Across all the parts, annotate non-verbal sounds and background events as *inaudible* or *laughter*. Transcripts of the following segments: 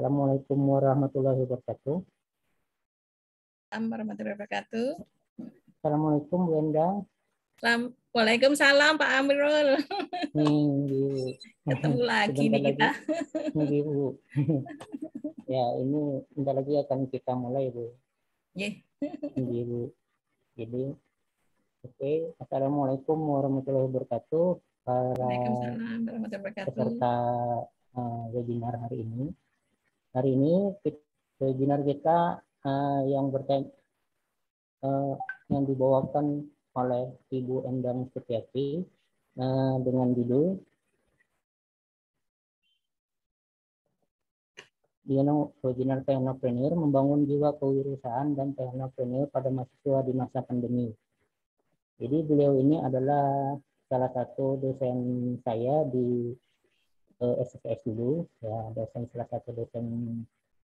Assalamualaikum warahmatullahi wabarakatuh. Assalamualaikum warahmatullahi wabarakatuh. Assalamualaikum Bu Endang. Salam. Waalaikumsalam Pak Amirul. Minggu. Ketemu lagi nih kita. Lagi, *laughs* Bu. ya, ini nanti lagi akan kita mulai, Bu. Yeah. Bu. Jadi oke, okay. Assalamualaikum warahmatullahi wabarakatuh para warahmatullahi wabarakatuh. peserta uh, webinar hari ini. Hari ini webinar kita uh, yang berkait uh, eh, yang dibawakan oleh Ibu Endang Setiati uh, dengan judul Dino Webinar Teknopreneur Membangun Jiwa Kewirausahaan dan Teknopreneur pada Mahasiswa di Masa Pandemi. Jadi beliau ini adalah salah satu dosen saya di ke eh, SPS dulu ya dosen salah satu dosen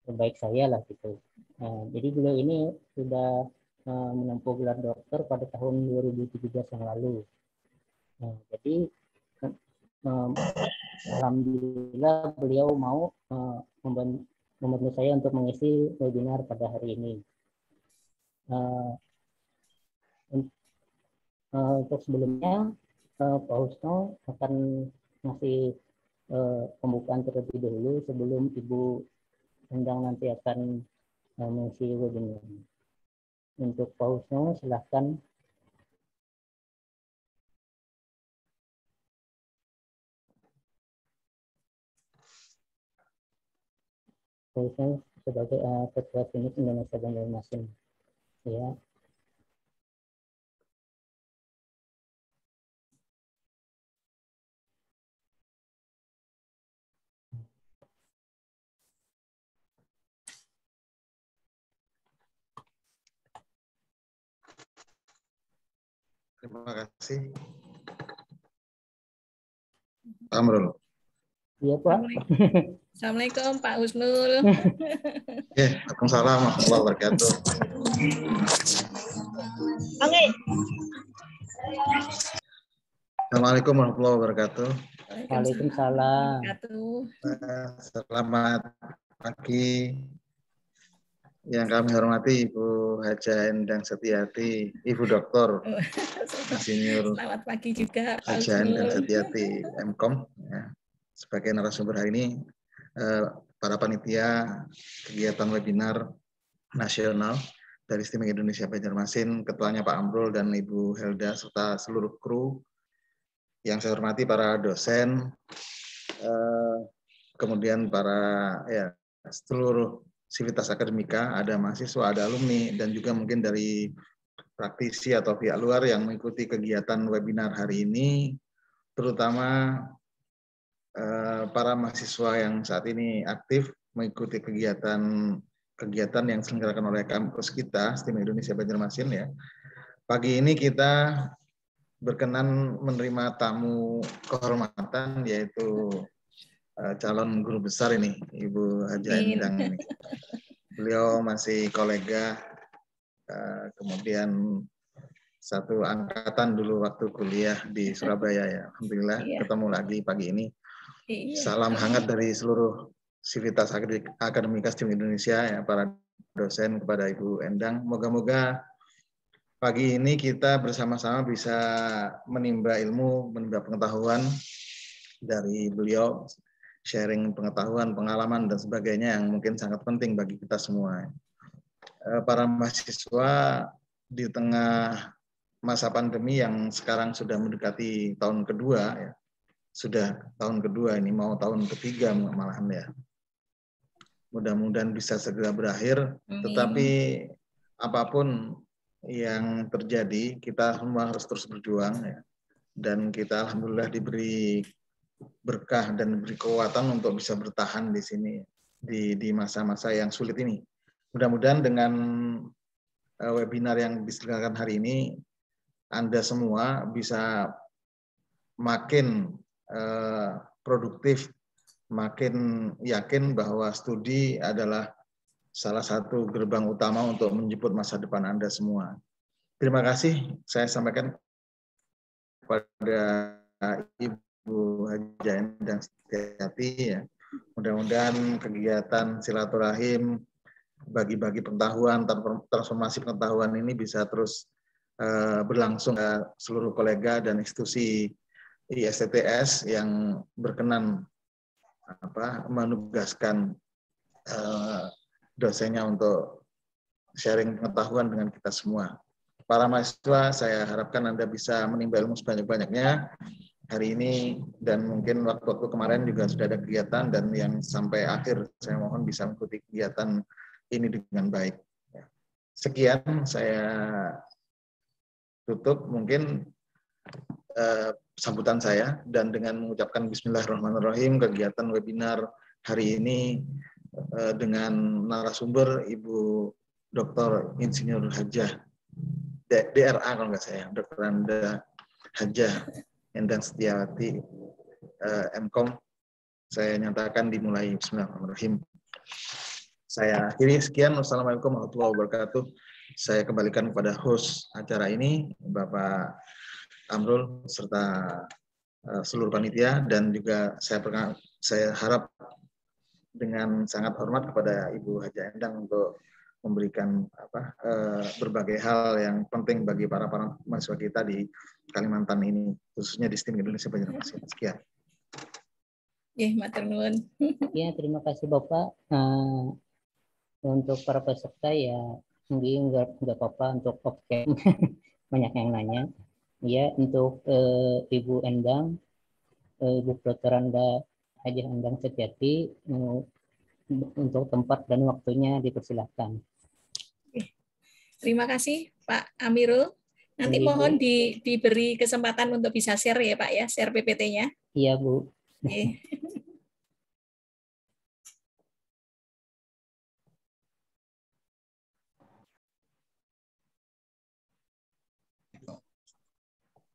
terbaik saya lah gitu nah, jadi beliau ini sudah uh, menempuh gelar dokter pada tahun 2017 yang lalu nah, jadi um, alhamdulillah beliau mau uh, membantu, membantu saya untuk mengisi webinar pada hari ini untuk sebelumnya Pak Husno akan masih Eh, pembukaan terlebih dahulu sebelum Ibu undang nanti akan eh, mengisi webinar. Untuk pausnya silahkan Pak sebagai uh, Ketua Klinik Indonesia Masin. Ya, Terima kasih. Amrul. Iya Pak. Assalamualaikum Pak Husnul. Oke, *laughs* eh, Waalaikumsalam warahmatullahi wabarakatuh. Oke. Assalamualaikum warahmatullahi wabarakatuh. Waalaikumsalam. Selamat pagi. Yang kami hormati Ibu Haja Endang Setiati, Ibu Doktor oh. Insinyur. Selamat pagi Haja Endang Setiati, MKOM. Ya. Sebagai narasumber hari ini, eh, para panitia kegiatan webinar nasional dari Steam Indonesia Banjarmasin, ketuanya Pak Amrul dan Ibu Helda serta seluruh kru yang saya hormati para dosen, eh, kemudian para ya seluruh sivitas akademika, ada mahasiswa, ada alumni, dan juga mungkin dari praktisi atau pihak luar yang mengikuti kegiatan webinar hari ini, terutama eh, para mahasiswa yang saat ini aktif mengikuti kegiatan kegiatan yang diselenggarakan oleh kampus kita, STIM Indonesia Banjarmasin ya. Pagi ini kita berkenan menerima tamu kehormatan yaitu Eh, calon guru besar ini Ibu Haja Endang ini. Beliau masih kolega eh, kemudian satu angkatan dulu waktu kuliah di Surabaya ya. Alhamdulillah iya. ketemu lagi pagi ini. Iya. Salam hangat dari seluruh Sivitas Akademika STEM Indonesia ya para dosen kepada Ibu Endang. Moga-moga pagi ini kita bersama-sama bisa menimba ilmu, menimba pengetahuan dari beliau sharing pengetahuan, pengalaman, dan sebagainya yang mungkin sangat penting bagi kita semua. Eh, para mahasiswa di tengah masa pandemi yang sekarang sudah mendekati tahun kedua, ya, sudah tahun kedua ini mau tahun ketiga malahan ya. Mudah-mudahan bisa segera berakhir. Amin. Tetapi apapun yang terjadi, kita semua harus terus berjuang ya. Dan kita alhamdulillah diberi berkah dan beri kekuatan untuk bisa bertahan di sini di di masa-masa yang sulit ini. Mudah-mudahan dengan eh, webinar yang diselenggarakan hari ini Anda semua bisa makin eh, produktif, makin yakin bahwa studi adalah salah satu gerbang utama untuk menjemput masa depan Anda semua. Terima kasih saya sampaikan kepada Ibu Bu Haji dan Setiapi ya. Mudah-mudahan kegiatan silaturahim bagi-bagi pengetahuan transformasi pengetahuan ini bisa terus uh, berlangsung ke seluruh kolega dan institusi ISTTS yang berkenan apa menugaskan uh, dosennya untuk sharing pengetahuan dengan kita semua. Para mahasiswa, saya harapkan Anda bisa menimba ilmu sebanyak-banyaknya hari ini dan mungkin waktu-waktu kemarin juga sudah ada kegiatan dan yang sampai akhir saya mohon bisa mengikuti kegiatan ini dengan baik. Ya. Sekian saya tutup mungkin eh, sambutan saya dan dengan mengucapkan Bismillahirrahmanirrahim kegiatan webinar hari ini eh, dengan narasumber Ibu Dr. Insinyur Hajah DRA kalau nggak saya, Dr. Anda Hajah Endang Setiawati uh, eh, MKOM. Saya nyatakan dimulai Bismillahirrahmanirrahim. Saya akhiri sekian. Wassalamualaikum warahmatullahi wabarakatuh. Saya kembalikan kepada host acara ini, Bapak Amrul serta eh, seluruh panitia dan juga saya pernah, saya harap dengan sangat hormat kepada Ibu Haji Endang untuk memberikan apa eh, berbagai hal yang penting bagi para para mahasiswa kita di Kalimantan ini, khususnya di STEM Indonesia Banjarmasin. Sekian. Ya, Matur Nuwun. *laughs* Ya, terima kasih Bapak. Uh, untuk para peserta ya, mungkin nggak nggak apa-apa untuk oke *laughs* banyak yang nanya. Ya, untuk uh, Ibu Endang, uh, Ibu Dr. Anda Haji Endang Setiati, uh, untuk tempat dan waktunya dipersilahkan. Terima kasih Pak Amirul. Nanti Ini iya, mohon di, diberi kesempatan untuk bisa share ya Pak ya, share PPT-nya. Iya Bu. Okay. *laughs*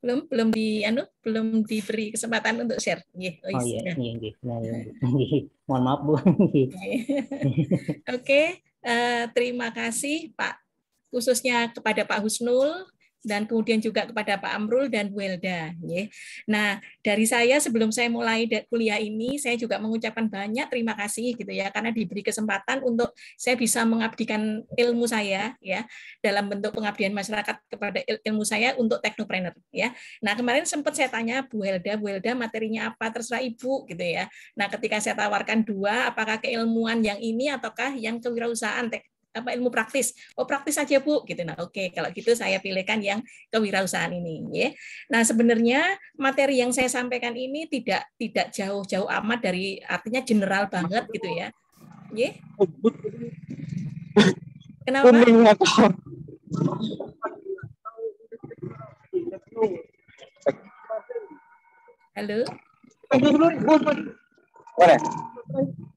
belum belum di anu belum diberi kesempatan untuk share oh, oh iya oh, iya iya, nah, iya *laughs* mohon maaf bu *laughs* oke okay. uh, eh, terima kasih pak khususnya kepada pak Husnul dan kemudian juga kepada Pak Amrul dan Bu Elda. Nah, dari saya sebelum saya mulai kuliah ini, saya juga mengucapkan banyak terima kasih gitu ya, karena diberi kesempatan untuk saya bisa mengabdikan ilmu saya ya dalam bentuk pengabdian masyarakat kepada ilmu saya untuk teknopreneur ya. Nah, kemarin sempat saya tanya Bu Elda, Bu Elda materinya apa terserah Ibu gitu ya. Nah, ketika saya tawarkan dua, apakah keilmuan yang ini ataukah yang kewirausahaan apa ilmu praktis. Oh, praktis aja, Bu, gitu. Nah, oke, okay. kalau gitu saya pilihkan yang kewirausahaan ini, ya. Nah, sebenarnya materi yang saya sampaikan ini tidak tidak jauh-jauh amat dari artinya general banget gitu ya. Ya. Kenapa? Halo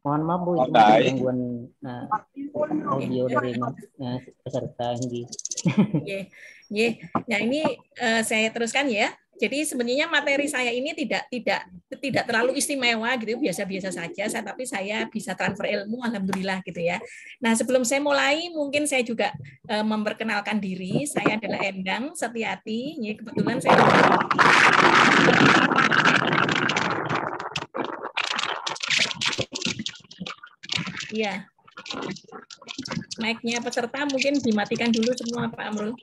mohon maaf bu itu gangguan uh, audio dari uh, peserta Henggi. ya yeah. Nah ini uh, saya teruskan ya. Jadi sebenarnya materi saya ini tidak tidak tidak terlalu istimewa gitu, biasa-biasa saja. Saya tapi saya bisa transfer ilmu, alhamdulillah gitu ya. Nah sebelum saya mulai, mungkin saya juga uh, memperkenalkan diri. Saya adalah Endang Setiati. Ya, kebetulan saya Iya. Mic-nya peserta mungkin dimatikan dulu semua Pak Amrul.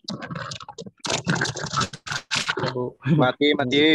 Mati, mati.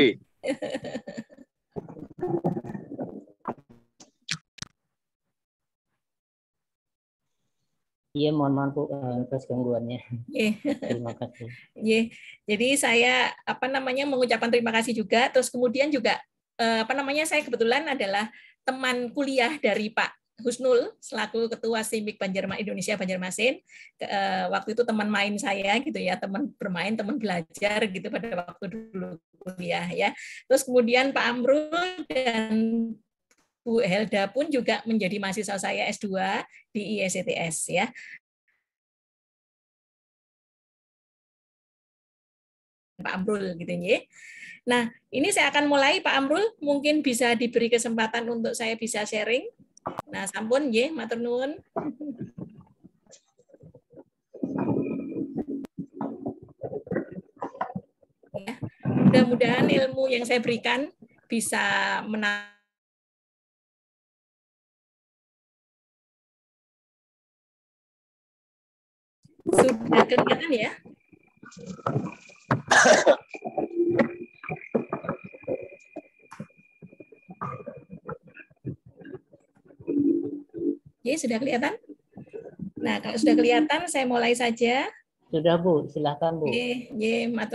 Iya, mohon maaf Bu eh, atas gangguannya. Iya. Terima kasih. Yeah. Jadi saya apa namanya mengucapkan terima kasih juga terus kemudian juga eh, apa namanya saya kebetulan adalah teman kuliah dari Pak Husnul selaku ketua Simik Banjarma Indonesia Banjarmasin eh, waktu itu teman main saya gitu ya teman bermain teman belajar gitu pada waktu dulu kuliah ya terus kemudian Pak Amrul dan Bu Helda pun juga menjadi mahasiswa saya S2 di ISCTS ya Pak Amrul gitu ya. Nah, ini saya akan mulai Pak Amrul, mungkin bisa diberi kesempatan untuk saya bisa sharing Nah, sampun ye, matur nuwun. Ya. Mudah-mudahan ilmu yang saya berikan bisa menang sudah kelihatan ya Jadi sudah kelihatan? Nah, kalau sudah kelihatan saya mulai saja. Sudah Bu, silahkan Bu. Ye, ye, ye.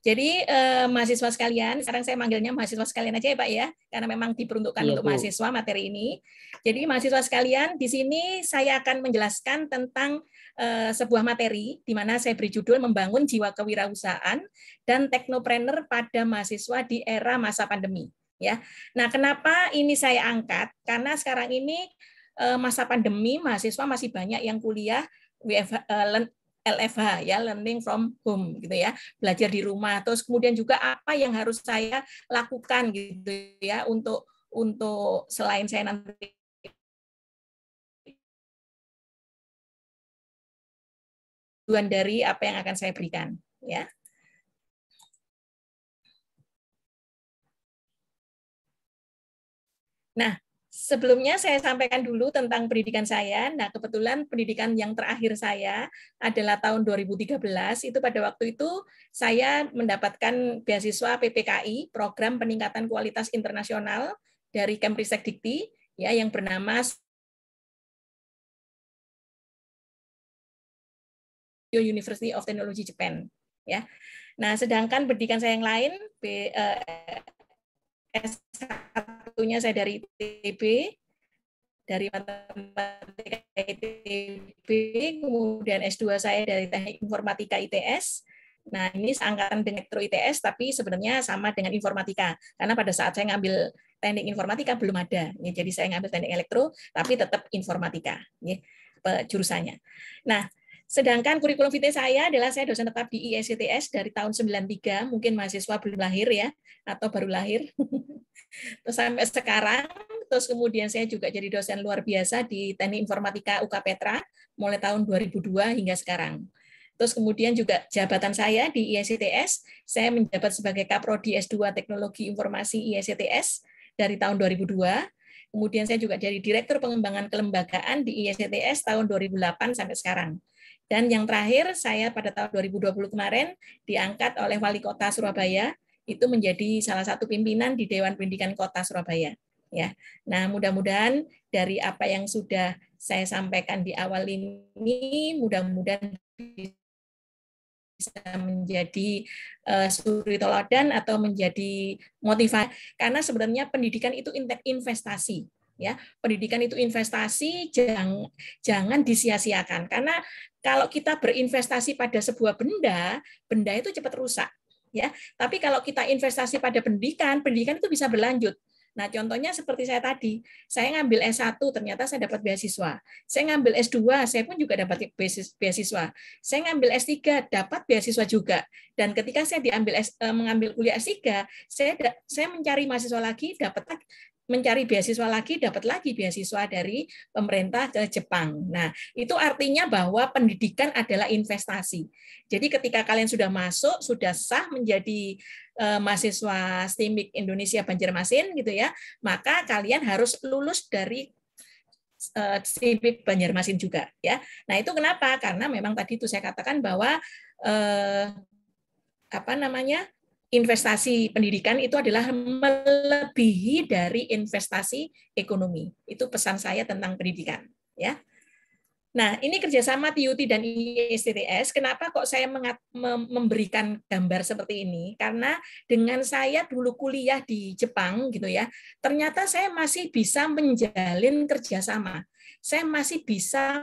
Jadi eh, mahasiswa sekalian, sekarang saya manggilnya mahasiswa sekalian aja ya Pak ya, karena memang diperuntukkan ya, untuk Bu. mahasiswa materi ini. Jadi mahasiswa sekalian, di sini saya akan menjelaskan tentang eh, sebuah materi di mana saya beri judul membangun jiwa kewirausahaan dan teknopreneur pada mahasiswa di era masa pandemi ya. Nah, kenapa ini saya angkat? Karena sekarang ini eh, masa pandemi mahasiswa masih banyak yang kuliah WFH, eh, LFH ya learning from home gitu ya belajar di rumah terus kemudian juga apa yang harus saya lakukan gitu ya untuk untuk selain saya nanti tujuan dari apa yang akan saya berikan ya Nah, sebelumnya saya sampaikan dulu tentang pendidikan saya. Nah, kebetulan pendidikan yang terakhir saya adalah tahun 2013. Itu pada waktu itu saya mendapatkan beasiswa PPKI, program peningkatan kualitas internasional dari Cambridge Dikti ya yang bernama University of Technology Japan ya. Nah, sedangkan pendidikan saya yang lain eh, S1-nya saya dari ITB, dari Matematika ITB, kemudian S2 saya dari Teknik Informatika ITS. Nah, ini seangkatan dengan Elektro ITS, tapi sebenarnya sama dengan Informatika. Karena pada saat saya ngambil Teknik Informatika belum ada. Ya. jadi saya ngambil Teknik Elektro, tapi tetap Informatika ya, jurusannya. Nah, Sedangkan kurikulum vitae saya adalah saya dosen tetap di ISCTS dari tahun 93, mungkin mahasiswa belum lahir ya, atau baru lahir. *laughs* terus sampai sekarang, terus kemudian saya juga jadi dosen luar biasa di Teknik Informatika UK Petra mulai tahun 2002 hingga sekarang. Terus kemudian juga jabatan saya di ISCTS, saya menjabat sebagai Kaprodi S2 Teknologi Informasi ISCTS dari tahun 2002 Kemudian saya juga jadi Direktur Pengembangan Kelembagaan di ISCTS tahun 2008 sampai sekarang. Dan yang terakhir, saya pada tahun 2020 kemarin diangkat oleh Wali Kota Surabaya, itu menjadi salah satu pimpinan di Dewan Pendidikan Kota Surabaya. Ya, nah mudah-mudahan dari apa yang sudah saya sampaikan di awal ini, mudah-mudahan bisa menjadi uh, suri teladan atau menjadi motivasi karena sebenarnya pendidikan itu investasi ya pendidikan itu investasi jangan jangan disia-siakan karena kalau kita berinvestasi pada sebuah benda benda itu cepat rusak ya tapi kalau kita investasi pada pendidikan pendidikan itu bisa berlanjut Nah, contohnya seperti saya tadi, saya ngambil S1 ternyata saya dapat beasiswa. Saya ngambil S2, saya pun juga dapat beasiswa. Saya ngambil S3 dapat beasiswa juga. Dan ketika saya diambil eh, mengambil kuliah S3, saya saya mencari mahasiswa lagi dapat mencari beasiswa lagi dapat lagi beasiswa dari pemerintah ke Jepang. Nah, itu artinya bahwa pendidikan adalah investasi. Jadi ketika kalian sudah masuk, sudah sah menjadi eh, mahasiswa STIMIK Indonesia Banjarmasin gitu ya, maka kalian harus lulus dari eh, Banjarmasin juga ya. Nah, itu kenapa? Karena memang tadi itu saya katakan bahwa eh, apa namanya? investasi pendidikan itu adalah melebihi dari investasi ekonomi. Itu pesan saya tentang pendidikan. Ya. Nah, ini kerjasama TUT dan ISTTS. Kenapa kok saya memberikan gambar seperti ini? Karena dengan saya dulu kuliah di Jepang, gitu ya, ternyata saya masih bisa menjalin kerjasama. Saya masih bisa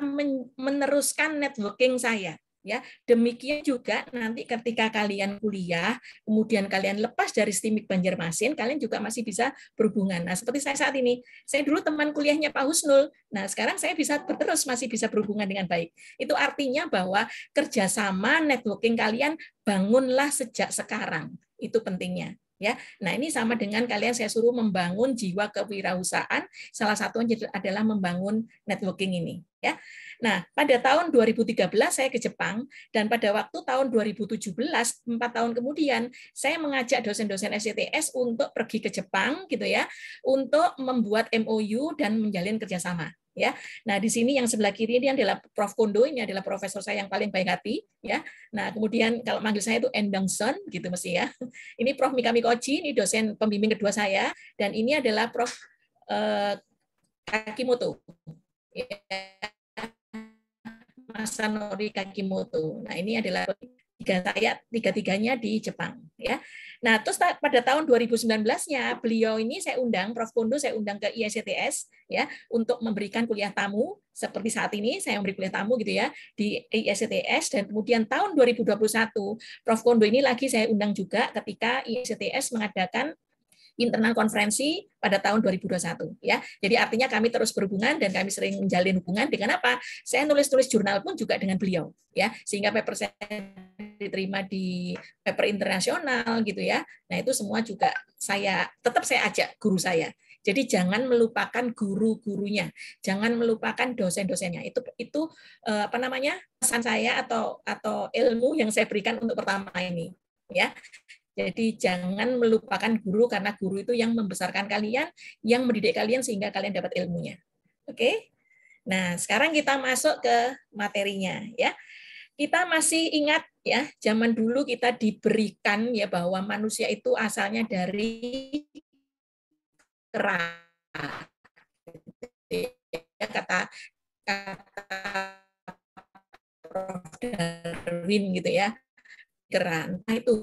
meneruskan networking saya ya demikian juga nanti ketika kalian kuliah kemudian kalian lepas dari stimik Banjarmasin kalian juga masih bisa berhubungan nah seperti saya saat ini saya dulu teman kuliahnya Pak Husnul nah sekarang saya bisa terus masih bisa berhubungan dengan baik itu artinya bahwa kerjasama networking kalian bangunlah sejak sekarang itu pentingnya ya. Nah, ini sama dengan kalian saya suruh membangun jiwa kewirausahaan, salah satunya adalah membangun networking ini, ya. Nah, pada tahun 2013 saya ke Jepang dan pada waktu tahun 2017, empat tahun kemudian, saya mengajak dosen-dosen SCTS untuk pergi ke Jepang gitu ya, untuk membuat MOU dan menjalin kerjasama ya. Nah, di sini yang sebelah kiri ini adalah Prof Kondo, ini adalah profesor saya yang paling baik hati, ya. Nah, kemudian kalau manggil saya itu Endangson gitu mesti ya. *laughs* Ini Prof Mikami Koji, ini dosen pembimbing kedua saya dan ini adalah Prof eh, Kakimoto. Ya. Masanori Kakimoto. Nah, ini adalah tiga saya tiga tiganya di Jepang ya Nah, terus pada tahun 2019-nya beliau ini saya undang Prof Kondo saya undang ke ISCTS ya untuk memberikan kuliah tamu seperti saat ini saya memberi kuliah tamu gitu ya di ISCTS dan kemudian tahun 2021 Prof Kondo ini lagi saya undang juga ketika ISCTS mengadakan internal konferensi pada tahun 2021 ya. Jadi artinya kami terus berhubungan dan kami sering menjalin hubungan dengan apa? Saya nulis-nulis jurnal pun juga dengan beliau ya. Sehingga paper saya diterima di paper internasional gitu ya. Nah, itu semua juga saya tetap saya ajak guru saya. Jadi jangan melupakan guru-gurunya, jangan melupakan dosen-dosennya. Itu itu eh, apa namanya? pesan saya atau atau ilmu yang saya berikan untuk pertama ini ya. Jadi jangan melupakan guru karena guru itu yang membesarkan kalian, yang mendidik kalian sehingga kalian dapat ilmunya. Oke? Nah, sekarang kita masuk ke materinya ya. Kita masih ingat ya zaman dulu kita diberikan ya bahwa manusia itu asalnya dari kera ya, kata kata Prof. Darwin gitu ya kera Nah itu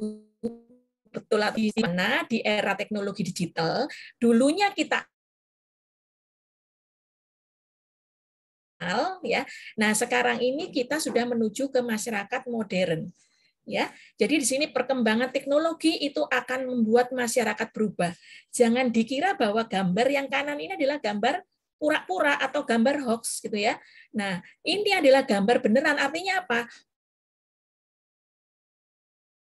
betul atau di mana di era teknologi digital dulunya kita ya. Nah, sekarang ini kita sudah menuju ke masyarakat modern. Ya. Jadi di sini perkembangan teknologi itu akan membuat masyarakat berubah. Jangan dikira bahwa gambar yang kanan ini adalah gambar pura-pura atau gambar hoax gitu ya. Nah, ini adalah gambar beneran. Artinya apa?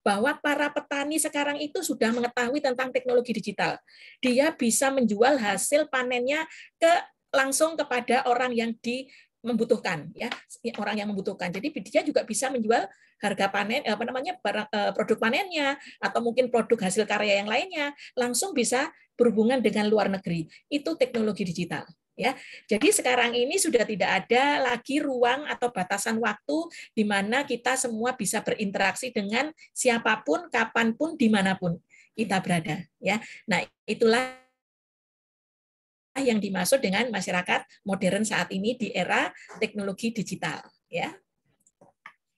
bahwa para petani sekarang itu sudah mengetahui tentang teknologi digital. Dia bisa menjual hasil panennya ke langsung kepada orang yang di membutuhkan ya, ya orang yang membutuhkan jadi dia juga bisa menjual harga panen apa namanya barang, e, produk panennya atau mungkin produk hasil karya yang lainnya langsung bisa berhubungan dengan luar negeri itu teknologi digital ya jadi sekarang ini sudah tidak ada lagi ruang atau batasan waktu di mana kita semua bisa berinteraksi dengan siapapun kapanpun dimanapun kita berada ya nah itulah Ah, yang dimaksud dengan masyarakat modern saat ini di era teknologi digital ya.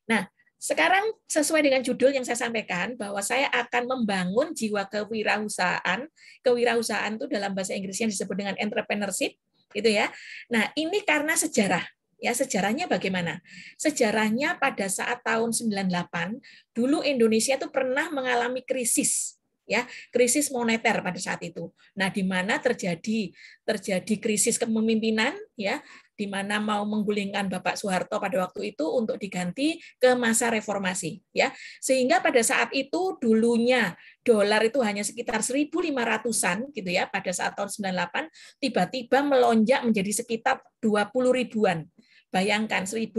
Nah, sekarang sesuai dengan judul yang saya sampaikan bahwa saya akan membangun jiwa kewirausahaan. Kewirausahaan itu dalam bahasa Inggrisnya disebut dengan entrepreneurship gitu ya. Nah, ini karena sejarah. Ya, sejarahnya bagaimana? Sejarahnya pada saat tahun 98 dulu Indonesia itu pernah mengalami krisis ya krisis moneter pada saat itu. Nah, di mana terjadi terjadi krisis kepemimpinan ya, di mana mau menggulingkan Bapak Soeharto pada waktu itu untuk diganti ke masa reformasi ya. Sehingga pada saat itu dulunya dolar itu hanya sekitar 1.500-an gitu ya pada saat tahun 98 tiba-tiba melonjak menjadi sekitar 20 ribuan Bayangkan 1.500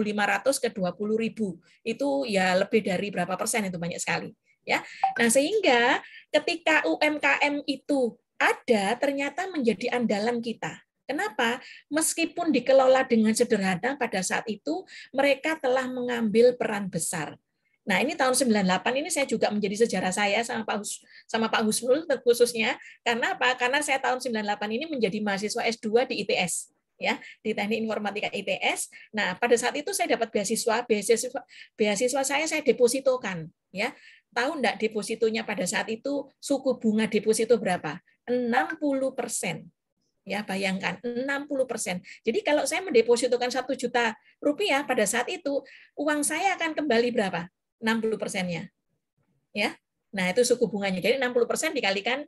ke 20.000 itu ya lebih dari berapa persen itu banyak sekali ya. Nah, sehingga ketika UMKM itu ada ternyata menjadi andalan kita. Kenapa? Meskipun dikelola dengan sederhana pada saat itu, mereka telah mengambil peran besar. Nah, ini tahun 98 ini saya juga menjadi sejarah saya sama Pak Hus, sama Pak Husnul khususnya karena apa? Karena saya tahun 98 ini menjadi mahasiswa S2 di ITS ya di teknik informatika ITS. Nah pada saat itu saya dapat beasiswa, beasiswa beasiswa saya saya depositokan ya. Tahu enggak depositonya pada saat itu suku bunga deposito berapa? 60 persen ya bayangkan 60%. Jadi kalau saya mendepositokan satu juta rupiah pada saat itu uang saya akan kembali berapa? 60 persennya. Ya, Nah, itu suku bunganya. Jadi 60% dikalikan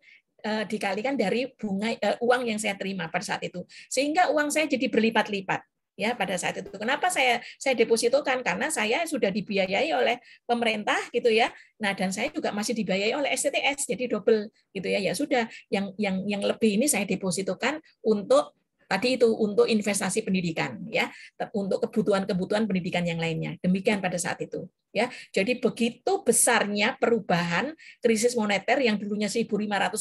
eh, dikalikan dari bunga eh, uang yang saya terima pada saat itu. Sehingga uang saya jadi berlipat-lipat ya pada saat itu. Kenapa saya saya depositokan? Karena saya sudah dibiayai oleh pemerintah gitu ya. Nah, dan saya juga masih dibiayai oleh STTS jadi double gitu ya. Ya sudah, yang yang yang lebih ini saya depositokan untuk Tadi itu untuk investasi pendidikan ya, untuk kebutuhan-kebutuhan pendidikan yang lainnya. Demikian pada saat itu ya. Jadi begitu besarnya perubahan krisis moneter yang dulunya Rp1.500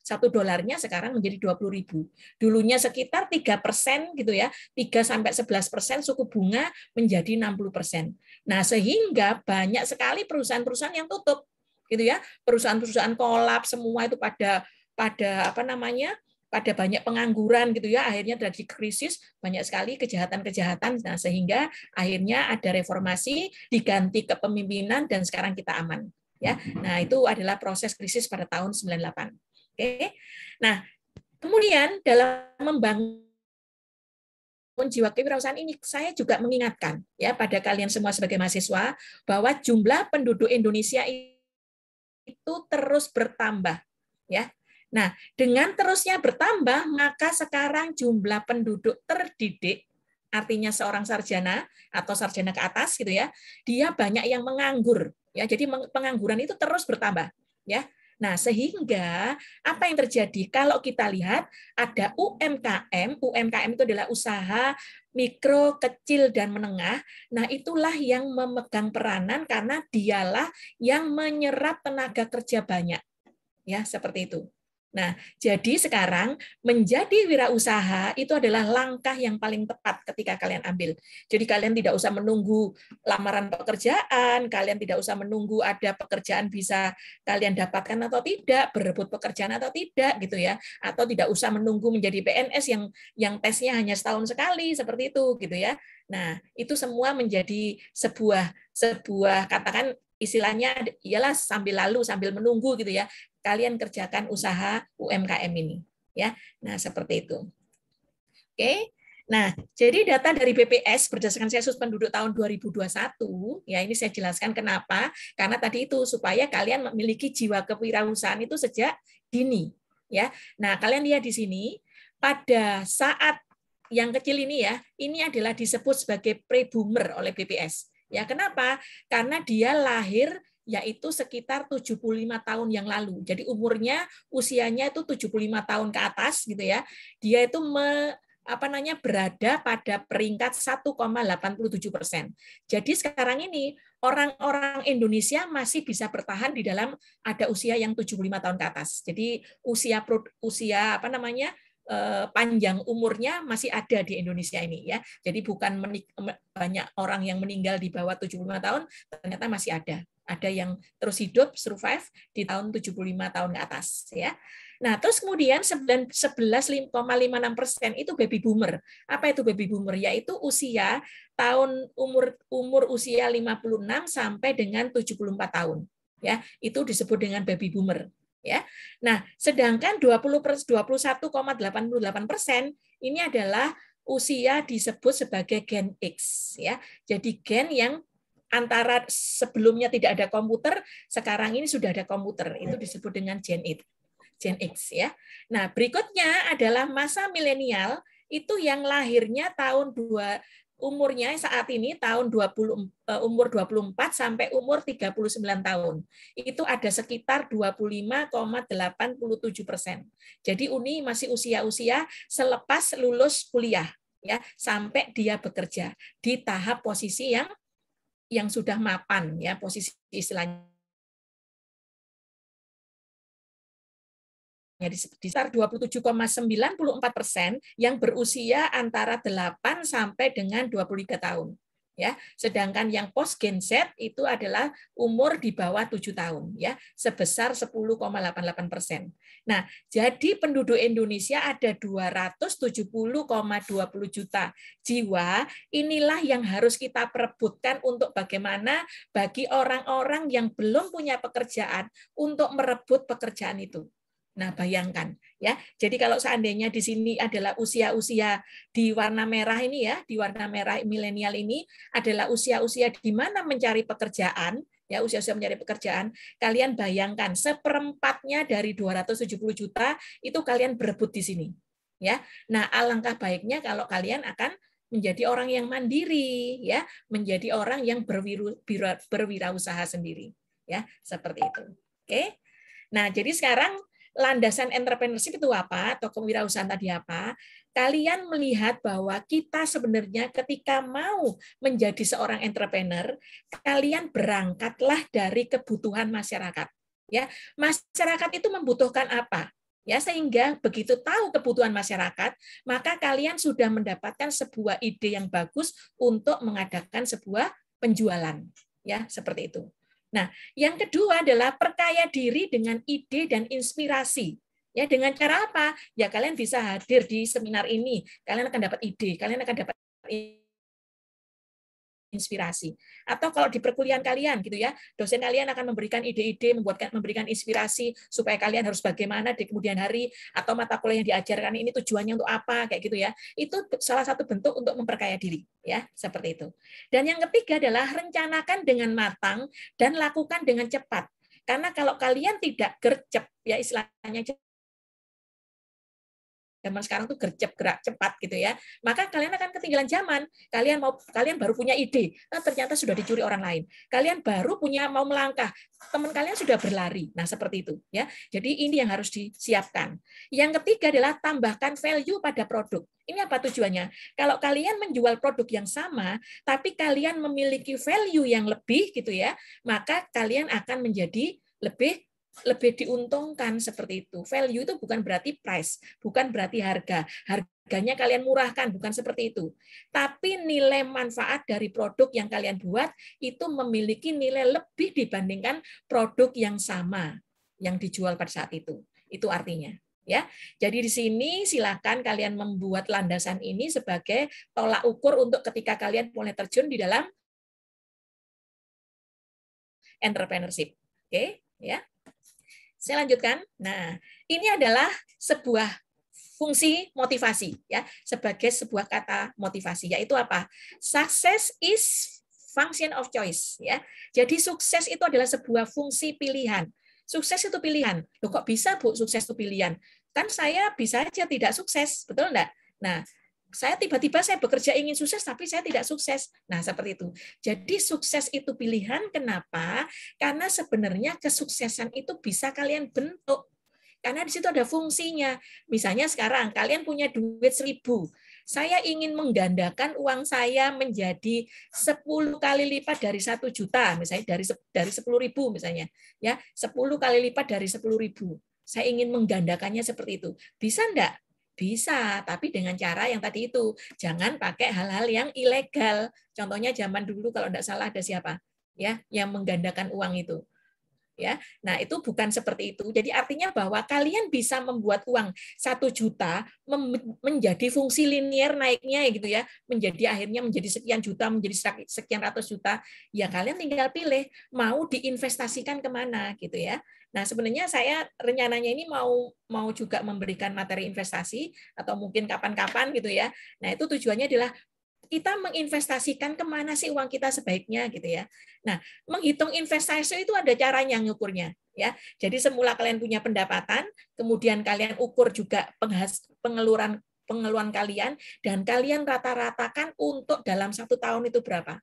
satu dolarnya sekarang menjadi 20.000. Dulunya sekitar 3% gitu ya, 3 sampai 11% suku bunga menjadi 60%. Nah, sehingga banyak sekali perusahaan-perusahaan yang tutup gitu ya. Perusahaan-perusahaan kolap semua itu pada pada apa namanya? pada banyak pengangguran gitu ya akhirnya dari krisis banyak sekali kejahatan-kejahatan nah sehingga akhirnya ada reformasi diganti kepemimpinan dan sekarang kita aman ya nah itu adalah proses krisis pada tahun 98 oke nah kemudian dalam membangun pun jiwa kewirausahaan ini saya juga mengingatkan ya pada kalian semua sebagai mahasiswa bahwa jumlah penduduk Indonesia itu terus bertambah ya Nah, dengan terusnya bertambah, maka sekarang jumlah penduduk terdidik, artinya seorang sarjana atau sarjana ke atas gitu ya, dia banyak yang menganggur. Ya, jadi pengangguran itu terus bertambah, ya. Nah, sehingga apa yang terjadi kalau kita lihat ada UMKM, UMKM itu adalah usaha mikro, kecil dan menengah. Nah, itulah yang memegang peranan karena dialah yang menyerap tenaga kerja banyak ya seperti itu. Nah, jadi sekarang menjadi wirausaha itu adalah langkah yang paling tepat ketika kalian ambil. Jadi kalian tidak usah menunggu lamaran pekerjaan, kalian tidak usah menunggu ada pekerjaan bisa kalian dapatkan atau tidak, berebut pekerjaan atau tidak gitu ya. Atau tidak usah menunggu menjadi PNS yang yang tesnya hanya setahun sekali seperti itu gitu ya. Nah, itu semua menjadi sebuah sebuah katakan istilahnya ialah sambil lalu sambil menunggu gitu ya kalian kerjakan usaha UMKM ini ya nah seperti itu oke Nah, jadi data dari BPS berdasarkan sensus penduduk tahun 2021, ya ini saya jelaskan kenapa, karena tadi itu supaya kalian memiliki jiwa kewirausahaan itu sejak dini, ya. Nah, kalian lihat di sini pada saat yang kecil ini ya, ini adalah disebut sebagai pre-boomer oleh BPS. Ya, kenapa? Karena dia lahir yaitu sekitar 75 tahun yang lalu. Jadi umurnya usianya itu 75 tahun ke atas gitu ya. Dia itu me, apa namanya berada pada peringkat 1,87 persen. Jadi sekarang ini orang-orang Indonesia masih bisa bertahan di dalam ada usia yang 75 tahun ke atas. Jadi usia usia apa namanya Eh, panjang umurnya masih ada di Indonesia ini ya. Jadi bukan banyak orang yang meninggal di bawah 75 tahun ternyata masih ada. Ada yang terus hidup survive di tahun 75 tahun ke atas ya. Nah, terus kemudian 11,56 persen itu baby boomer. Apa itu baby boomer? Yaitu usia tahun umur umur usia 56 sampai dengan 74 tahun ya. Itu disebut dengan baby boomer ya. Nah, sedangkan 20 21,88 persen ini adalah usia disebut sebagai gen X ya. Jadi gen yang antara sebelumnya tidak ada komputer, sekarang ini sudah ada komputer. Itu disebut dengan gen X. Gen X ya. Nah, berikutnya adalah masa milenial itu yang lahirnya tahun 2 umurnya saat ini tahun 20 eh, umur 24 sampai umur 39 tahun. Itu ada sekitar 25,87 persen. Jadi Uni masih usia-usia selepas lulus kuliah ya sampai dia bekerja di tahap posisi yang yang sudah mapan ya posisi istilahnya Ya, di sekitar 27,94 persen yang berusia antara 8 sampai dengan 23 tahun. Ya, sedangkan yang post Gen Z itu adalah umur di bawah 7 tahun ya, sebesar 10,88 persen. Nah, jadi penduduk Indonesia ada 270,20 juta jiwa. Inilah yang harus kita perebutkan untuk bagaimana bagi orang-orang yang belum punya pekerjaan untuk merebut pekerjaan itu Nah, bayangkan ya. Jadi kalau seandainya di sini adalah usia-usia di warna merah ini ya, di warna merah milenial ini adalah usia-usia di mana mencari pekerjaan, ya usia-usia mencari pekerjaan, kalian bayangkan seperempatnya dari 270 juta itu kalian berebut di sini. Ya. Nah, alangkah baiknya kalau kalian akan menjadi orang yang mandiri ya, menjadi orang yang berwirausaha sendiri ya, seperti itu. Oke. Nah, jadi sekarang landasan entrepreneurship itu apa atau kewirausahaan tadi apa, kalian melihat bahwa kita sebenarnya ketika mau menjadi seorang entrepreneur, kalian berangkatlah dari kebutuhan masyarakat. Ya, masyarakat itu membutuhkan apa? ya sehingga begitu tahu kebutuhan masyarakat maka kalian sudah mendapatkan sebuah ide yang bagus untuk mengadakan sebuah penjualan ya seperti itu Nah, yang kedua adalah perkaya diri dengan ide dan inspirasi. Ya, dengan cara apa? Ya kalian bisa hadir di seminar ini, kalian akan dapat ide, kalian akan dapat inspirasi. Atau kalau di perkuliahan kalian gitu ya, dosen kalian akan memberikan ide-ide, membuatkan memberikan inspirasi supaya kalian harus bagaimana di kemudian hari atau mata kuliah yang diajarkan ini tujuannya untuk apa kayak gitu ya. Itu salah satu bentuk untuk memperkaya diri ya, seperti itu. Dan yang ketiga adalah rencanakan dengan matang dan lakukan dengan cepat. Karena kalau kalian tidak gercep, ya istilahnya zaman sekarang tuh gercep gerak cepat gitu ya maka kalian akan ketinggalan zaman kalian mau kalian baru punya ide nah, ternyata sudah dicuri orang lain kalian baru punya mau melangkah teman kalian sudah berlari nah seperti itu ya jadi ini yang harus disiapkan yang ketiga adalah tambahkan value pada produk ini apa tujuannya? Kalau kalian menjual produk yang sama, tapi kalian memiliki value yang lebih gitu ya, maka kalian akan menjadi lebih lebih diuntungkan seperti itu. Value itu bukan berarti price, bukan berarti harga. Harganya kalian murahkan, bukan seperti itu. Tapi nilai manfaat dari produk yang kalian buat itu memiliki nilai lebih dibandingkan produk yang sama yang dijual pada saat itu. Itu artinya ya. Jadi di sini silahkan kalian membuat landasan ini sebagai tolak ukur untuk ketika kalian mulai terjun di dalam entrepreneurship. Oke, okay? ya. Saya lanjutkan. Nah, ini adalah sebuah fungsi motivasi ya sebagai sebuah kata motivasi yaitu apa? Success is function of choice ya. Jadi sukses itu adalah sebuah fungsi pilihan. Sukses itu pilihan. Loh kok bisa Bu sukses itu pilihan? Kan saya bisa aja tidak sukses, betul enggak? Nah, saya tiba-tiba saya bekerja ingin sukses tapi saya tidak sukses. Nah, seperti itu. Jadi sukses itu pilihan kenapa? Karena sebenarnya kesuksesan itu bisa kalian bentuk. Karena di situ ada fungsinya. Misalnya sekarang kalian punya duit seribu. Saya ingin menggandakan uang saya menjadi 10 kali lipat dari satu juta, misalnya dari dari sepuluh ribu misalnya, ya 10 kali lipat dari sepuluh ribu. Saya ingin menggandakannya seperti itu. Bisa enggak? Bisa, tapi dengan cara yang tadi itu. Jangan pakai hal-hal yang ilegal. Contohnya zaman dulu kalau tidak salah ada siapa? ya yang menggandakan uang itu ya. Nah, itu bukan seperti itu. Jadi artinya bahwa kalian bisa membuat uang satu juta menjadi fungsi linier naiknya gitu ya, menjadi akhirnya menjadi sekian juta, menjadi sekian ratus juta. Ya kalian tinggal pilih mau diinvestasikan kemana gitu ya. Nah, sebenarnya saya rencananya ini mau mau juga memberikan materi investasi atau mungkin kapan-kapan gitu ya. Nah, itu tujuannya adalah kita menginvestasikan kemana sih uang kita sebaiknya gitu ya. Nah, menghitung investasi itu ada caranya ngukurnya ya. Jadi semula kalian punya pendapatan, kemudian kalian ukur juga penghas, pengeluaran pengeluaran kalian dan kalian rata-ratakan untuk dalam satu tahun itu berapa.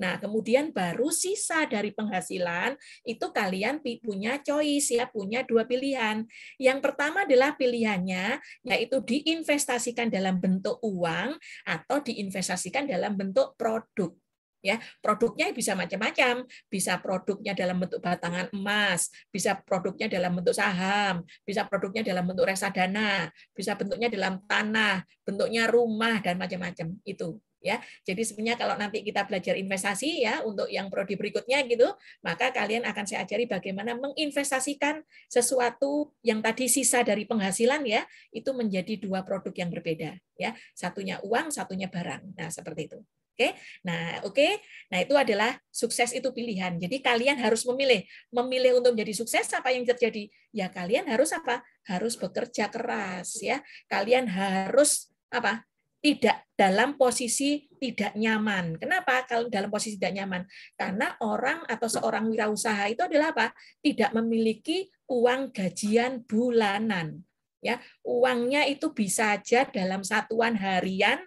Nah, kemudian baru sisa dari penghasilan itu kalian punya choice ya, punya dua pilihan. Yang pertama adalah pilihannya yaitu diinvestasikan dalam bentuk uang atau diinvestasikan dalam bentuk produk ya produknya bisa macam-macam bisa produknya dalam bentuk batangan emas bisa produknya dalam bentuk saham bisa produknya dalam bentuk reksadana bisa bentuknya dalam tanah bentuknya rumah dan macam-macam itu ya. Jadi sebenarnya kalau nanti kita belajar investasi ya untuk yang prodi berikutnya gitu, maka kalian akan saya ajari bagaimana menginvestasikan sesuatu yang tadi sisa dari penghasilan ya, itu menjadi dua produk yang berbeda ya. Satunya uang, satunya barang. Nah, seperti itu. Oke. Nah, oke. Nah, itu adalah sukses itu pilihan. Jadi kalian harus memilih, memilih untuk menjadi sukses apa yang terjadi? Ya kalian harus apa? Harus bekerja keras ya. Kalian harus apa? tidak dalam posisi tidak nyaman. Kenapa? Kalau dalam posisi tidak nyaman, karena orang atau seorang wirausaha itu adalah apa? Tidak memiliki uang gajian bulanan. Ya, uangnya itu bisa aja dalam satuan harian,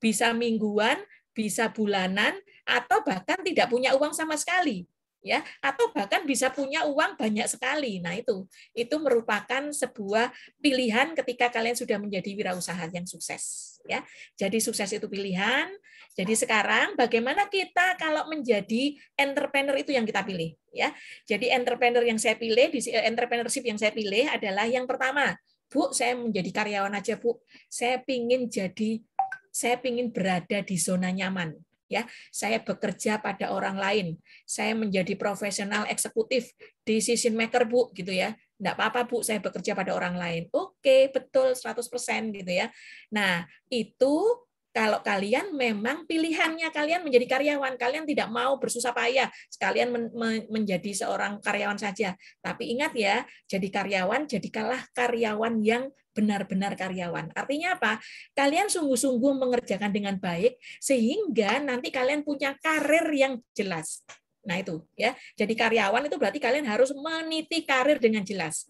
bisa mingguan, bisa bulanan, atau bahkan tidak punya uang sama sekali ya atau bahkan bisa punya uang banyak sekali. Nah, itu itu merupakan sebuah pilihan ketika kalian sudah menjadi wirausaha yang sukses, ya. Jadi sukses itu pilihan. Jadi sekarang bagaimana kita kalau menjadi entrepreneur itu yang kita pilih, ya. Jadi entrepreneur yang saya pilih di eh, entrepreneurship yang saya pilih adalah yang pertama, Bu, saya menjadi karyawan aja, Bu. Saya pingin jadi saya ingin berada di zona nyaman ya saya bekerja pada orang lain saya menjadi profesional eksekutif di decision maker bu gitu ya enggak apa-apa bu saya bekerja pada orang lain oke betul 100% gitu ya nah itu kalau kalian memang pilihannya kalian menjadi karyawan, kalian tidak mau bersusah payah, sekalian men men menjadi seorang karyawan saja. Tapi ingat ya, jadi karyawan, jadikanlah karyawan yang benar-benar karyawan. Artinya apa? Kalian sungguh-sungguh mengerjakan dengan baik sehingga nanti kalian punya karir yang jelas. Nah, itu ya. Jadi karyawan itu berarti kalian harus meniti karir dengan jelas.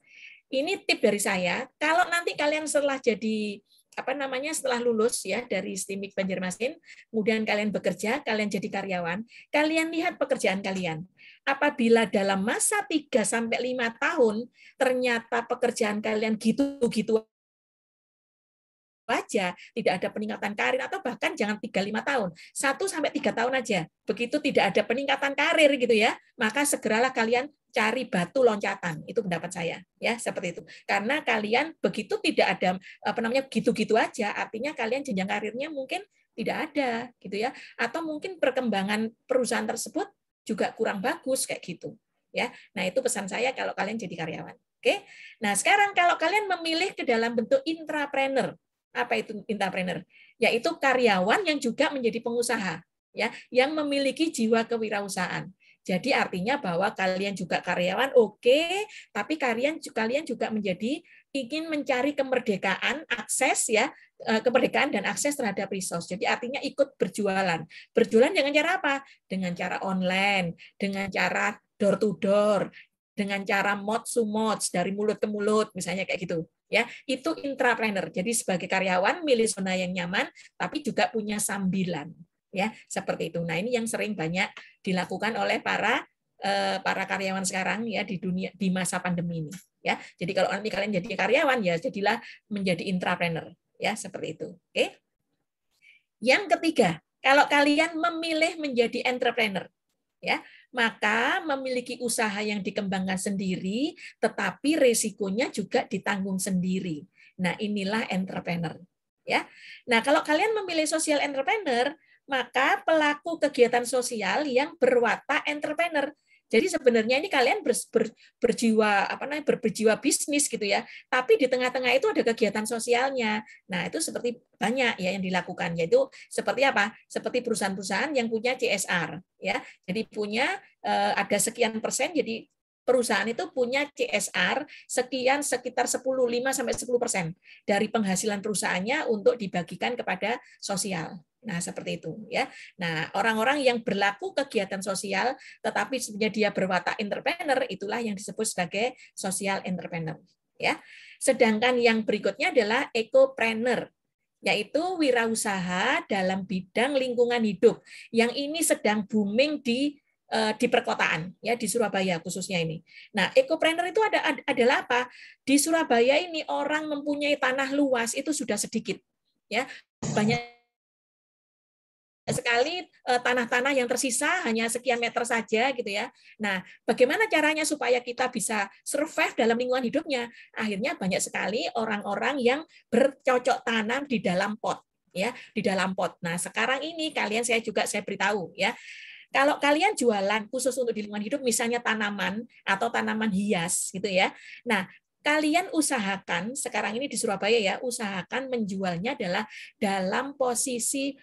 Ini tip dari saya. Kalau nanti kalian setelah jadi apa namanya setelah lulus ya dari STIMIK Banjarmasin, kemudian kalian bekerja, kalian jadi karyawan, kalian lihat pekerjaan kalian. Apabila dalam masa 3 sampai 5 tahun ternyata pekerjaan kalian gitu-gitu aja, tidak ada peningkatan karir atau bahkan jangan 3 5 tahun, 1 sampai 3 tahun aja. Begitu tidak ada peningkatan karir gitu ya, maka segeralah kalian cari batu loncatan itu pendapat saya ya seperti itu karena kalian begitu tidak ada apa namanya gitu-gitu aja artinya kalian jenjang karirnya mungkin tidak ada gitu ya atau mungkin perkembangan perusahaan tersebut juga kurang bagus kayak gitu ya nah itu pesan saya kalau kalian jadi karyawan oke nah sekarang kalau kalian memilih ke dalam bentuk intrapreneur apa itu intrapreneur yaitu karyawan yang juga menjadi pengusaha ya yang memiliki jiwa kewirausahaan jadi artinya bahwa kalian juga karyawan oke, okay, tapi kalian kalian juga menjadi ingin mencari kemerdekaan akses ya eh, kemerdekaan dan akses terhadap resource. Jadi artinya ikut berjualan. Berjualan dengan cara apa? Dengan cara online, dengan cara door to door, dengan cara mod to mod dari mulut ke mulut misalnya kayak gitu ya itu intrapreneur jadi sebagai karyawan milih zona yang nyaman tapi juga punya sambilan ya seperti itu. Nah ini yang sering banyak dilakukan oleh para eh, para karyawan sekarang ya di dunia di masa pandemi ini ya. Jadi kalau nanti kalian jadi karyawan ya jadilah menjadi intrapreneur ya seperti itu. Oke. Yang ketiga, kalau kalian memilih menjadi entrepreneur ya, maka memiliki usaha yang dikembangkan sendiri tetapi resikonya juga ditanggung sendiri. Nah, inilah entrepreneur ya. Nah, kalau kalian memilih social entrepreneur, maka pelaku kegiatan sosial yang berwatak entrepreneur. Jadi sebenarnya ini kalian ber, ber, berjiwa apa namanya berjiwa bisnis gitu ya. Tapi di tengah-tengah itu ada kegiatan sosialnya. Nah, itu seperti banyak ya yang dilakukan yaitu seperti apa? Seperti perusahaan-perusahaan yang punya CSR ya. Jadi punya eh, ada sekian persen jadi perusahaan itu punya CSR sekian sekitar 10 5 sampai 10 persen dari penghasilan perusahaannya untuk dibagikan kepada sosial. Nah, seperti itu ya. Nah, orang-orang yang berlaku kegiatan sosial tetapi sebenarnya dia berwatak entrepreneur itulah yang disebut sebagai social entrepreneur ya. Sedangkan yang berikutnya adalah ecopreneur yaitu wirausaha dalam bidang lingkungan hidup yang ini sedang booming di Eh, di perkotaan ya di Surabaya khususnya ini. Nah, ekopreneur itu ada adalah apa? Di Surabaya ini orang mempunyai tanah luas itu sudah sedikit ya. Banyak sekali eh, tanah-tanah yang tersisa hanya sekian meter saja gitu ya. Nah, bagaimana caranya supaya kita bisa survive dalam lingkungan hidupnya? Akhirnya banyak sekali orang-orang yang bercocok tanam di dalam pot ya, di dalam pot. Nah, sekarang ini kalian saya juga saya beritahu ya kalau kalian jualan khusus untuk di lingkungan hidup, misalnya tanaman atau tanaman hias gitu ya. Nah, kalian usahakan sekarang ini di Surabaya ya, usahakan menjualnya adalah dalam posisi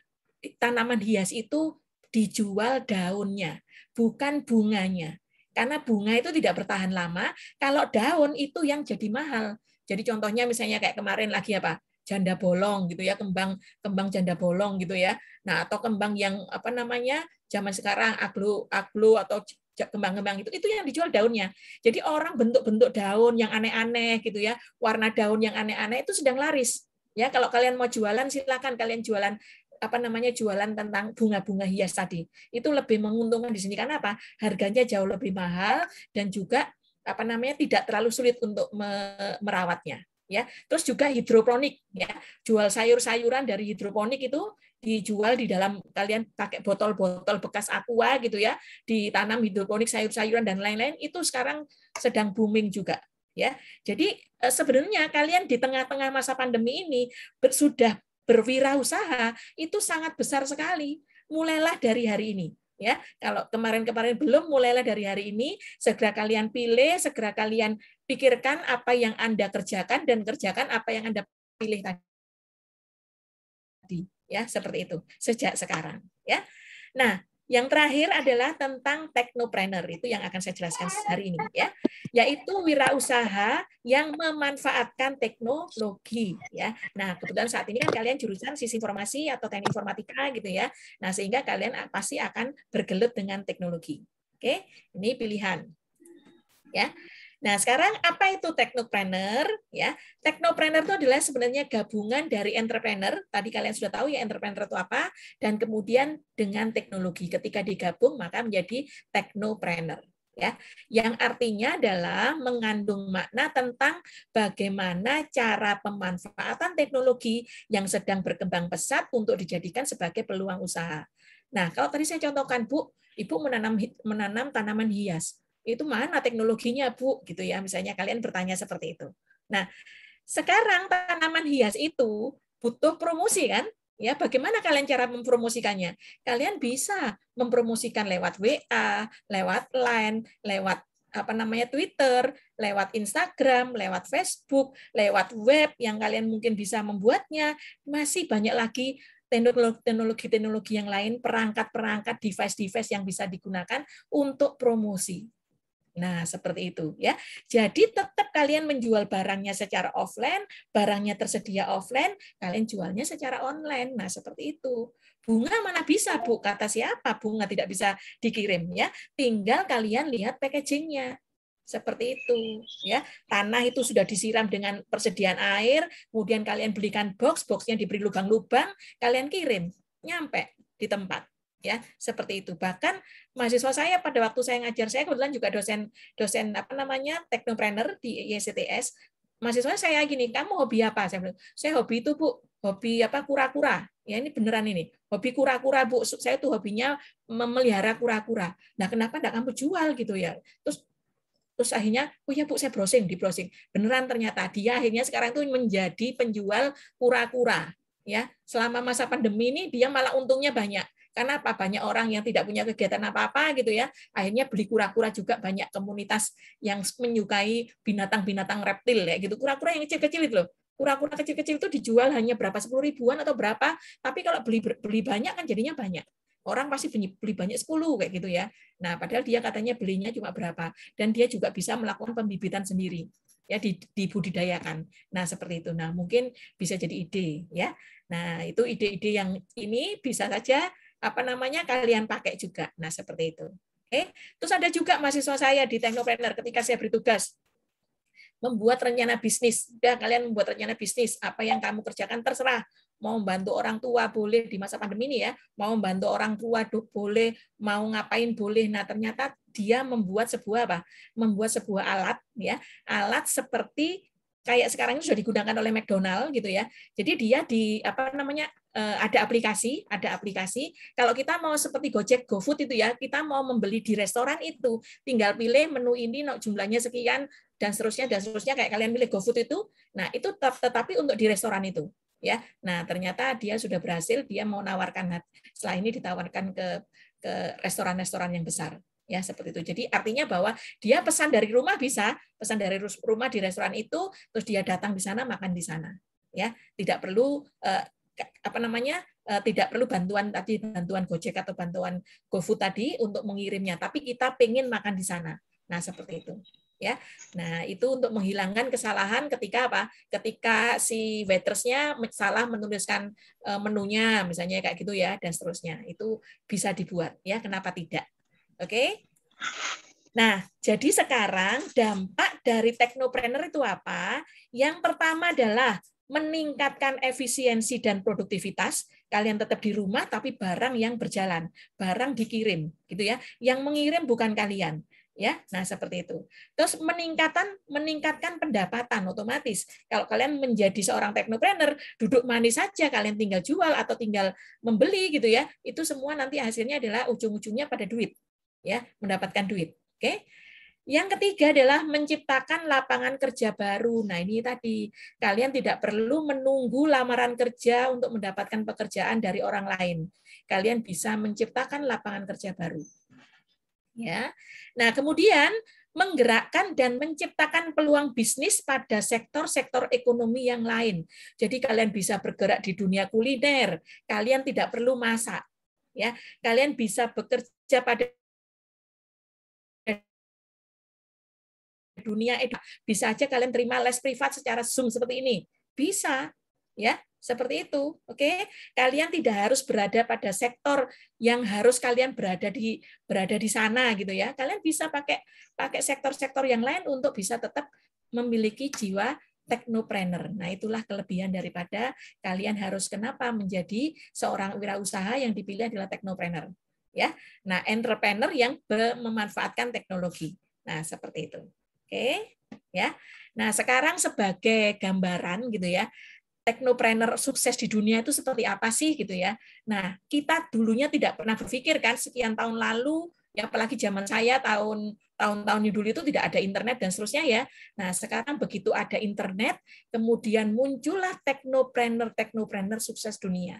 tanaman hias itu dijual daunnya, bukan bunganya. Karena bunga itu tidak bertahan lama, kalau daun itu yang jadi mahal. Jadi contohnya misalnya kayak kemarin lagi apa? janda bolong gitu ya kembang kembang janda bolong gitu ya nah atau kembang yang apa namanya zaman sekarang aglo aglo atau kembang-kembang itu itu yang dijual daunnya. Jadi orang bentuk-bentuk daun yang aneh-aneh gitu ya, warna daun yang aneh-aneh itu sedang laris. Ya, kalau kalian mau jualan silakan kalian jualan apa namanya jualan tentang bunga-bunga hias tadi. Itu lebih menguntungkan di sini karena apa? Harganya jauh lebih mahal dan juga apa namanya tidak terlalu sulit untuk merawatnya ya. Terus juga hidroponik ya. Jual sayur-sayuran dari hidroponik itu dijual di dalam kalian pakai botol-botol bekas aqua gitu ya, ditanam hidroponik sayur-sayuran dan lain-lain itu sekarang sedang booming juga ya. Jadi eh, sebenarnya kalian di tengah-tengah masa pandemi ini sudah berwirausaha itu sangat besar sekali. Mulailah dari hari ini ya. Kalau kemarin-kemarin belum mulailah dari hari ini, segera kalian pilih, segera kalian pikirkan apa yang Anda kerjakan dan kerjakan apa yang Anda pilih tadi ya seperti itu sejak sekarang ya. Nah, yang terakhir adalah tentang teknopreneur itu yang akan saya jelaskan hari ini ya, yaitu wirausaha yang memanfaatkan teknologi ya. Nah, kebetulan saat ini kan kalian jurusan sisi informasi atau teknik informatika gitu ya. Nah, sehingga kalian pasti akan bergelut dengan teknologi. Oke, ini pilihan. Ya. Nah, sekarang apa itu teknopreneur? Ya, teknopreneur itu adalah sebenarnya gabungan dari entrepreneur. Tadi kalian sudah tahu ya entrepreneur itu apa, dan kemudian dengan teknologi. Ketika digabung maka menjadi teknopreneur. Ya, yang artinya adalah mengandung makna tentang bagaimana cara pemanfaatan teknologi yang sedang berkembang pesat untuk dijadikan sebagai peluang usaha. Nah, kalau tadi saya contohkan Bu, Ibu menanam menanam tanaman hias itu mana teknologinya Bu gitu ya misalnya kalian bertanya seperti itu. Nah, sekarang tanaman hias itu butuh promosi kan? Ya, bagaimana kalian cara mempromosikannya? Kalian bisa mempromosikan lewat WA, lewat LINE, lewat apa namanya Twitter, lewat Instagram, lewat Facebook, lewat web yang kalian mungkin bisa membuatnya. Masih banyak lagi teknologi-teknologi yang lain, perangkat-perangkat, device-device yang bisa digunakan untuk promosi. Nah, seperti itu ya. Jadi tetap kalian menjual barangnya secara offline, barangnya tersedia offline, kalian jualnya secara online. Nah, seperti itu. Bunga mana bisa, Bu? Kata siapa? Bunga tidak bisa dikirim ya. Tinggal kalian lihat packagingnya seperti itu ya tanah itu sudah disiram dengan persediaan air kemudian kalian belikan box boxnya diberi lubang-lubang kalian kirim nyampe di tempat ya seperti itu bahkan mahasiswa saya pada waktu saya ngajar saya kebetulan juga dosen dosen apa namanya teknopreneur di YCTS mahasiswa saya gini kamu hobi apa saya bilang saya hobi itu bu hobi apa kura-kura ya ini beneran ini hobi kura-kura bu saya tuh hobinya memelihara kura-kura nah kenapa enggak kamu jual gitu ya terus terus akhirnya oh ya bu saya browsing di browsing beneran ternyata dia akhirnya sekarang itu menjadi penjual kura-kura ya selama masa pandemi ini dia malah untungnya banyak karena apa? Banyak orang yang tidak punya kegiatan apa-apa gitu ya, akhirnya beli kura-kura juga banyak komunitas yang menyukai binatang-binatang reptil ya gitu. Kura-kura yang kecil-kecil itu loh kura-kura kecil-kecil itu dijual hanya berapa sepuluh ribuan atau berapa tapi kalau beli beli banyak kan jadinya banyak orang pasti beli banyak 10 kayak gitu ya. Nah, padahal dia katanya belinya cuma berapa dan dia juga bisa melakukan pembibitan sendiri ya dibudidayakan. Nah, seperti itu. Nah, mungkin bisa jadi ide ya. Nah, itu ide-ide yang ini bisa saja apa namanya kalian pakai juga. Nah, seperti itu. Oke. Terus ada juga mahasiswa saya di Teknopreneur ketika saya bertugas membuat rencana bisnis. Udah kalian membuat rencana bisnis, apa yang kamu kerjakan terserah. Mau membantu orang tua boleh di masa pandemi ini ya, mau membantu orang tua boleh, mau ngapain boleh. Nah, ternyata dia membuat sebuah apa? Membuat sebuah alat ya, alat seperti kayak sekarang ini sudah digunakan oleh McDonald gitu ya. Jadi dia di apa namanya eh, ada aplikasi, ada aplikasi. Kalau kita mau seperti Gojek, GoFood itu ya, kita mau membeli di restoran itu, tinggal pilih menu ini no, jumlahnya sekian dan seterusnya dan seterusnya kayak kalian pilih GoFood itu. Nah, itu tetap, tetapi untuk di restoran itu ya. Nah, ternyata dia sudah berhasil dia mau nawarkan setelah ini ditawarkan ke ke restoran-restoran yang besar ya seperti itu. Jadi artinya bahwa dia pesan dari rumah bisa, pesan dari rumah di restoran itu, terus dia datang di sana makan di sana, ya tidak perlu eh, apa namanya eh, tidak perlu bantuan tadi bantuan Gojek atau bantuan GoFood tadi untuk mengirimnya, tapi kita pengen makan di sana. Nah seperti itu ya. Nah, itu untuk menghilangkan kesalahan ketika apa? Ketika si waitersnya salah menuliskan eh, menunya misalnya kayak gitu ya dan seterusnya. Itu bisa dibuat ya, kenapa tidak? Oke? Okay? Nah, jadi sekarang dampak dari teknopreneur itu apa? Yang pertama adalah meningkatkan efisiensi dan produktivitas. Kalian tetap di rumah tapi barang yang berjalan, barang dikirim gitu ya. Yang mengirim bukan kalian ya. Nah, seperti itu. Terus meningkatan meningkatkan pendapatan otomatis. Kalau kalian menjadi seorang teknopreneur, duduk manis saja kalian tinggal jual atau tinggal membeli gitu ya. Itu semua nanti hasilnya adalah ujung-ujungnya pada duit ya mendapatkan duit oke Yang ketiga adalah menciptakan lapangan kerja baru. Nah, ini tadi kalian tidak perlu menunggu lamaran kerja untuk mendapatkan pekerjaan dari orang lain. Kalian bisa menciptakan lapangan kerja baru. Ya. Nah, kemudian menggerakkan dan menciptakan peluang bisnis pada sektor-sektor ekonomi yang lain. Jadi kalian bisa bergerak di dunia kuliner, kalian tidak perlu masak. Ya, kalian bisa bekerja pada dunia itu eh, bisa aja kalian terima les privat secara Zoom seperti ini. Bisa, ya. Seperti itu, oke? Okay? Kalian tidak harus berada pada sektor yang harus kalian berada di berada di sana gitu ya. Kalian bisa pakai pakai sektor-sektor yang lain untuk bisa tetap memiliki jiwa teknopreneur. Nah, itulah kelebihan daripada kalian harus kenapa menjadi seorang wirausaha yang dipilih adalah teknopreneur, ya. Nah, entrepreneur yang memanfaatkan teknologi. Nah, seperti itu. Oke, ya. Nah, sekarang sebagai gambaran gitu ya, teknopreneur sukses di dunia itu seperti apa sih gitu ya. Nah, kita dulunya tidak pernah berpikir kan sekian tahun lalu ya apalagi zaman saya tahun tahun-tahun dulu itu tidak ada internet dan seterusnya ya. Nah, sekarang begitu ada internet, kemudian muncullah teknopreneur-teknopreneur sukses dunia.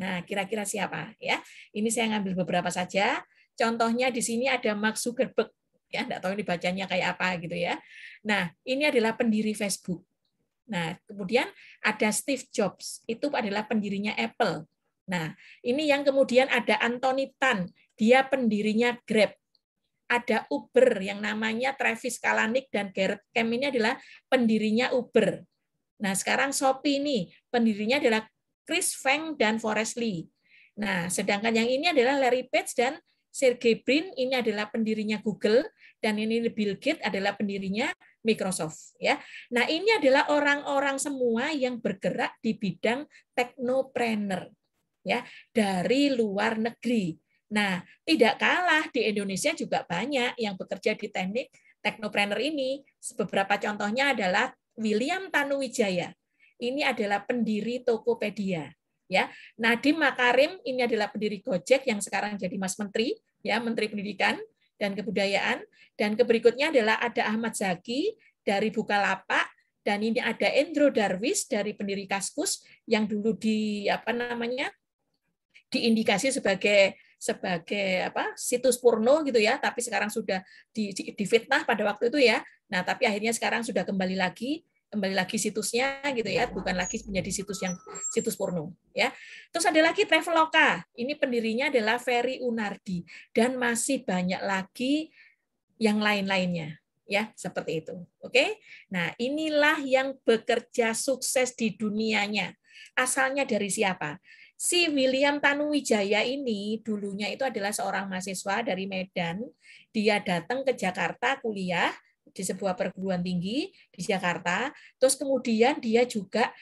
Nah, kira-kira siapa ya? Ini saya ngambil beberapa saja. Contohnya di sini ada Mark Zuckerberg ya enggak tahu dibacanya kayak apa gitu ya. Nah, ini adalah pendiri Facebook. Nah, kemudian ada Steve Jobs, itu adalah pendirinya Apple. Nah, ini yang kemudian ada Anthony Tan, dia pendirinya Grab. Ada Uber yang namanya Travis Kalanick dan Garrett Kemp ini adalah pendirinya Uber. Nah, sekarang Shopee ini pendirinya adalah Chris Feng dan Forrest Lee. Nah, sedangkan yang ini adalah Larry Page dan Sergey Brin, ini adalah pendirinya Google dan ini Bill Gates adalah pendirinya Microsoft ya. Nah, ini adalah orang-orang semua yang bergerak di bidang teknopreneur ya dari luar negeri. Nah, tidak kalah di Indonesia juga banyak yang bekerja di teknik teknopreneur ini. Beberapa contohnya adalah William Tanuwijaya. Ini adalah pendiri Tokopedia ya. Nadiem Makarim ini adalah pendiri Gojek yang sekarang jadi Mas Menteri ya, Menteri Pendidikan dan Kebudayaan. Dan keberikutnya adalah ada Ahmad Zaki dari Bukalapak, dan ini ada Endro Darwis dari pendiri Kaskus yang dulu di apa namanya diindikasi sebagai sebagai apa situs porno gitu ya tapi sekarang sudah di, di, difitnah pada waktu itu ya nah tapi akhirnya sekarang sudah kembali lagi kembali lagi situsnya gitu ya, bukan lagi menjadi situs yang situs porno ya. Terus ada lagi Traveloka. Ini pendirinya adalah Ferry Unardi dan masih banyak lagi yang lain-lainnya ya, seperti itu. Oke. Nah, inilah yang bekerja sukses di dunianya. Asalnya dari siapa? Si William Tanuwijaya ini dulunya itu adalah seorang mahasiswa dari Medan. Dia datang ke Jakarta kuliah, di sebuah perguruan tinggi di Jakarta. Terus kemudian dia juga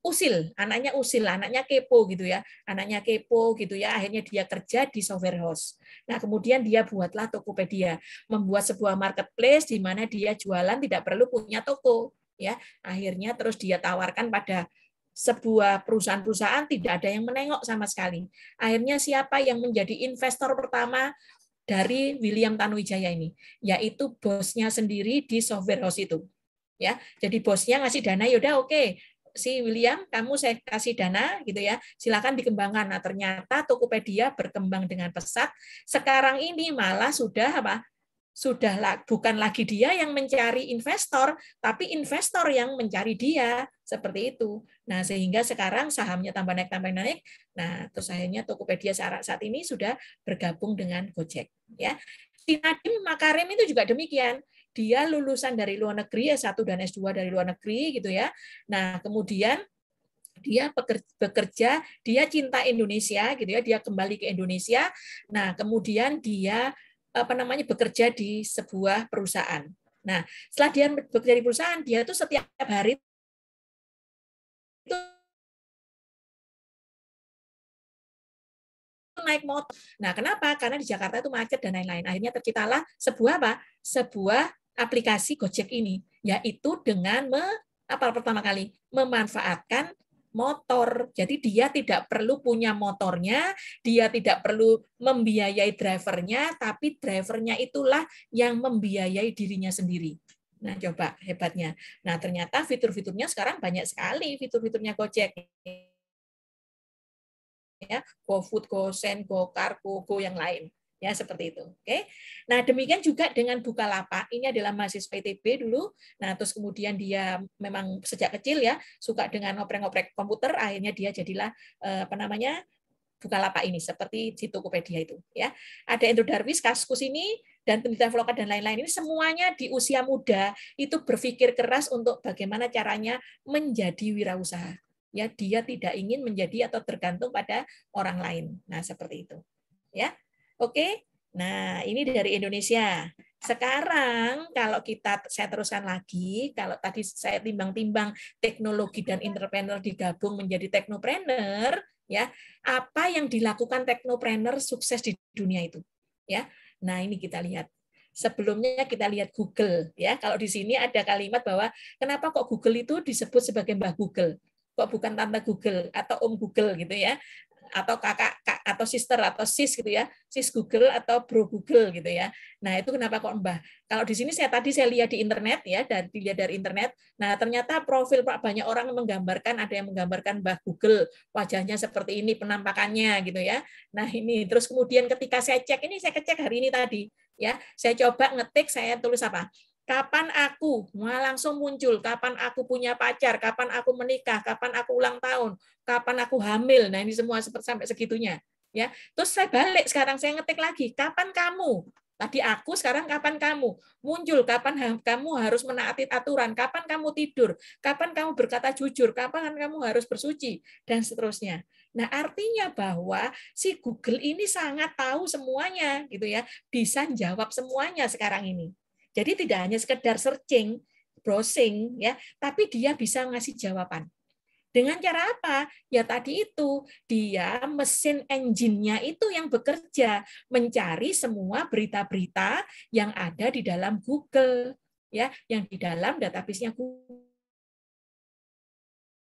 usil, anaknya usil, anaknya kepo gitu ya, anaknya kepo gitu ya, akhirnya dia kerja di software house. Nah kemudian dia buatlah Tokopedia, membuat sebuah marketplace di mana dia jualan tidak perlu punya toko, ya. Akhirnya terus dia tawarkan pada sebuah perusahaan-perusahaan tidak ada yang menengok sama sekali. Akhirnya siapa yang menjadi investor pertama dari William Tanuwijaya ini, yaitu bosnya sendiri di software house itu. Ya, jadi bosnya ngasih dana, yaudah oke, okay. si William, kamu saya kasih dana, gitu ya, silakan dikembangkan. Nah, ternyata Tokopedia berkembang dengan pesat. Sekarang ini malah sudah apa? Sudah bukan lagi dia yang mencari investor, tapi investor yang mencari dia seperti itu. Nah, sehingga sekarang sahamnya tambah naik, tambah naik. Nah, terus akhirnya Tokopedia saat ini sudah bergabung dengan Gojek. Ya. Si Nadim Makarim itu juga demikian. Dia lulusan dari luar negeri, ya satu dan S2 dari luar negeri gitu ya. Nah, kemudian dia bekerja, dia cinta Indonesia gitu ya, dia kembali ke Indonesia. Nah, kemudian dia apa namanya bekerja di sebuah perusahaan. Nah, setelah dia bekerja di perusahaan, dia tuh setiap hari naik motor. Nah, kenapa? Karena di Jakarta itu macet dan lain-lain. Akhirnya terciptalah sebuah apa? Sebuah aplikasi Gojek ini, yaitu dengan me, apa pertama kali memanfaatkan motor. Jadi dia tidak perlu punya motornya, dia tidak perlu membiayai drivernya, tapi drivernya itulah yang membiayai dirinya sendiri. Nah, coba hebatnya. Nah, ternyata fitur-fiturnya sekarang banyak sekali fitur-fiturnya Gojek. Ya, GoFood, GoSend, GoCar, GoGo yang lain. Ya, seperti itu. Oke. Nah, demikian juga dengan Bukalapak. Ini adalah masih PTB dulu. Nah, terus kemudian dia memang sejak kecil ya suka dengan ngoprek-ngoprek komputer, akhirnya dia jadilah eh, apa namanya? Bukalapak ini seperti di Tokopedia itu ya. Ada Endo Darwis, Kaskus ini dan penelitian Vloka dan lain-lain ini semuanya di usia muda itu berpikir keras untuk bagaimana caranya menjadi wirausaha. Ya, dia tidak ingin menjadi atau tergantung pada orang lain. Nah, seperti itu. Ya. Oke. Nah, ini dari Indonesia. Sekarang kalau kita saya teruskan lagi, kalau tadi saya timbang-timbang teknologi dan entrepreneur digabung menjadi teknopreneur, ya apa yang dilakukan teknopreneur sukses di dunia itu ya nah ini kita lihat sebelumnya kita lihat Google ya kalau di sini ada kalimat bahwa kenapa kok Google itu disebut sebagai Mbah Google kok bukan tante Google atau Om Google gitu ya atau kakak kak, atau sister atau sis gitu ya sis Google atau bro Google gitu ya nah itu kenapa kok mbah kalau di sini saya tadi saya lihat di internet ya dan dilihat dari internet nah ternyata profil pak banyak orang menggambarkan ada yang menggambarkan mbah Google wajahnya seperti ini penampakannya gitu ya nah ini terus kemudian ketika saya cek ini saya cek hari ini tadi ya saya coba ngetik saya tulis apa Kapan aku? Wah, langsung muncul. Kapan aku punya pacar? Kapan aku menikah? Kapan aku ulang tahun? Kapan aku hamil? Nah, ini semua seperti sampai segitunya. Ya, terus saya balik sekarang saya ngetik lagi. Kapan kamu? Tadi aku, sekarang kapan kamu? Muncul, kapan kamu harus menaati aturan? Kapan kamu tidur? Kapan kamu berkata jujur? Kapan kamu harus bersuci? Dan seterusnya. Nah, artinya bahwa si Google ini sangat tahu semuanya, gitu ya. Bisa jawab semuanya sekarang ini. Jadi tidak hanya sekedar searching, browsing ya, tapi dia bisa ngasih jawaban. Dengan cara apa? Ya tadi itu, dia mesin engine-nya itu yang bekerja mencari semua berita-berita yang ada di dalam Google ya, yang di dalam database-nya Google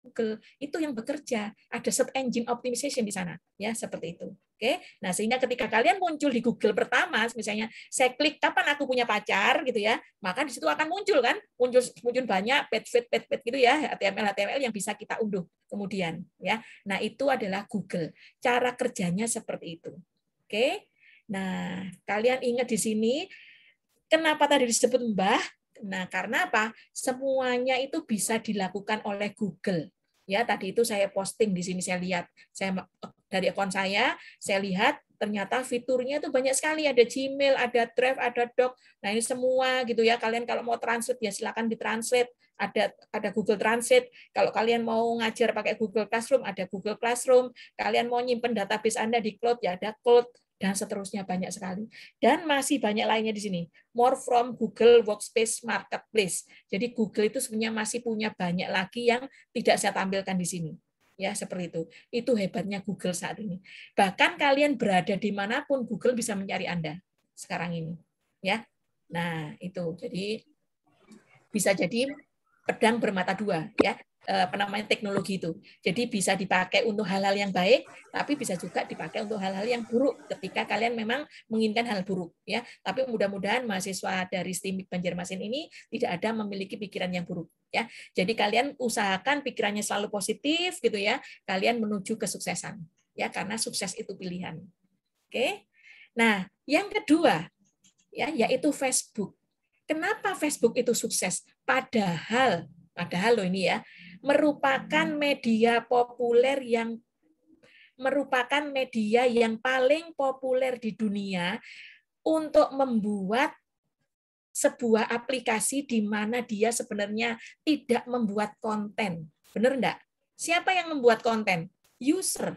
Google itu yang bekerja. Ada search engine optimization di sana, ya seperti itu. Oke. Nah, sehingga ketika kalian muncul di Google pertama, misalnya saya klik kapan aku punya pacar gitu ya, maka di situ akan muncul kan, muncul muncul banyak pet pet pet pet gitu ya, HTML HTML yang bisa kita unduh kemudian ya. Nah, itu adalah Google. Cara kerjanya seperti itu. Oke. Nah, kalian ingat di sini kenapa tadi disebut Mbah? Nah, karena apa? Semuanya itu bisa dilakukan oleh Google. Ya, tadi itu saya posting di sini saya lihat. Saya dari akun saya, saya lihat ternyata fiturnya itu banyak sekali ada Gmail, ada Drive, ada Doc. Nah, ini semua gitu ya. Kalian kalau mau translate ya silakan ditranslate. Ada ada Google Translate. Kalau kalian mau ngajar pakai Google Classroom, ada Google Classroom. Kalian mau nyimpen database Anda di cloud ya ada cloud dan seterusnya banyak sekali. Dan masih banyak lainnya di sini. More from Google Workspace Marketplace. Jadi Google itu sebenarnya masih punya banyak lagi yang tidak saya tampilkan di sini. Ya, seperti itu. Itu hebatnya Google saat ini. Bahkan kalian berada di manapun Google bisa mencari Anda sekarang ini. Ya. Nah, itu. Jadi bisa jadi pedang bermata dua ya Eh, apa namanya teknologi itu. Jadi bisa dipakai untuk hal-hal yang baik, tapi bisa juga dipakai untuk hal-hal yang buruk ketika kalian memang menginginkan hal buruk ya. Tapi mudah-mudahan mahasiswa dari STEM Banjarmasin ini tidak ada memiliki pikiran yang buruk ya. Jadi kalian usahakan pikirannya selalu positif gitu ya. Kalian menuju kesuksesan ya karena sukses itu pilihan. Oke. Nah, yang kedua ya yaitu Facebook. Kenapa Facebook itu sukses? Padahal padahal loh ini ya merupakan media populer yang merupakan media yang paling populer di dunia untuk membuat sebuah aplikasi di mana dia sebenarnya tidak membuat konten. Benar enggak? Siapa yang membuat konten? User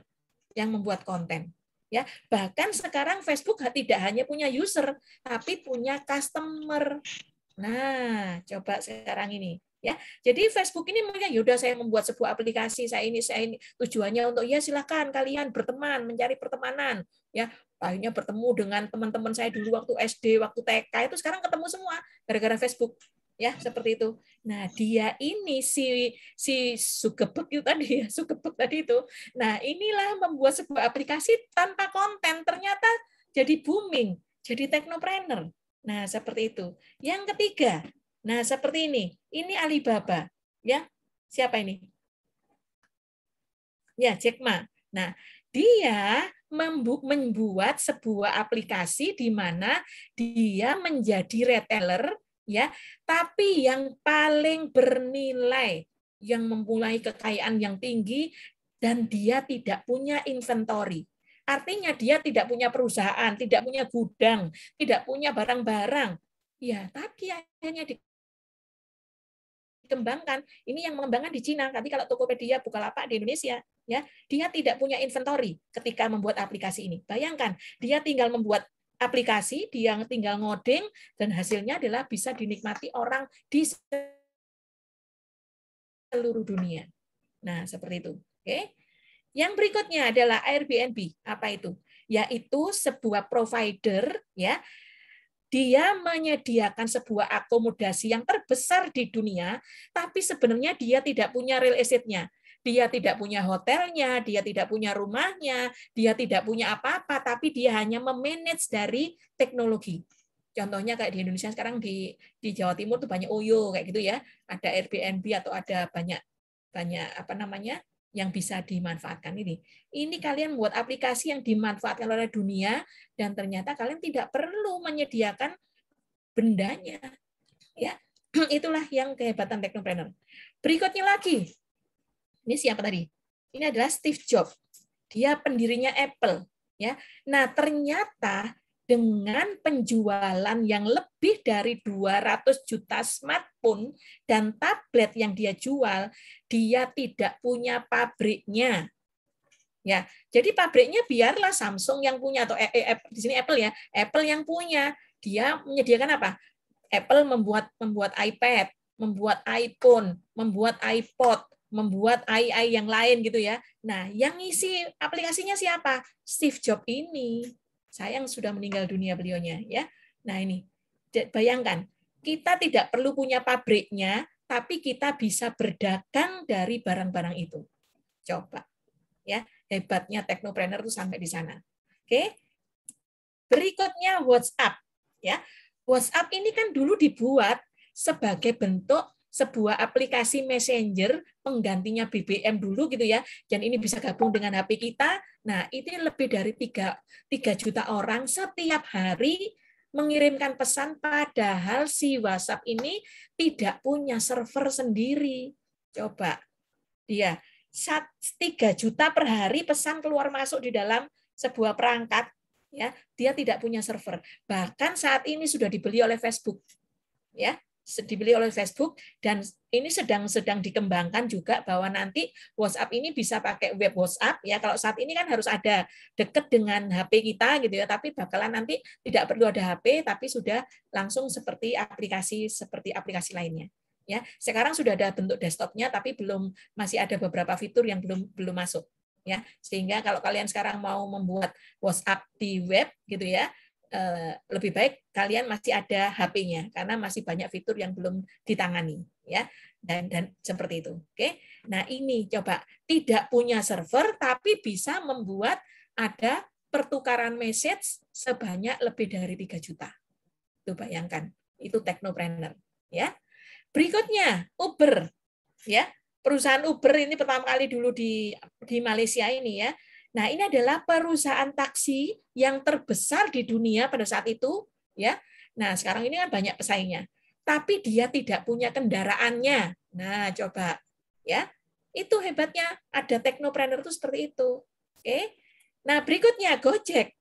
yang membuat konten. Ya, bahkan sekarang Facebook tidak hanya punya user, tapi punya customer. Nah, coba sekarang ini ya jadi Facebook ini mereka yaudah saya membuat sebuah aplikasi saya ini saya ini tujuannya untuk ya silakan kalian berteman mencari pertemanan ya akhirnya bertemu dengan teman-teman saya dulu waktu SD waktu TK itu sekarang ketemu semua gara-gara Facebook ya seperti itu. Nah dia ini si si Sugebek itu tadi ya Sugebek tadi itu. Nah inilah membuat sebuah aplikasi tanpa konten ternyata jadi booming, jadi teknopreneur. Nah seperti itu. Yang ketiga Nah, seperti ini. Ini Alibaba, ya. Siapa ini? Ya, Jack Ma. Nah, dia membuat sebuah aplikasi di mana dia menjadi retailer ya, tapi yang paling bernilai yang mempunyai kekayaan yang tinggi dan dia tidak punya inventory. Artinya dia tidak punya perusahaan, tidak punya gudang, tidak punya barang-barang. Ya, tapi akhirnya di dikembangkan. Ini yang mengembangkan di Cina. Tapi kalau Tokopedia, Bukalapak di Indonesia, ya dia tidak punya inventory ketika membuat aplikasi ini. Bayangkan, dia tinggal membuat aplikasi, dia tinggal ngoding, dan hasilnya adalah bisa dinikmati orang di seluruh dunia. Nah, seperti itu. Oke. Yang berikutnya adalah Airbnb. Apa itu? Yaitu sebuah provider ya dia menyediakan sebuah akomodasi yang terbesar di dunia, tapi sebenarnya dia tidak punya real estate-nya. Dia tidak punya hotelnya, dia tidak punya rumahnya, dia tidak punya apa-apa, tapi dia hanya memanage dari teknologi. Contohnya kayak di Indonesia sekarang di di Jawa Timur tuh banyak OYO kayak gitu ya, ada Airbnb atau ada banyak banyak apa namanya yang bisa dimanfaatkan ini. Ini kalian buat aplikasi yang dimanfaatkan oleh dunia dan ternyata kalian tidak perlu menyediakan bendanya. Ya, *clears throat* itulah yang kehebatan teknopreneur. Berikutnya lagi. Ini siapa tadi? Ini adalah Steve Jobs. Dia pendirinya Apple, ya. Nah, ternyata dengan penjualan yang lebih dari 200 juta smartphone dan tablet yang dia jual, dia tidak punya pabriknya. Ya, jadi pabriknya biarlah Samsung yang punya atau eh, eh, di sini Apple ya, Apple yang punya. Dia menyediakan apa? Apple membuat membuat iPad, membuat iPhone, membuat iPod, membuat AI yang lain gitu ya. Nah, yang ngisi aplikasinya siapa? Steve Jobs ini Sayang sudah meninggal dunia beliaunya ya. Nah ini bayangkan kita tidak perlu punya pabriknya, tapi kita bisa berdagang dari barang-barang itu. Coba ya hebatnya teknopreneur itu sampai di sana. Oke. Berikutnya WhatsApp ya. WhatsApp ini kan dulu dibuat sebagai bentuk sebuah aplikasi messenger penggantinya BBM dulu gitu ya. Dan ini bisa gabung dengan HP kita. Nah, ini lebih dari 3, 3 juta orang setiap hari mengirimkan pesan padahal si WhatsApp ini tidak punya server sendiri. Coba dia ya, 3 juta per hari pesan keluar masuk di dalam sebuah perangkat ya, dia tidak punya server. Bahkan saat ini sudah dibeli oleh Facebook. Ya, dibeli oleh Facebook dan ini sedang-sedang dikembangkan juga bahwa nanti WhatsApp ini bisa pakai web WhatsApp ya kalau saat ini kan harus ada dekat dengan HP kita gitu ya tapi bakalan nanti tidak perlu ada HP tapi sudah langsung seperti aplikasi seperti aplikasi lainnya ya sekarang sudah ada bentuk desktopnya tapi belum masih ada beberapa fitur yang belum belum masuk ya sehingga kalau kalian sekarang mau membuat WhatsApp di web gitu ya Eh, lebih baik kalian masih ada HP-nya karena masih banyak fitur yang belum ditangani ya dan dan seperti itu oke nah ini coba tidak punya server tapi bisa membuat ada pertukaran message sebanyak lebih dari 3 juta itu bayangkan itu teknopreneur ya berikutnya Uber ya perusahaan Uber ini pertama kali dulu di di Malaysia ini ya Nah, ini adalah perusahaan taksi yang terbesar di dunia pada saat itu, ya. Nah, sekarang ini kan banyak pesaingnya. Tapi dia tidak punya kendaraannya. Nah, coba ya. Itu hebatnya ada teknopreneur itu seperti itu. Oke. Nah, berikutnya Gojek.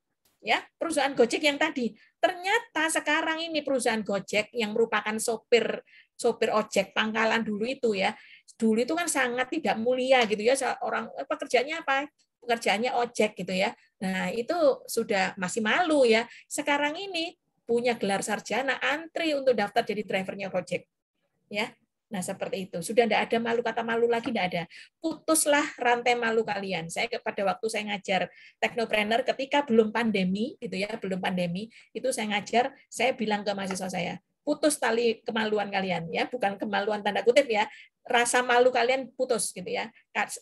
Ya, perusahaan Gojek yang tadi. Ternyata sekarang ini perusahaan Gojek yang merupakan sopir sopir ojek pangkalan dulu itu ya. Dulu itu kan sangat tidak mulia gitu ya orang eh, pekerjaannya apa? pekerjaannya ojek gitu ya. Nah, itu sudah masih malu ya. Sekarang ini punya gelar sarjana antri untuk daftar jadi drivernya ojek. Ya. Nah, seperti itu. Sudah tidak ada malu kata malu lagi tidak ada. Putuslah rantai malu kalian. Saya pada waktu saya ngajar teknopreneur ketika belum pandemi gitu ya, belum pandemi, itu saya ngajar, saya bilang ke mahasiswa saya, putus tali kemaluan kalian ya bukan kemaluan tanda kutip ya rasa malu kalian putus gitu ya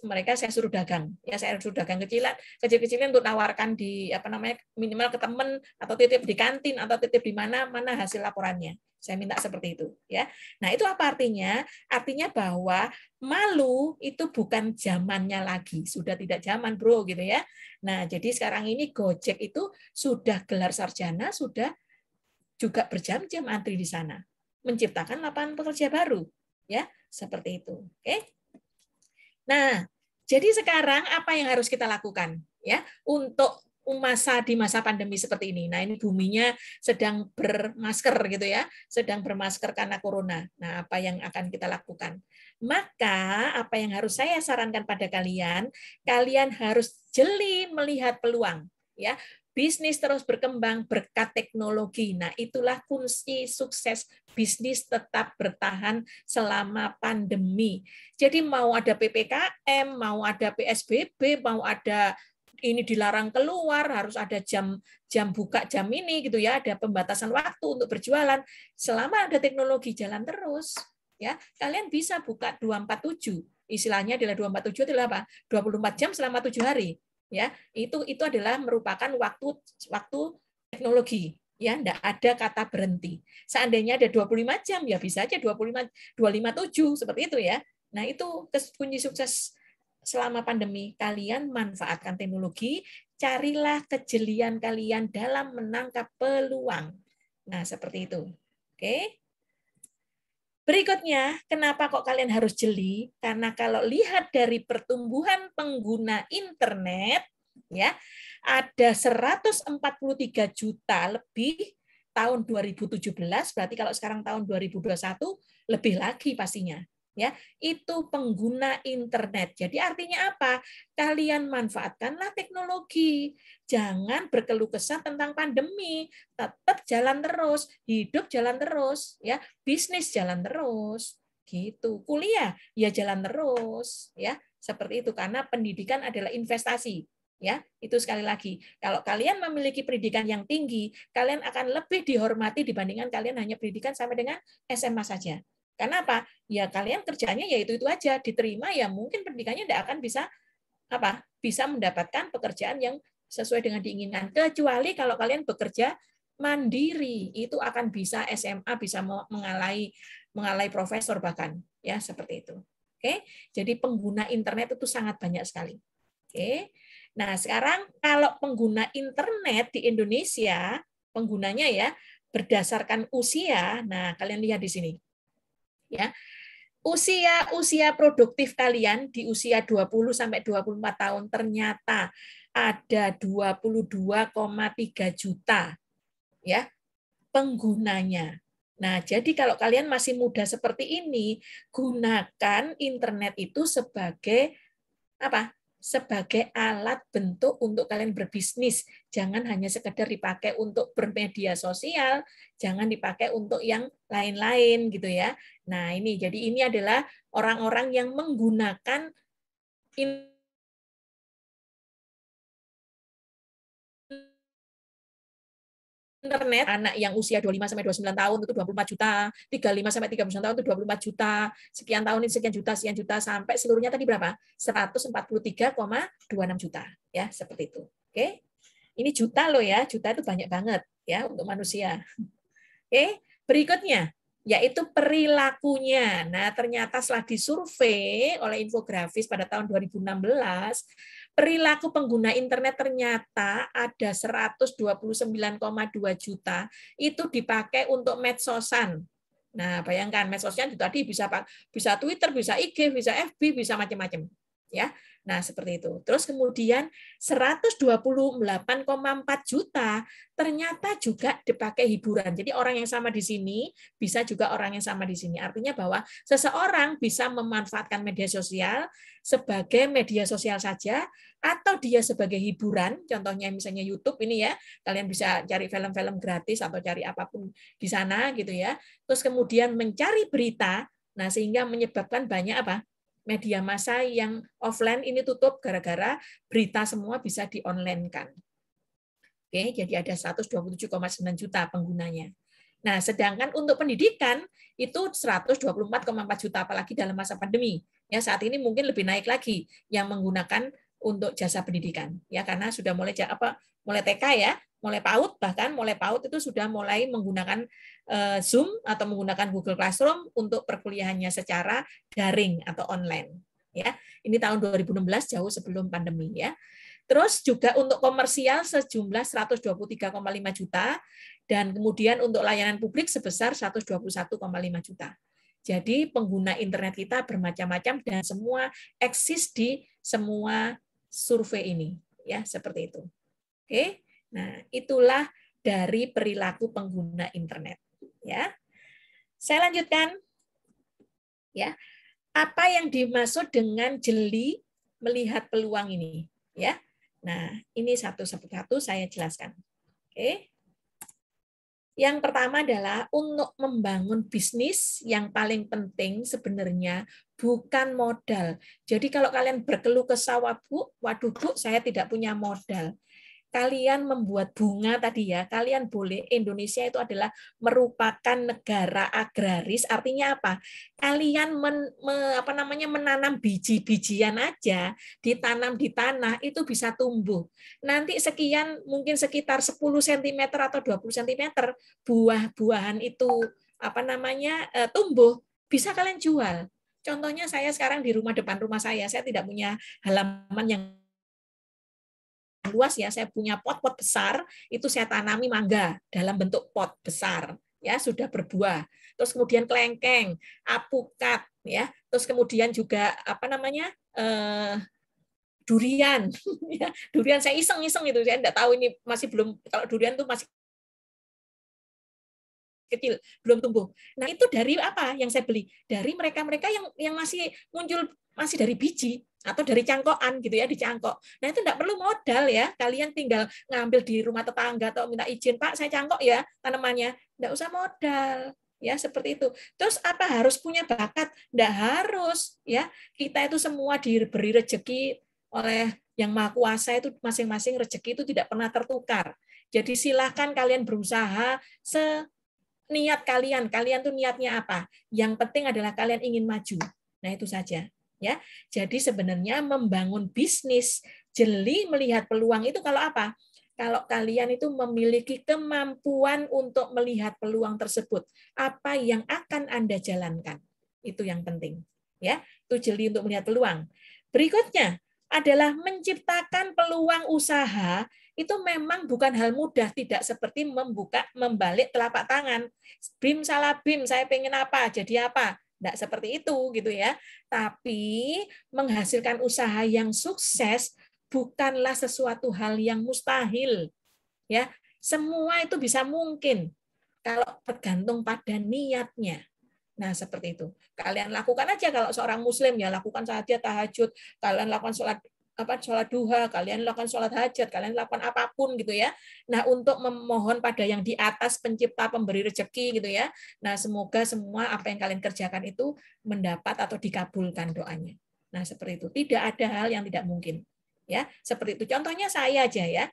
mereka saya suruh dagang ya saya suruh dagang kecilan kecil-kecilan untuk nawarkan di apa namanya minimal ke temen atau titip di kantin atau titip di mana mana hasil laporannya saya minta seperti itu ya nah itu apa artinya artinya bahwa malu itu bukan zamannya lagi sudah tidak zaman bro gitu ya nah jadi sekarang ini Gojek itu sudah gelar sarjana sudah juga berjam-jam antri di sana, menciptakan lapangan pekerja baru, ya seperti itu. Oke? Nah, jadi sekarang apa yang harus kita lakukan ya untuk masa di masa pandemi seperti ini. Nah, ini buminya sedang bermasker gitu ya, sedang bermasker karena corona. Nah, apa yang akan kita lakukan? Maka apa yang harus saya sarankan pada kalian, kalian harus jeli melihat peluang ya bisnis terus berkembang berkat teknologi. Nah, itulah kunci sukses bisnis tetap bertahan selama pandemi. Jadi mau ada PPKM, mau ada PSBB, mau ada ini dilarang keluar, harus ada jam jam buka jam ini gitu ya, ada pembatasan waktu untuk berjualan. Selama ada teknologi jalan terus, ya. Kalian bisa buka 247. Istilahnya adalah 247 adalah apa? 24 jam selama 7 hari ya itu itu adalah merupakan waktu waktu teknologi ya enggak ada kata berhenti. Seandainya ada 25 jam ya bisa aja 25 257 seperti itu ya. Nah, itu kunci sukses selama pandemi kalian manfaatkan teknologi, carilah kejelian kalian dalam menangkap peluang. Nah, seperti itu. Oke. Okay? Berikutnya, kenapa kok kalian harus jeli? Karena kalau lihat dari pertumbuhan pengguna internet, ya ada 143 juta lebih tahun 2017, berarti kalau sekarang tahun 2021 lebih lagi pastinya ya itu pengguna internet. Jadi artinya apa? Kalian manfaatkanlah teknologi. Jangan berkeluh kesah tentang pandemi. Tetap jalan terus, hidup jalan terus, ya bisnis jalan terus gitu. Kuliah ya jalan terus ya seperti itu karena pendidikan adalah investasi ya itu sekali lagi kalau kalian memiliki pendidikan yang tinggi kalian akan lebih dihormati dibandingkan kalian hanya pendidikan sampai dengan SMA saja karena apa? Ya kalian kerjanya ya itu-itu aja, diterima ya mungkin pendidikannya tidak akan bisa apa? bisa mendapatkan pekerjaan yang sesuai dengan diinginkan. Kecuali kalau kalian bekerja mandiri, itu akan bisa SMA bisa mengalai mengalai profesor bahkan ya seperti itu. Oke. Jadi pengguna internet itu sangat banyak sekali. Oke. Nah, sekarang kalau pengguna internet di Indonesia, penggunanya ya berdasarkan usia. Nah, kalian lihat di sini ya. Usia usia produktif kalian di usia 20 sampai 24 tahun ternyata ada 22,3 juta ya penggunanya. Nah, jadi kalau kalian masih muda seperti ini, gunakan internet itu sebagai apa? sebagai alat bentuk untuk kalian berbisnis. Jangan hanya sekedar dipakai untuk bermedia sosial, jangan dipakai untuk yang lain-lain gitu ya. Nah, ini jadi ini adalah orang-orang yang menggunakan internet anak yang usia 25 sampai 29 tahun itu 24 juta, 35 sampai 39 tahun itu 24 juta, sekian tahun ini sekian juta, sekian juta sampai seluruhnya tadi berapa? 143,26 juta ya, seperti itu. Oke. Ini juta loh ya, juta itu banyak banget ya untuk manusia. Oke, berikutnya yaitu perilakunya. Nah, ternyata setelah disurvei oleh infografis pada tahun 2016, perilaku pengguna internet ternyata ada 129,2 juta itu dipakai untuk medsosan. Nah, bayangkan medsosnya itu tadi bisa bisa Twitter, bisa IG, bisa FB, bisa macam-macam, ya. Nah, seperti itu. Terus kemudian 128,4 juta ternyata juga dipakai hiburan. Jadi orang yang sama di sini bisa juga orang yang sama di sini. Artinya bahwa seseorang bisa memanfaatkan media sosial sebagai media sosial saja atau dia sebagai hiburan. Contohnya misalnya YouTube ini ya, kalian bisa cari film-film gratis atau cari apapun di sana gitu ya. Terus kemudian mencari berita Nah, sehingga menyebabkan banyak apa? media massa yang offline ini tutup gara-gara berita semua bisa di online kan. Oke, jadi ada 127,9 juta penggunanya. Nah, sedangkan untuk pendidikan itu 124,4 juta apalagi dalam masa pandemi. Ya, saat ini mungkin lebih naik lagi yang menggunakan untuk jasa pendidikan ya karena sudah mulai apa mulai TK ya mulai paut bahkan mulai paut itu sudah mulai menggunakan eh, Zoom atau menggunakan Google Classroom untuk perkuliahannya secara daring atau online ya. Ini tahun 2016 jauh sebelum pandemi ya. Terus juga untuk komersial sejumlah 123,5 juta dan kemudian untuk layanan publik sebesar 121,5 juta. Jadi pengguna internet kita bermacam-macam dan semua eksis di semua survei ini ya seperti itu. Oke. Okay. Nah, itulah dari perilaku pengguna internet, ya. Saya lanjutkan. Ya. Apa yang dimaksud dengan jeli melihat peluang ini, ya? Nah, ini satu satu saya jelaskan. Oke. Yang pertama adalah untuk membangun bisnis yang paling penting sebenarnya bukan modal. Jadi kalau kalian berkeluh kesah, Bu, waduh Bu, saya tidak punya modal kalian membuat bunga tadi ya, kalian boleh Indonesia itu adalah merupakan negara agraris. Artinya apa? Kalian men, me, apa namanya menanam biji-bijian aja, ditanam di tanah itu bisa tumbuh. Nanti sekian mungkin sekitar 10 cm atau 20 cm buah-buahan itu apa namanya eh, tumbuh bisa kalian jual. Contohnya saya sekarang di rumah depan rumah saya, saya tidak punya halaman yang luas ya saya punya pot-pot besar itu saya tanami mangga dalam bentuk pot besar ya sudah berbuah terus kemudian kelengkeng apukat ya terus kemudian juga apa namanya eh, durian *laughs* ya. durian saya iseng iseng itu saya tidak tahu ini masih belum kalau durian tuh masih kecil belum tumbuh. Nah itu dari apa yang saya beli? Dari mereka-mereka yang yang masih muncul masih dari biji atau dari cangkokan gitu ya di cangkok. Nah itu tidak perlu modal ya. Kalian tinggal ngambil di rumah tetangga atau minta izin Pak saya cangkok ya tanamannya. Tidak usah modal ya seperti itu. Terus apa harus punya bakat? Tidak harus ya. Kita itu semua diberi rezeki oleh yang maha kuasa itu masing-masing rezeki itu tidak pernah tertukar. Jadi silahkan kalian berusaha se niat kalian. Kalian tuh niatnya apa? Yang penting adalah kalian ingin maju. Nah, itu saja. Ya, jadi sebenarnya membangun bisnis jeli melihat peluang itu kalau apa? Kalau kalian itu memiliki kemampuan untuk melihat peluang tersebut, apa yang akan Anda jalankan? Itu yang penting. Ya, itu jeli untuk melihat peluang. Berikutnya adalah menciptakan peluang usaha itu memang bukan hal mudah, tidak seperti membuka membalik telapak tangan. Bim salah bim, saya pengen apa, jadi apa. Tidak seperti itu gitu ya. Tapi menghasilkan usaha yang sukses bukanlah sesuatu hal yang mustahil. Ya, semua itu bisa mungkin kalau tergantung pada niatnya. Nah, seperti itu. Kalian lakukan aja kalau seorang muslim ya lakukan saja tahajud, kalian lakukan sholat apa sholat duha, kalian lakukan sholat hajat, kalian lakukan apapun gitu ya. Nah untuk memohon pada yang di atas pencipta pemberi rezeki gitu ya. Nah semoga semua apa yang kalian kerjakan itu mendapat atau dikabulkan doanya. Nah seperti itu. Tidak ada hal yang tidak mungkin ya seperti itu. Contohnya saya aja ya.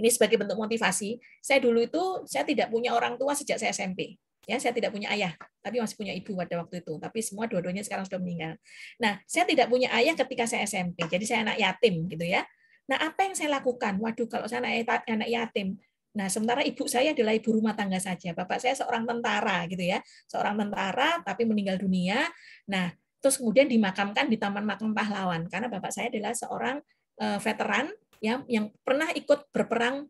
Ini sebagai bentuk motivasi. Saya dulu itu saya tidak punya orang tua sejak saya SMP. Ya, saya tidak punya ayah, tapi masih punya ibu pada waktu itu. Tapi semua dua-duanya sekarang sudah meninggal. Nah, saya tidak punya ayah ketika saya SMP, jadi saya anak yatim gitu ya. Nah, apa yang saya lakukan? Waduh, kalau saya anak, yatim, Nah, sementara ibu saya adalah ibu rumah tangga saja. Bapak saya seorang tentara gitu ya. Seorang tentara tapi meninggal dunia. Nah, terus kemudian dimakamkan di Taman Makam Pahlawan karena bapak saya adalah seorang eh, veteran yang yang pernah ikut berperang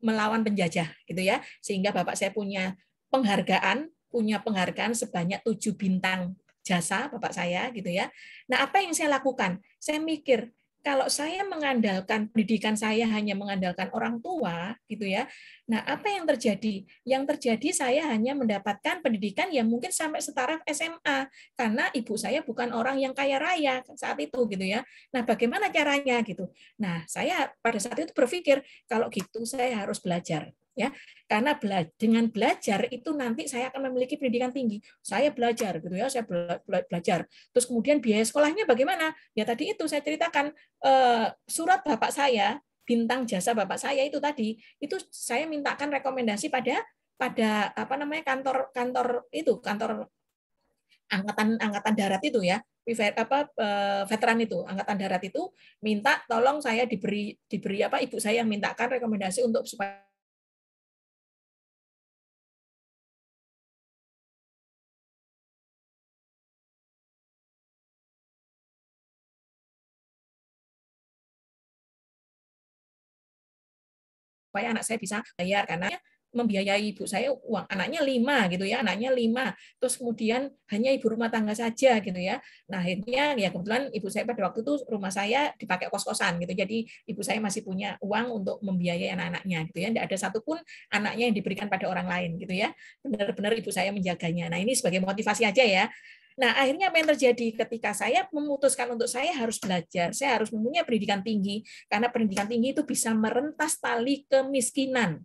melawan penjajah gitu ya. Sehingga bapak saya punya penghargaan, punya penghargaan sebanyak tujuh bintang jasa Bapak saya gitu ya. Nah, apa yang saya lakukan? Saya mikir, kalau saya mengandalkan pendidikan saya hanya mengandalkan orang tua gitu ya. Nah, apa yang terjadi? Yang terjadi saya hanya mendapatkan pendidikan yang mungkin sampai setara SMA karena ibu saya bukan orang yang kaya raya saat itu gitu ya. Nah, bagaimana caranya gitu. Nah, saya pada saat itu berpikir kalau gitu saya harus belajar ya karena bela dengan belajar itu nanti saya akan memiliki pendidikan tinggi saya belajar gitu ya saya bela belajar terus kemudian biaya sekolahnya bagaimana ya tadi itu saya ceritakan eh, surat bapak saya bintang jasa bapak saya itu tadi itu saya mintakan rekomendasi pada pada apa namanya kantor kantor itu kantor angkatan angkatan darat itu ya apa eh, veteran itu angkatan darat itu minta tolong saya diberi diberi apa ibu saya yang mintakan rekomendasi untuk supaya supaya anak saya bisa bayar karena membiayai ibu saya uang anaknya lima gitu ya anaknya lima terus kemudian hanya ibu rumah tangga saja gitu ya nah akhirnya ya kebetulan ibu saya pada waktu itu rumah saya dipakai kos kosan gitu jadi ibu saya masih punya uang untuk membiayai anak-anaknya gitu ya tidak ada satupun anaknya yang diberikan pada orang lain gitu ya benar-benar ibu saya menjaganya nah ini sebagai motivasi aja ya Nah, akhirnya apa yang terjadi ketika saya memutuskan untuk saya harus belajar, saya harus mempunyai pendidikan tinggi, karena pendidikan tinggi itu bisa merentas tali kemiskinan.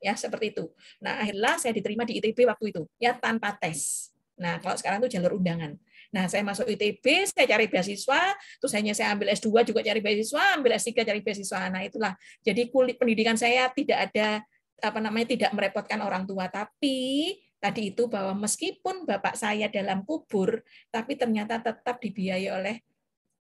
Ya, seperti itu. Nah, akhirnya saya diterima di ITB waktu itu, ya tanpa tes. Nah, kalau sekarang itu jalur undangan. Nah, saya masuk ITB, saya cari beasiswa, terus hanya saya ambil S2 juga cari beasiswa, ambil S3 cari beasiswa. Nah, itulah. Jadi kulit pendidikan saya tidak ada apa namanya tidak merepotkan orang tua tapi tadi itu bahwa meskipun bapak saya dalam kubur tapi ternyata tetap dibiayai oleh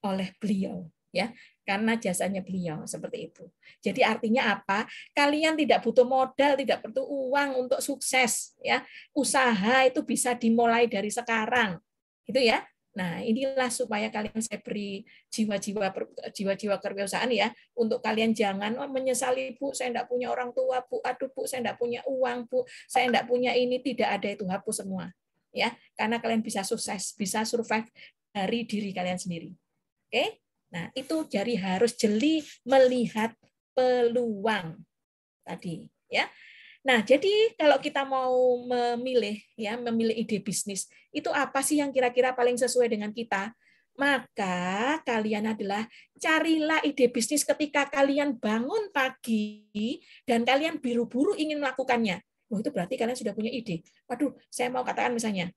oleh beliau ya karena jasanya beliau seperti itu. Jadi artinya apa? Kalian tidak butuh modal, tidak perlu uang untuk sukses ya. Usaha itu bisa dimulai dari sekarang. Gitu ya. Nah, inilah supaya kalian saya beri jiwa-jiwa jiwa-jiwa kewirausahaan ya, untuk kalian jangan oh, menyesali Bu, saya enggak punya orang tua, Bu. Aduh, Bu, saya enggak punya uang, Bu. Saya enggak punya ini, tidak ada itu hapus semua. Ya, karena kalian bisa sukses, bisa survive dari diri kalian sendiri. Oke? Nah, itu jari harus jeli melihat peluang tadi, ya. Nah, jadi kalau kita mau memilih ya, memilih ide bisnis, itu apa sih yang kira-kira paling sesuai dengan kita? Maka kalian adalah carilah ide bisnis ketika kalian bangun pagi dan kalian buru-buru ingin melakukannya. Oh, itu berarti kalian sudah punya ide. Waduh, saya mau katakan misalnya,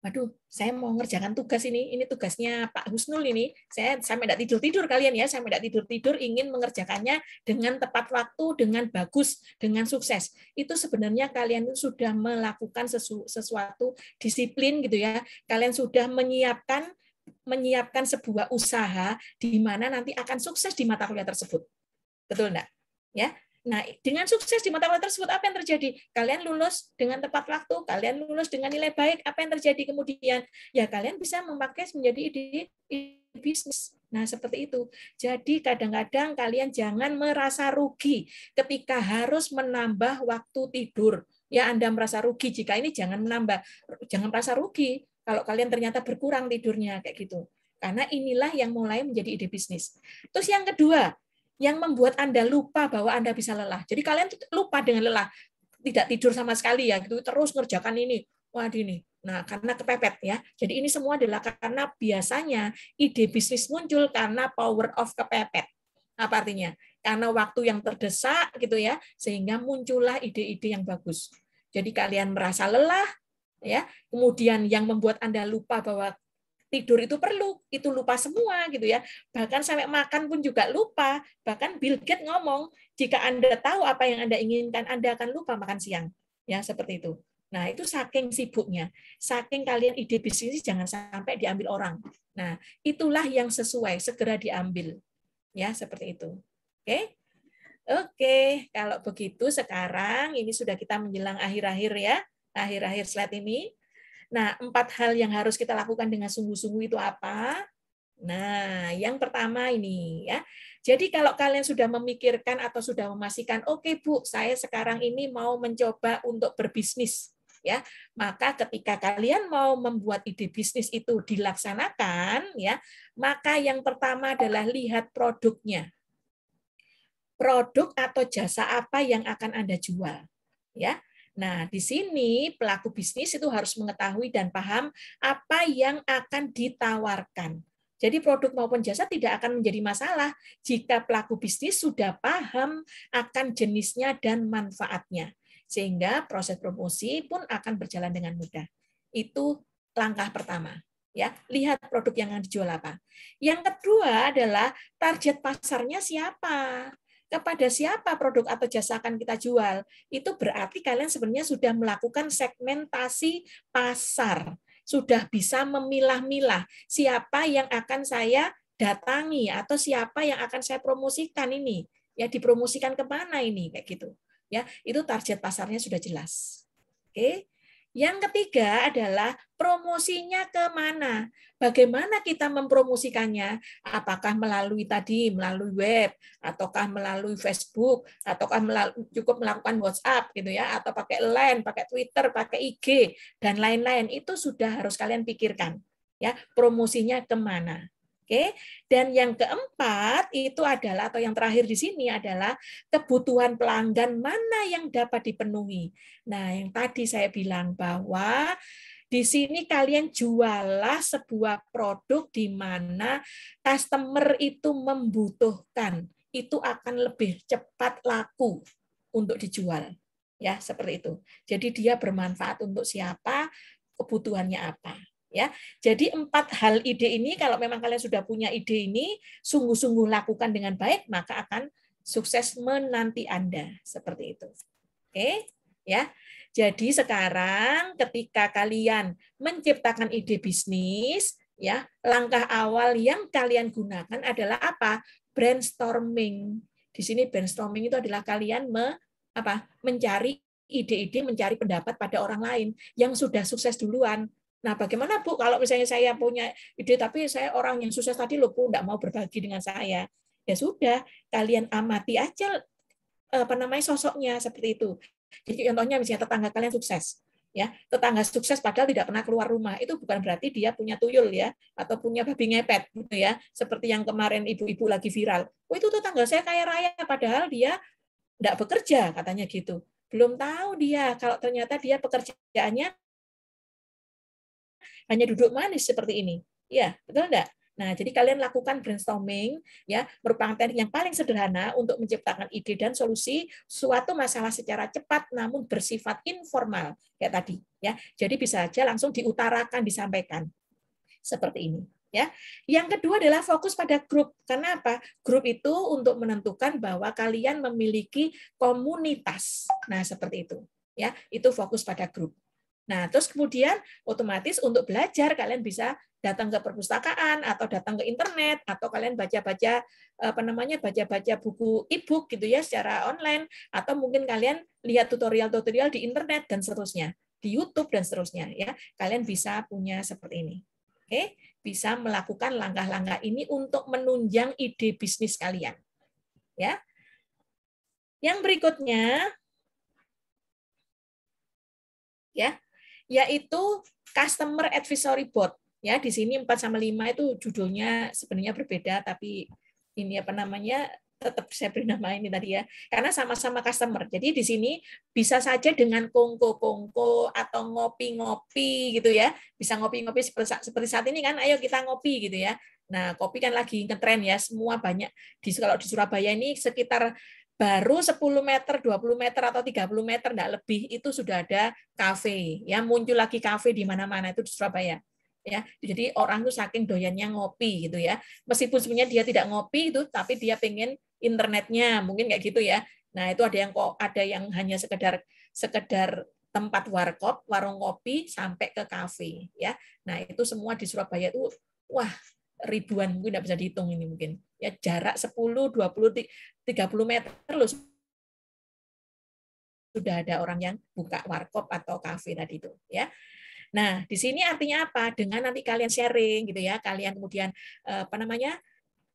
waduh saya mau ngerjakan tugas ini ini tugasnya Pak Husnul ini saya sampai tidak tidur tidur kalian ya sampai tidak tidur tidur ingin mengerjakannya dengan tepat waktu dengan bagus dengan sukses itu sebenarnya kalian sudah melakukan sesu, sesuatu disiplin gitu ya kalian sudah menyiapkan menyiapkan sebuah usaha di mana nanti akan sukses di mata kuliah tersebut betul enggak ya Nah, dengan sukses di mata kuliah tersebut, apa yang terjadi? Kalian lulus dengan tepat waktu, kalian lulus dengan nilai baik, apa yang terjadi kemudian? Ya, kalian bisa memakai menjadi ide, ide bisnis. Nah, seperti itu. Jadi, kadang-kadang kalian jangan merasa rugi ketika harus menambah waktu tidur. Ya, Anda merasa rugi jika ini jangan menambah. Jangan merasa rugi kalau kalian ternyata berkurang tidurnya, kayak gitu. Karena inilah yang mulai menjadi ide bisnis. Terus yang kedua, yang membuat Anda lupa bahwa Anda bisa lelah. Jadi kalian lupa dengan lelah, tidak tidur sama sekali ya, gitu terus ngerjakan ini. Waduh ini. Nah, karena kepepet ya. Jadi ini semua adalah karena biasanya ide bisnis muncul karena power of kepepet. Apa artinya? Karena waktu yang terdesak gitu ya, sehingga muncullah ide-ide yang bagus. Jadi kalian merasa lelah, ya. Kemudian yang membuat Anda lupa bahwa tidur itu perlu, itu lupa semua gitu ya. Bahkan sampai makan pun juga lupa. Bahkan Bill Gates ngomong, jika Anda tahu apa yang Anda inginkan, Anda akan lupa makan siang. Ya, seperti itu. Nah, itu saking sibuknya. Saking kalian ide bisnis jangan sampai diambil orang. Nah, itulah yang sesuai segera diambil. Ya, seperti itu. Oke. Okay? Oke, kalau begitu sekarang ini sudah kita menjelang akhir-akhir ya, akhir-akhir slide ini. Nah, empat hal yang harus kita lakukan dengan sungguh-sungguh itu apa? Nah, yang pertama ini ya. Jadi kalau kalian sudah memikirkan atau sudah memastikan, oke okay, Bu, saya sekarang ini mau mencoba untuk berbisnis ya. Maka ketika kalian mau membuat ide bisnis itu dilaksanakan ya, maka yang pertama adalah lihat produknya. Produk atau jasa apa yang akan Anda jual ya. Nah, di sini pelaku bisnis itu harus mengetahui dan paham apa yang akan ditawarkan. Jadi produk maupun jasa tidak akan menjadi masalah jika pelaku bisnis sudah paham akan jenisnya dan manfaatnya. Sehingga proses promosi pun akan berjalan dengan mudah. Itu langkah pertama ya lihat produk yang dijual apa yang kedua adalah target pasarnya siapa kepada siapa produk atau jasa akan kita jual, itu berarti kalian sebenarnya sudah melakukan segmentasi pasar, sudah bisa memilah-milah siapa yang akan saya datangi atau siapa yang akan saya promosikan ini, ya dipromosikan ke mana ini kayak gitu, ya itu target pasarnya sudah jelas. Oke, yang ketiga adalah promosinya ke mana? Bagaimana kita mempromosikannya? Apakah melalui tadi, melalui web, ataukah melalui Facebook, ataukah melalui, cukup melakukan WhatsApp gitu ya, atau pakai LINE, pakai Twitter, pakai IG dan lain-lain. Itu sudah harus kalian pikirkan ya, promosinya kemana. Oke. Dan yang keempat itu adalah atau yang terakhir di sini adalah kebutuhan pelanggan mana yang dapat dipenuhi. Nah, yang tadi saya bilang bahwa di sini kalian jualah sebuah produk di mana customer itu membutuhkan. Itu akan lebih cepat laku untuk dijual. Ya, seperti itu. Jadi dia bermanfaat untuk siapa, kebutuhannya apa ya. Jadi empat hal ide ini kalau memang kalian sudah punya ide ini sungguh-sungguh lakukan dengan baik maka akan sukses menanti Anda seperti itu. Oke, ya. Jadi sekarang ketika kalian menciptakan ide bisnis ya, langkah awal yang kalian gunakan adalah apa? brainstorming. Di sini brainstorming itu adalah kalian me, apa? mencari ide-ide, mencari pendapat pada orang lain yang sudah sukses duluan Nah, bagaimana Bu kalau misalnya saya punya ide tapi saya orang yang sukses tadi loh Bu tidak mau berbagi dengan saya. Ya sudah, kalian amati aja apa namanya sosoknya seperti itu. Jadi contohnya misalnya tetangga kalian sukses, ya tetangga sukses padahal tidak pernah keluar rumah itu bukan berarti dia punya tuyul ya atau punya babi ngepet gitu ya seperti yang kemarin ibu-ibu lagi viral oh itu tetangga saya kaya raya padahal dia tidak bekerja katanya gitu belum tahu dia kalau ternyata dia pekerjaannya hanya duduk manis seperti ini. Ya, betul enggak? Nah, jadi kalian lakukan brainstorming ya, merupakan teknik yang paling sederhana untuk menciptakan ide dan solusi suatu masalah secara cepat namun bersifat informal kayak tadi ya. Jadi bisa aja langsung diutarakan, disampaikan. Seperti ini ya. Yang kedua adalah fokus pada grup. Kenapa? Grup itu untuk menentukan bahwa kalian memiliki komunitas. Nah, seperti itu ya. Itu fokus pada grup. Nah, terus kemudian otomatis untuk belajar kalian bisa datang ke perpustakaan atau datang ke internet atau kalian baca-baca apa namanya baca-baca buku e-book gitu ya secara online atau mungkin kalian lihat tutorial-tutorial di internet dan seterusnya di YouTube dan seterusnya ya kalian bisa punya seperti ini oke bisa melakukan langkah-langkah ini untuk menunjang ide bisnis kalian ya yang berikutnya ya yaitu customer advisory board. Ya, di sini 4 sama 5 itu judulnya sebenarnya berbeda tapi ini apa namanya tetap saya beri nama ini tadi ya karena sama-sama customer jadi di sini bisa saja dengan kongko kongko atau ngopi ngopi gitu ya bisa ngopi ngopi seperti saat ini kan ayo kita ngopi gitu ya nah kopi kan lagi ngetren ya semua banyak di kalau di Surabaya ini sekitar baru 10 meter, 20 meter atau 30 meter enggak lebih itu sudah ada kafe ya muncul lagi kafe di mana-mana itu di Surabaya ya jadi orang tuh saking doyannya ngopi gitu ya meskipun sebenarnya dia tidak ngopi itu tapi dia pengen internetnya mungkin kayak gitu ya nah itu ada yang kok ada yang hanya sekedar sekedar tempat warkop warung kopi sampai ke kafe ya nah itu semua di Surabaya itu wah ribuan mungkin tidak bisa dihitung ini mungkin ya jarak 10, 20, 30 meter loh sudah ada orang yang buka warkop atau kafe tadi itu ya. Nah, di sini artinya apa? Dengan nanti kalian sharing gitu ya, kalian kemudian eh, apa namanya?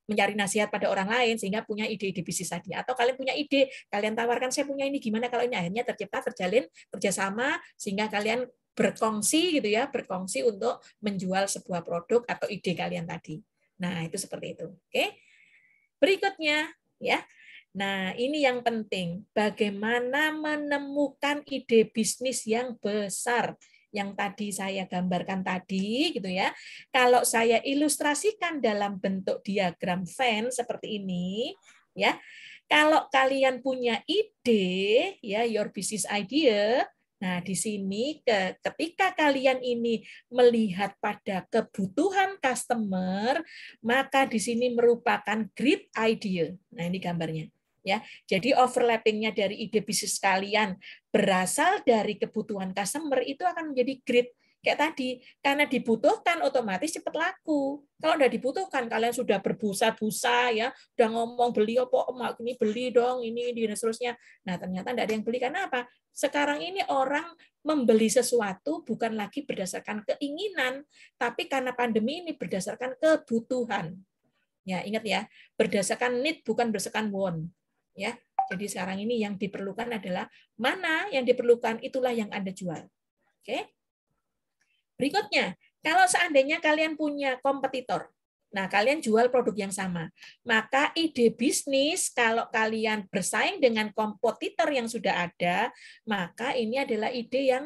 mencari nasihat pada orang lain sehingga punya ide-ide bisnis tadi atau kalian punya ide kalian tawarkan saya punya ini gimana kalau ini akhirnya tercipta terjalin kerjasama sehingga kalian berkongsi gitu ya berkongsi untuk menjual sebuah produk atau ide kalian tadi nah itu seperti itu oke okay? berikutnya ya. Nah, ini yang penting, bagaimana menemukan ide bisnis yang besar yang tadi saya gambarkan tadi gitu ya. Kalau saya ilustrasikan dalam bentuk diagram Venn seperti ini ya. Kalau kalian punya ide ya your business idea, Nah, di sini ketika kalian ini melihat pada kebutuhan customer, maka di sini merupakan great idea. Nah, ini gambarnya. Ya, jadi overlappingnya dari ide bisnis kalian berasal dari kebutuhan customer itu akan menjadi grid kayak tadi karena dibutuhkan otomatis cepat laku kalau udah dibutuhkan kalian sudah berbusa-busa ya udah ngomong beli apa emak oh, ini beli dong ini di dan seterusnya nah ternyata tidak ada yang beli karena apa sekarang ini orang membeli sesuatu bukan lagi berdasarkan keinginan tapi karena pandemi ini berdasarkan kebutuhan ya ingat ya berdasarkan need bukan berdasarkan want ya jadi sekarang ini yang diperlukan adalah mana yang diperlukan itulah yang anda jual oke okay? Berikutnya, kalau seandainya kalian punya kompetitor, nah kalian jual produk yang sama, maka ide bisnis kalau kalian bersaing dengan kompetitor yang sudah ada, maka ini adalah ide yang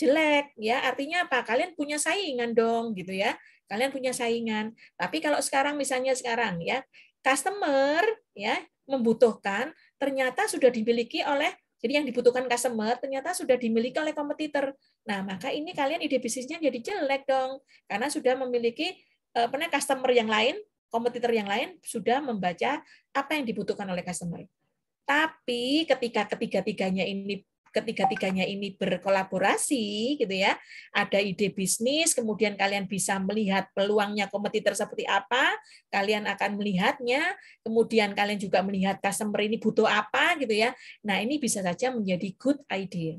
jelek ya artinya apa kalian punya saingan dong gitu ya kalian punya saingan tapi kalau sekarang misalnya sekarang ya customer ya membutuhkan ternyata sudah dimiliki oleh jadi yang dibutuhkan customer ternyata sudah dimiliki oleh kompetitor. Nah, maka ini kalian ide bisnisnya jadi jelek dong. Karena sudah memiliki eh, pernah customer yang lain, kompetitor yang lain sudah membaca apa yang dibutuhkan oleh customer. Tapi ketika ketiga-tiganya ini ketiga-tiganya ini berkolaborasi gitu ya. Ada ide bisnis, kemudian kalian bisa melihat peluangnya kompetitor seperti apa, kalian akan melihatnya, kemudian kalian juga melihat customer ini butuh apa gitu ya. Nah, ini bisa saja menjadi good idea.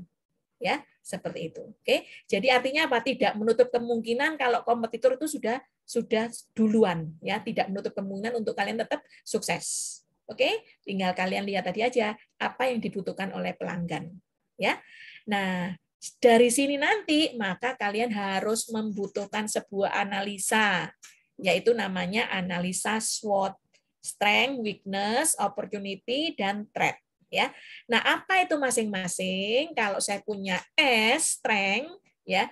Ya, seperti itu. Oke. Jadi artinya apa? Tidak menutup kemungkinan kalau kompetitor itu sudah sudah duluan ya, tidak menutup kemungkinan untuk kalian tetap sukses. Oke, tinggal kalian lihat tadi aja apa yang dibutuhkan oleh pelanggan ya. Nah, dari sini nanti maka kalian harus membutuhkan sebuah analisa yaitu namanya analisa SWOT strength, weakness, opportunity dan threat ya. Nah, apa itu masing-masing? Kalau saya punya S strength ya,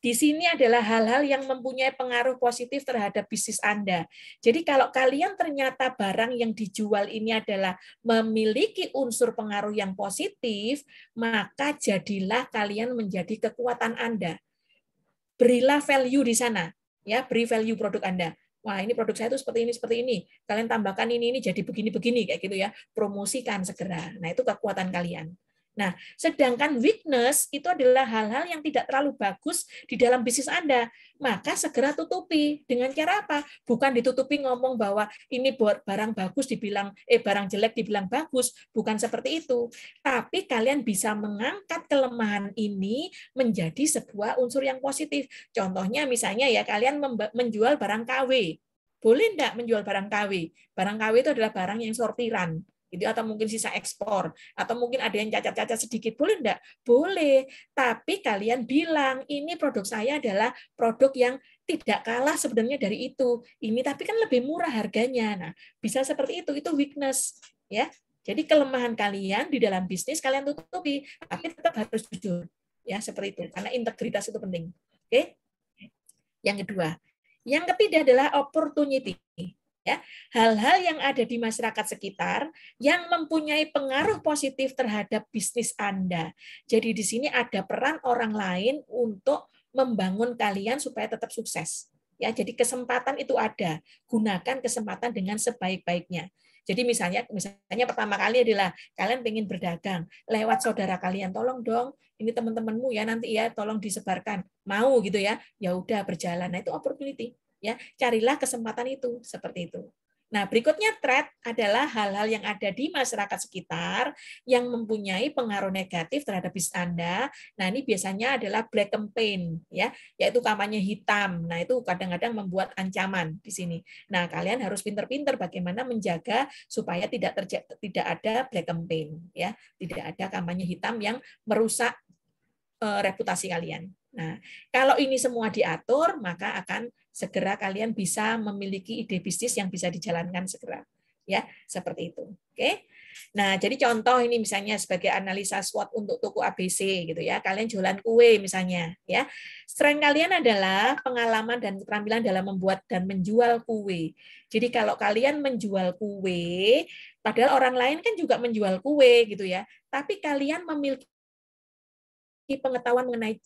di sini adalah hal-hal yang mempunyai pengaruh positif terhadap bisnis Anda. Jadi kalau kalian ternyata barang yang dijual ini adalah memiliki unsur pengaruh yang positif, maka jadilah kalian menjadi kekuatan Anda. Berilah value di sana, ya, beri value produk Anda wah ini produk saya itu seperti ini seperti ini kalian tambahkan ini ini jadi begini begini kayak gitu ya promosikan segera nah itu kekuatan kalian Nah, sedangkan weakness itu adalah hal-hal yang tidak terlalu bagus di dalam bisnis Anda. Maka segera tutupi. Dengan cara apa? Bukan ditutupi ngomong bahwa ini barang bagus dibilang eh barang jelek dibilang bagus, bukan seperti itu. Tapi kalian bisa mengangkat kelemahan ini menjadi sebuah unsur yang positif. Contohnya misalnya ya kalian menjual barang KW. Boleh enggak menjual barang KW? Barang KW itu adalah barang yang sortiran itu atau mungkin sisa ekspor atau mungkin ada yang cacat-cacat sedikit boleh enggak? Boleh, tapi kalian bilang ini produk saya adalah produk yang tidak kalah sebenarnya dari itu. Ini tapi kan lebih murah harganya. Nah, bisa seperti itu, itu weakness ya. Jadi kelemahan kalian di dalam bisnis kalian tutupi, tapi tetap harus jujur. Ya, seperti itu. Karena integritas itu penting. Oke. Yang kedua. Yang ketiga adalah opportunity ya hal-hal yang ada di masyarakat sekitar yang mempunyai pengaruh positif terhadap bisnis Anda. Jadi di sini ada peran orang lain untuk membangun kalian supaya tetap sukses. Ya, jadi kesempatan itu ada. Gunakan kesempatan dengan sebaik-baiknya. Jadi misalnya misalnya pertama kali adalah kalian ingin berdagang lewat saudara kalian, tolong dong ini teman-temanmu ya nanti ya tolong disebarkan. Mau gitu ya. Ya udah berjalan. Nah, itu opportunity ya carilah kesempatan itu seperti itu Nah, berikutnya threat adalah hal-hal yang ada di masyarakat sekitar yang mempunyai pengaruh negatif terhadap bisnis Anda. Nah, ini biasanya adalah black campaign ya, yaitu kampanye hitam. Nah, itu kadang-kadang membuat ancaman di sini. Nah, kalian harus pinter-pinter bagaimana menjaga supaya tidak terjadi tidak ada black campaign ya, tidak ada kampanye hitam yang merusak eh, reputasi kalian. Nah, kalau ini semua diatur, maka akan segera kalian bisa memiliki ide bisnis yang bisa dijalankan segera. Ya, seperti itu. Oke. Nah, jadi contoh ini misalnya sebagai analisa SWOT untuk toko ABC gitu ya. Kalian jualan kue misalnya, ya. Strength kalian adalah pengalaman dan keterampilan dalam membuat dan menjual kue. Jadi kalau kalian menjual kue, padahal orang lain kan juga menjual kue gitu ya. Tapi kalian memiliki memiliki pengetahuan mengenai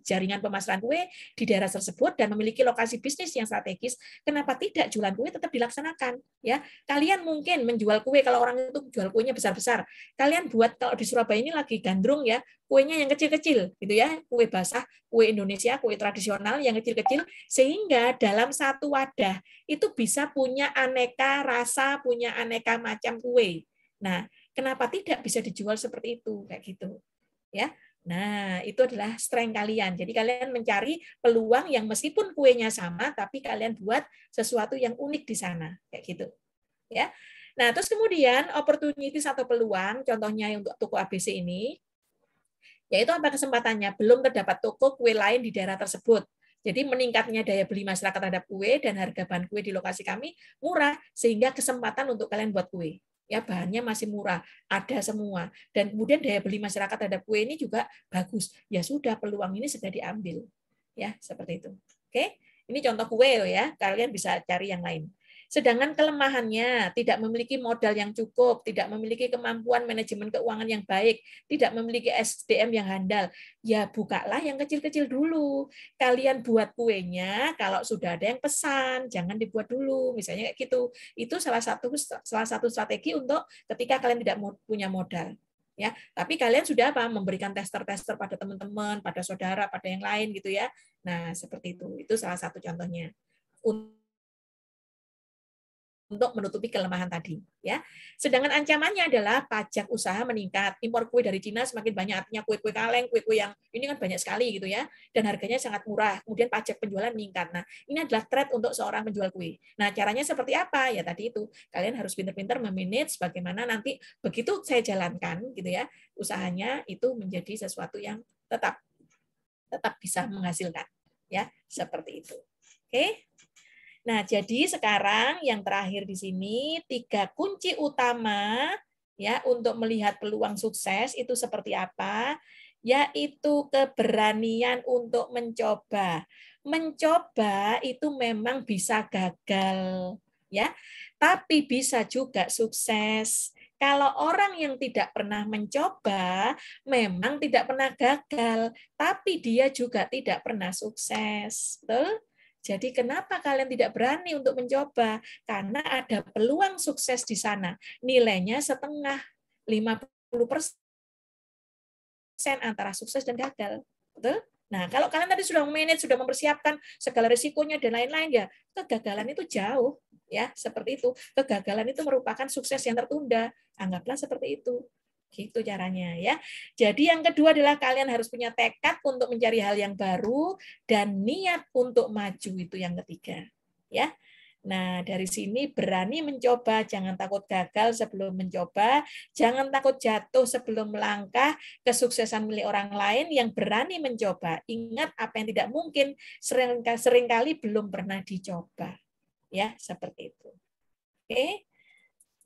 jaringan pemasaran kue di daerah tersebut dan memiliki lokasi bisnis yang strategis, kenapa tidak jualan kue tetap dilaksanakan? Ya, kalian mungkin menjual kue kalau orang itu jual kuenya besar-besar. Kalian buat kalau di Surabaya ini lagi gandrung ya, kuenya yang kecil-kecil gitu ya, kue basah, kue Indonesia, kue tradisional yang kecil-kecil sehingga dalam satu wadah itu bisa punya aneka rasa, punya aneka macam kue. Nah, kenapa tidak bisa dijual seperti itu kayak gitu? Ya, Nah, itu adalah strength kalian. Jadi kalian mencari peluang yang meskipun kuenya sama, tapi kalian buat sesuatu yang unik di sana, kayak gitu. Ya. Nah, terus kemudian opportunities atau peluang, contohnya untuk toko ABC ini, yaitu apa kesempatannya? Belum terdapat toko kue lain di daerah tersebut. Jadi meningkatnya daya beli masyarakat terhadap kue dan harga bahan kue di lokasi kami murah, sehingga kesempatan untuk kalian buat kue ya bahannya masih murah, ada semua. Dan kemudian daya beli masyarakat terhadap kue ini juga bagus. Ya sudah, peluang ini sudah diambil. Ya, seperti itu. Oke, ini contoh kue ya. Kalian bisa cari yang lain. Sedangkan kelemahannya tidak memiliki modal yang cukup, tidak memiliki kemampuan manajemen keuangan yang baik, tidak memiliki SDM yang handal. Ya bukalah yang kecil-kecil dulu. Kalian buat kuenya kalau sudah ada yang pesan, jangan dibuat dulu. Misalnya kayak gitu. Itu salah satu salah satu strategi untuk ketika kalian tidak punya modal ya tapi kalian sudah apa memberikan tester-tester pada teman-teman pada saudara pada yang lain gitu ya nah seperti itu itu salah satu contohnya untuk menutupi kelemahan tadi ya. Sedangkan ancamannya adalah pajak usaha meningkat, impor kue dari Cina semakin banyak, artinya kue-kue kaleng, kue-kue yang ini kan banyak sekali gitu ya, dan harganya sangat murah. Kemudian pajak penjualan meningkat. Nah, ini adalah threat untuk seorang penjual kue. Nah, caranya seperti apa? Ya tadi itu, kalian harus pintar-pintar memanage bagaimana nanti begitu saya jalankan gitu ya, usahanya itu menjadi sesuatu yang tetap tetap bisa menghasilkan ya, seperti itu. Oke. Okay? Nah, jadi sekarang yang terakhir di sini tiga kunci utama ya untuk melihat peluang sukses itu seperti apa? Yaitu keberanian untuk mencoba. Mencoba itu memang bisa gagal ya, tapi bisa juga sukses. Kalau orang yang tidak pernah mencoba, memang tidak pernah gagal, tapi dia juga tidak pernah sukses. Betul? Jadi kenapa kalian tidak berani untuk mencoba? Karena ada peluang sukses di sana. Nilainya setengah 50 persen antara sukses dan gagal. Betul? Nah, kalau kalian tadi sudah manage, sudah mempersiapkan segala risikonya dan lain-lain ya, kegagalan itu jauh ya, seperti itu. Kegagalan itu merupakan sukses yang tertunda. Anggaplah seperti itu. Gitu caranya ya. Jadi yang kedua adalah kalian harus punya tekad untuk mencari hal yang baru dan niat untuk maju itu yang ketiga. Ya. Nah, dari sini berani mencoba, jangan takut gagal sebelum mencoba, jangan takut jatuh sebelum melangkah, kesuksesan milik orang lain yang berani mencoba. Ingat apa yang tidak mungkin, seringkali, seringkali belum pernah dicoba. Ya, seperti itu. Oke.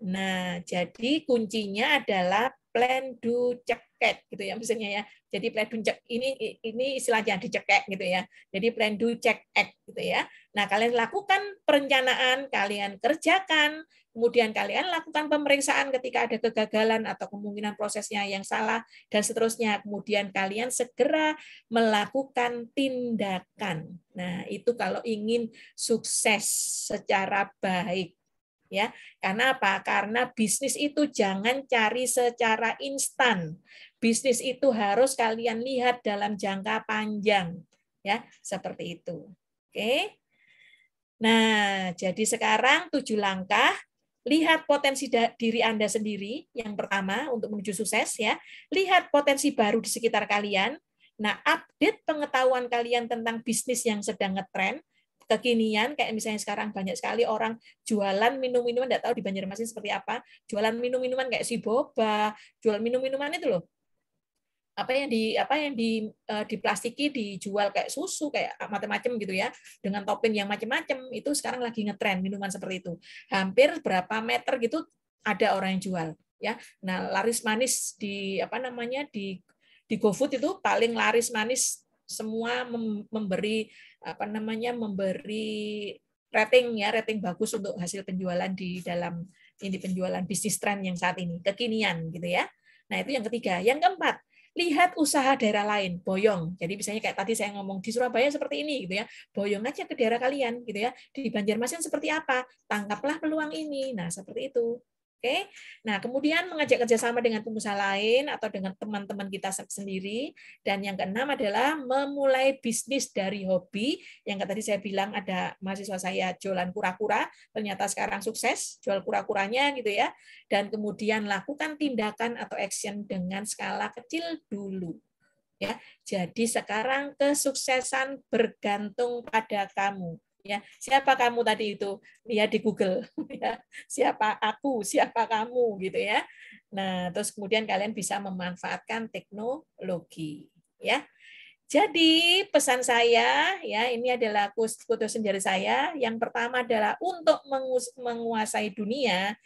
Nah, jadi kuncinya adalah plan do ceket gitu ya misalnya ya. Jadi plan do check ini ini istilahnya dicekek gitu ya. Jadi plan do check act gitu ya. Nah, kalian lakukan perencanaan, kalian kerjakan, kemudian kalian lakukan pemeriksaan ketika ada kegagalan atau kemungkinan prosesnya yang salah dan seterusnya. Kemudian kalian segera melakukan tindakan. Nah, itu kalau ingin sukses secara baik ya. Karena apa? Karena bisnis itu jangan cari secara instan. Bisnis itu harus kalian lihat dalam jangka panjang, ya, seperti itu. Oke. Nah, jadi sekarang tujuh langkah lihat potensi diri Anda sendiri yang pertama untuk menuju sukses ya. Lihat potensi baru di sekitar kalian. Nah, update pengetahuan kalian tentang bisnis yang sedang ngetren kekinian kayak misalnya sekarang banyak sekali orang jualan minum-minuman tidak tahu di Banjarmasin seperti apa jualan minum-minuman kayak si boba jual minum-minuman itu loh apa yang di apa yang di uh, diplastiki dijual kayak susu kayak macam-macam gitu ya dengan topping yang macam-macam itu sekarang lagi ngetren minuman seperti itu hampir berapa meter gitu ada orang yang jual ya nah laris manis di apa namanya di di GoFood itu paling laris manis semua memberi apa namanya memberi rating ya rating bagus untuk hasil penjualan di dalam ini penjualan bisnis trend yang saat ini kekinian gitu ya nah itu yang ketiga yang keempat lihat usaha daerah lain boyong jadi misalnya kayak tadi saya ngomong di Surabaya seperti ini gitu ya boyong aja ke daerah kalian gitu ya di Banjarmasin seperti apa tangkaplah peluang ini nah seperti itu Oke. Nah, kemudian mengajak kerjasama dengan pengusaha lain atau dengan teman-teman kita sendiri. Dan yang keenam adalah memulai bisnis dari hobi. Yang tadi saya bilang ada mahasiswa saya jualan kura-kura, ternyata sekarang sukses jual kura-kuranya gitu ya. Dan kemudian lakukan tindakan atau action dengan skala kecil dulu. Ya, jadi sekarang kesuksesan bergantung pada kamu ya siapa kamu tadi itu lihat ya, di Google *laughs* ya siapa aku siapa kamu gitu ya nah terus kemudian kalian bisa memanfaatkan teknologi ya jadi pesan saya ya ini adalah kutu senjari saya yang pertama adalah untuk menguasai dunia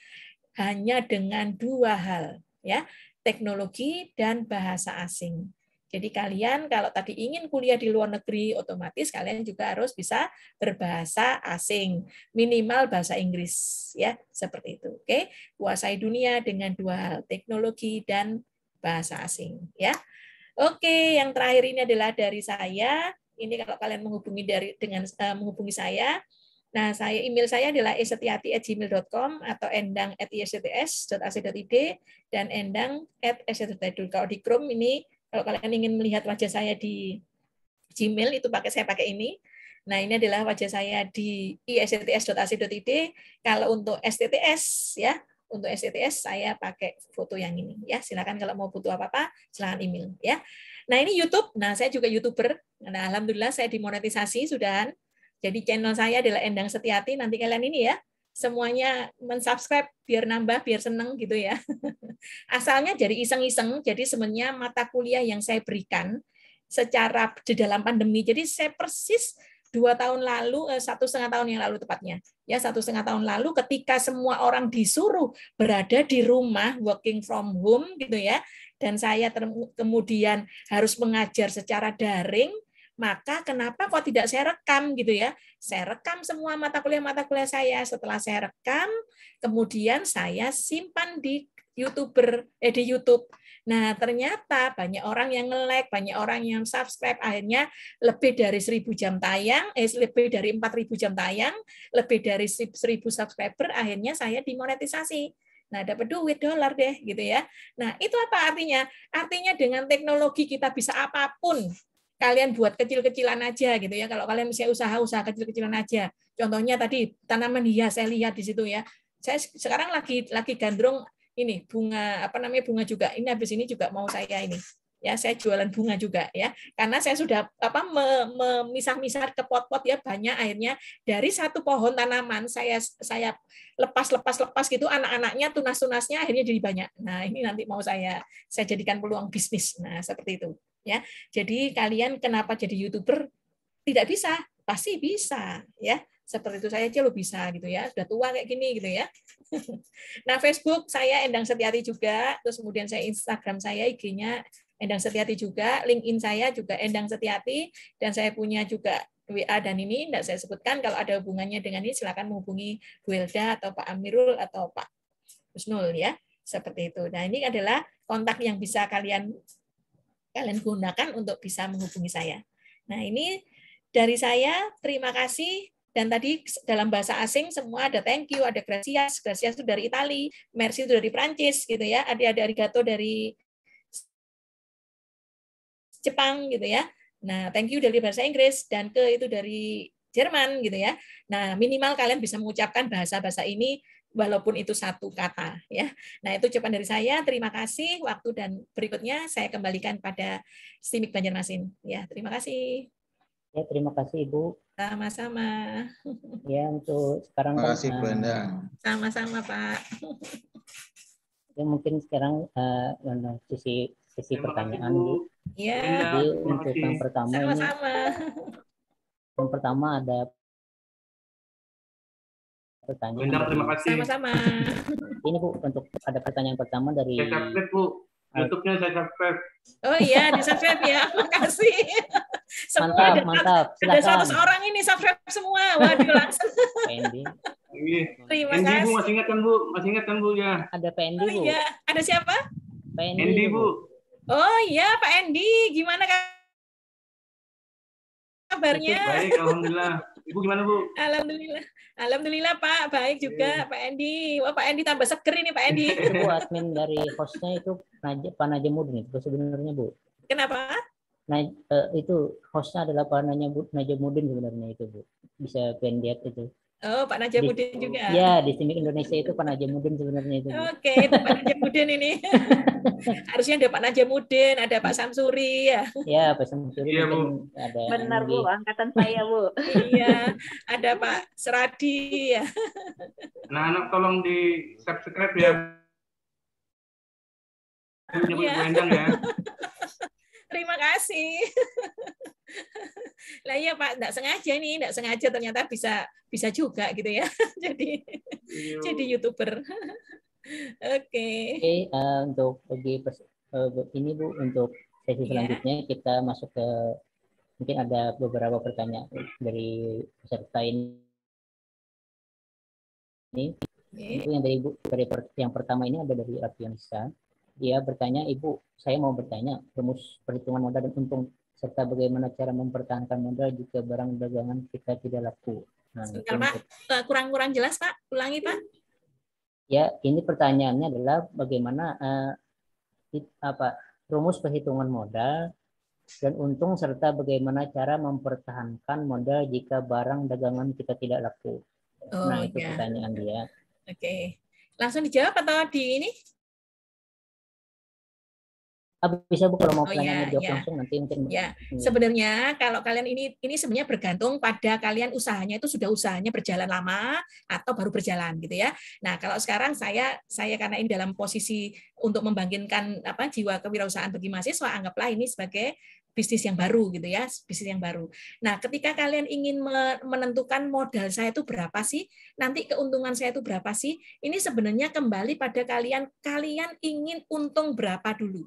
hanya dengan dua hal ya teknologi dan bahasa asing jadi kalian kalau tadi ingin kuliah di luar negeri, otomatis kalian juga harus bisa berbahasa asing, minimal bahasa Inggris ya, seperti itu. Oke, kuasai dunia dengan dua hal, teknologi dan bahasa asing ya. Oke, yang terakhir ini adalah dari saya. Ini kalau kalian menghubungi dari dengan uh, menghubungi saya, Nah, saya email saya adalah esetiati@gmail.com atau endang@iscts.ac.id e dan endang@sttdul. E e kalau di Chrome ini kalau kalian ingin melihat wajah saya di Gmail itu pakai saya pakai ini. Nah, ini adalah wajah saya di iscts.ac.id. Kalau untuk STTS ya, untuk STTS saya pakai foto yang ini ya. Silakan kalau mau butuh apa-apa silakan email ya. Nah, ini YouTube. Nah, saya juga YouTuber. Nah, alhamdulillah saya dimonetisasi sudah. Jadi channel saya adalah Endang Setiati. Nanti kalian ini ya, semuanya mensubscribe biar nambah biar seneng gitu ya *laughs* asalnya dari iseng-iseng jadi sebenarnya mata kuliah yang saya berikan secara di dalam pandemi jadi saya persis dua tahun lalu eh, satu setengah tahun yang lalu tepatnya ya satu setengah tahun lalu ketika semua orang disuruh berada di rumah working from home gitu ya dan saya kemudian harus mengajar secara daring maka kenapa kok tidak saya rekam gitu ya? Saya rekam semua mata kuliah-mata kuliah saya. Setelah saya rekam, kemudian saya simpan di YouTuber eh di YouTube. Nah, ternyata banyak orang yang nge-like, banyak orang yang subscribe akhirnya lebih dari 1000 jam tayang, eh lebih dari 4000 jam tayang, lebih dari 1000 subscriber akhirnya saya dimonetisasi. Nah, dapat duit dolar deh gitu ya. Nah, itu apa artinya? Artinya dengan teknologi kita bisa apapun kalian buat kecil-kecilan aja gitu ya. Kalau kalian misalnya usaha-usaha kecil-kecilan aja. Contohnya tadi tanaman hias saya eh, lihat di situ ya. Saya sekarang lagi lagi gandrung ini bunga apa namanya bunga juga. Ini habis ini juga mau saya ini ya saya jualan bunga juga ya karena saya sudah apa memisah-misah ke pot-pot ya banyak akhirnya dari satu pohon tanaman saya saya lepas lepas lepas gitu anak-anaknya tunas-tunasnya akhirnya jadi banyak nah ini nanti mau saya saya jadikan peluang bisnis nah seperti itu ya. Jadi kalian kenapa jadi YouTuber? Tidak bisa, pasti bisa, ya. Seperti itu saya aja lo bisa gitu ya. Sudah tua kayak gini gitu ya. *laughs* nah, Facebook saya Endang Setiati juga, terus kemudian saya Instagram saya IG-nya Endang Setiati juga, LinkedIn saya juga Endang Setiati, dan saya punya juga WA dan ini tidak saya sebutkan. Kalau ada hubungannya dengan ini, silakan menghubungi Bu Elda atau Pak Amirul atau Pak Husnul ya, seperti itu. Nah ini adalah kontak yang bisa kalian kalian gunakan untuk bisa menghubungi saya. Nah, ini dari saya terima kasih dan tadi dalam bahasa asing semua ada thank you, ada gracias, gracias itu dari Itali, merci itu dari Prancis gitu ya, ada ada arigato dari Jepang gitu ya. Nah, thank you dari bahasa Inggris dan ke itu dari Jerman gitu ya. Nah, minimal kalian bisa mengucapkan bahasa-bahasa ini walaupun itu satu kata ya. Nah, itu ucapan dari saya. Terima kasih waktu dan berikutnya saya kembalikan pada Simik Banjarmasin. Ya, terima kasih. Ya, terima kasih Ibu. Sama-sama. Ya, untuk sekarang Terima kasih Bu Sama-sama, Pak. Ya, mungkin sekarang uh, sisi sisi pertanyaan Bu. Ya. Iya. Jadi untuk yang pertama Sama-sama. yang pertama ada pertanyaan. Bunda, terima kasih. Sama-sama. *laughs* Ini Bu untuk ada pertanyaan pertama dari Saya subscribe Bu. youtube saya subscribe. Oh iya, di subscribe ya. *laughs* Makasih. Semua mantap, ada, mantap. Silakan. Ada 100 orang ini subscribe semua. Waduh, langsung. *laughs* Pending. Iya. Terima kasih. kasih. Bu masih ingat kan Bu? Masih ingat kan Bu ya? Ada Pending oh Bu. Oh iya, ada siapa? Pak Andy, Bu. Oh iya, Pak Endi, gimana kabarnya? Baik, alhamdulillah. Ibu gimana Bu? Alhamdulillah. Alhamdulillah Pak, baik juga Pak Endi. Wah oh, Pak Endi tambah seger ini Pak Endi. *laughs* Bu admin dari hostnya itu Pak Najemuddin itu sebenarnya Bu. Kenapa? Nah, itu hostnya adalah Pak Najemuddin sebenarnya itu Bu. Bisa pendiat itu. Oh, Pak Najamuddin di, juga. Ya, di sini Indonesia itu Pak Najamuddin sebenarnya itu. Oke, okay, itu Pak Najamuddin ini. *laughs* Harusnya ada Pak Najamuddin, ada Pak Samsuri ya. Ya, Pak Samsuri. Iya, Bu. Ada Benar, Bu, angkatan saya, Bu. iya, ada Pak Seradi ya. Nah, anak tolong di-subscribe ya. Iya. ya. *laughs* Terima kasih. *laughs* lah iya Pak, tidak sengaja nih, tidak sengaja ternyata bisa bisa juga gitu ya. *laughs* jadi Yo. Iya. jadi YouTuber. *laughs* Oke. Okay. okay, uh, eh, untuk bagi uh, ini Bu untuk sesi iya. selanjutnya kita masuk ke mungkin ada beberapa pertanyaan dari peserta ini. Ini okay. yang dari Ibu dari per, yang pertama ini ada dari Rafiansa. Dia bertanya, "Ibu, saya mau bertanya rumus perhitungan modal dan untung serta bagaimana cara mempertahankan modal jika barang dagangan kita tidak laku. Nah, Sebentar, Pak. Eh, kurang-kurang jelas, Pak. Ulangi, Pak. Ya, ini pertanyaannya adalah bagaimana uh, it, apa rumus perhitungan modal dan untung serta bagaimana cara mempertahankan modal jika barang dagangan kita tidak laku. Nah, oh, nah, itu ya. pertanyaan dia. Oke. Okay. Langsung dijawab atau di ini Ah, bisa bu kalau mau oh, pelayanan yeah, jawab yeah. langsung nanti mungkin ya. ya. sebenarnya kalau kalian ini ini sebenarnya bergantung pada kalian usahanya itu sudah usahanya berjalan lama atau baru berjalan gitu ya nah kalau sekarang saya saya karena ini dalam posisi untuk membangkitkan apa jiwa kewirausahaan bagi mahasiswa anggaplah ini sebagai bisnis yang baru gitu ya, bisnis yang baru. Nah, ketika kalian ingin menentukan modal saya itu berapa sih, nanti keuntungan saya itu berapa sih, ini sebenarnya kembali pada kalian, kalian ingin untung berapa dulu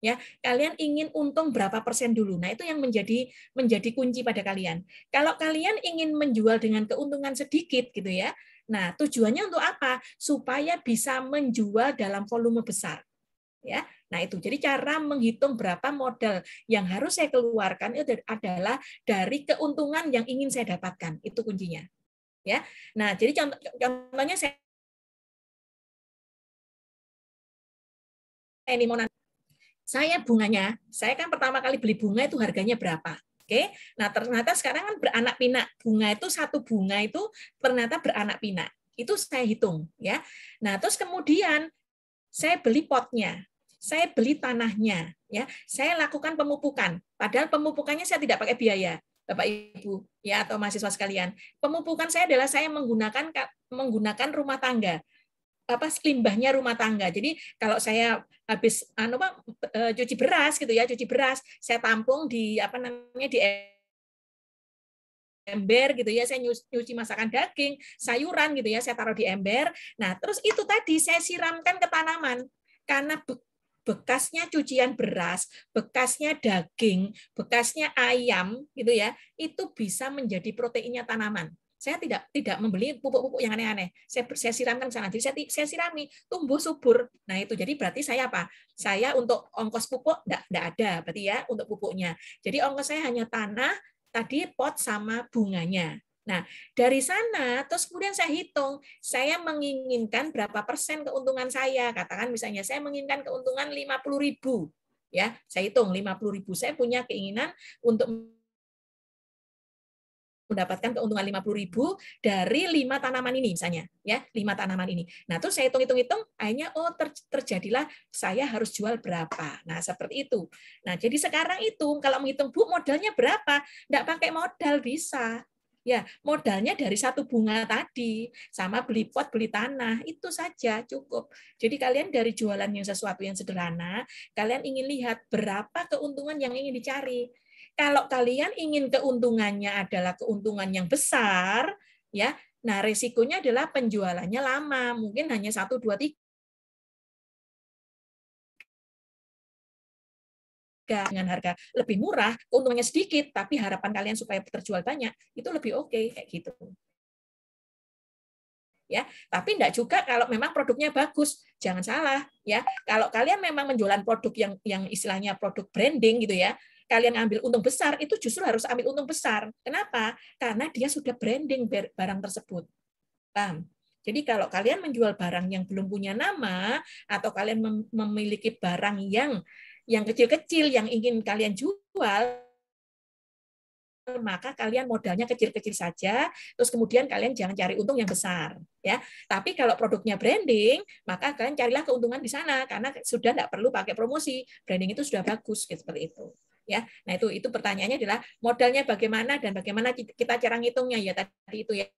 ya kalian ingin untung berapa persen dulu nah itu yang menjadi menjadi kunci pada kalian kalau kalian ingin menjual dengan keuntungan sedikit gitu ya nah tujuannya untuk apa supaya bisa menjual dalam volume besar ya nah itu jadi cara menghitung berapa modal yang harus saya keluarkan itu adalah dari keuntungan yang ingin saya dapatkan itu kuncinya ya nah jadi contoh, contohnya saya ini mau saya bunganya, saya kan pertama kali beli bunga itu harganya berapa? Oke. Nah, ternyata sekarang kan beranak pinak. Bunga itu satu bunga itu ternyata beranak pinak. Itu saya hitung ya. Nah, terus kemudian saya beli potnya, saya beli tanahnya, ya. Saya lakukan pemupukan. Padahal pemupukannya saya tidak pakai biaya. Bapak Ibu ya atau mahasiswa sekalian. Pemupukan saya adalah saya menggunakan menggunakan rumah tangga apa limbahnya rumah tangga. Jadi kalau saya habis anu Pak eh, cuci beras gitu ya, cuci beras, saya tampung di apa namanya di ember gitu ya, saya nyuci masakan daging, sayuran gitu ya, saya taruh di ember. Nah, terus itu tadi saya siramkan ke tanaman karena bekasnya cucian beras, bekasnya daging, bekasnya ayam gitu ya, itu bisa menjadi proteinnya tanaman. Saya tidak tidak membeli pupuk-pupuk yang aneh-aneh. Saya, saya siramkan sana. Jadi saya, saya sirami, tumbuh subur. Nah itu jadi berarti saya apa? Saya untuk ongkos pupuk tidak ada berarti ya untuk pupuknya. Jadi ongkos saya hanya tanah, tadi pot sama bunganya. Nah, dari sana terus kemudian saya hitung, saya menginginkan berapa persen keuntungan saya. Katakan misalnya saya menginginkan keuntungan lima puluh ribu, ya. Saya hitung ribu. saya punya keinginan untuk mendapatkan keuntungan 50.000 dari lima tanaman ini misalnya ya lima tanaman ini nah terus saya hitung-hitung akhirnya oh ter, terjadilah saya harus jual berapa nah seperti itu nah jadi sekarang itu kalau menghitung bu modalnya berapa tidak pakai modal bisa ya modalnya dari satu bunga tadi sama beli pot beli tanah itu saja cukup jadi kalian dari jualan yang sesuatu yang sederhana kalian ingin lihat berapa keuntungan yang ingin dicari kalau kalian ingin keuntungannya adalah keuntungan yang besar, ya, nah resikonya adalah penjualannya lama, mungkin hanya satu dua tiga dengan harga lebih murah, keuntungannya sedikit, tapi harapan kalian supaya terjual banyak itu lebih oke okay, kayak gitu. Ya, tapi enggak juga kalau memang produknya bagus, jangan salah ya. Kalau kalian memang menjualan produk yang yang istilahnya produk branding gitu ya, kalian ambil untung besar, itu justru harus ambil untung besar. Kenapa? Karena dia sudah branding barang tersebut. Paham? Jadi kalau kalian menjual barang yang belum punya nama atau kalian memiliki barang yang yang kecil-kecil yang ingin kalian jual, maka kalian modalnya kecil-kecil saja, terus kemudian kalian jangan cari untung yang besar, ya. Tapi kalau produknya branding, maka kalian carilah keuntungan di sana karena sudah tidak perlu pakai promosi, branding itu sudah bagus, gitu, seperti itu ya. Nah, itu itu pertanyaannya adalah modalnya bagaimana dan bagaimana kita cara ngitungnya ya tadi itu ya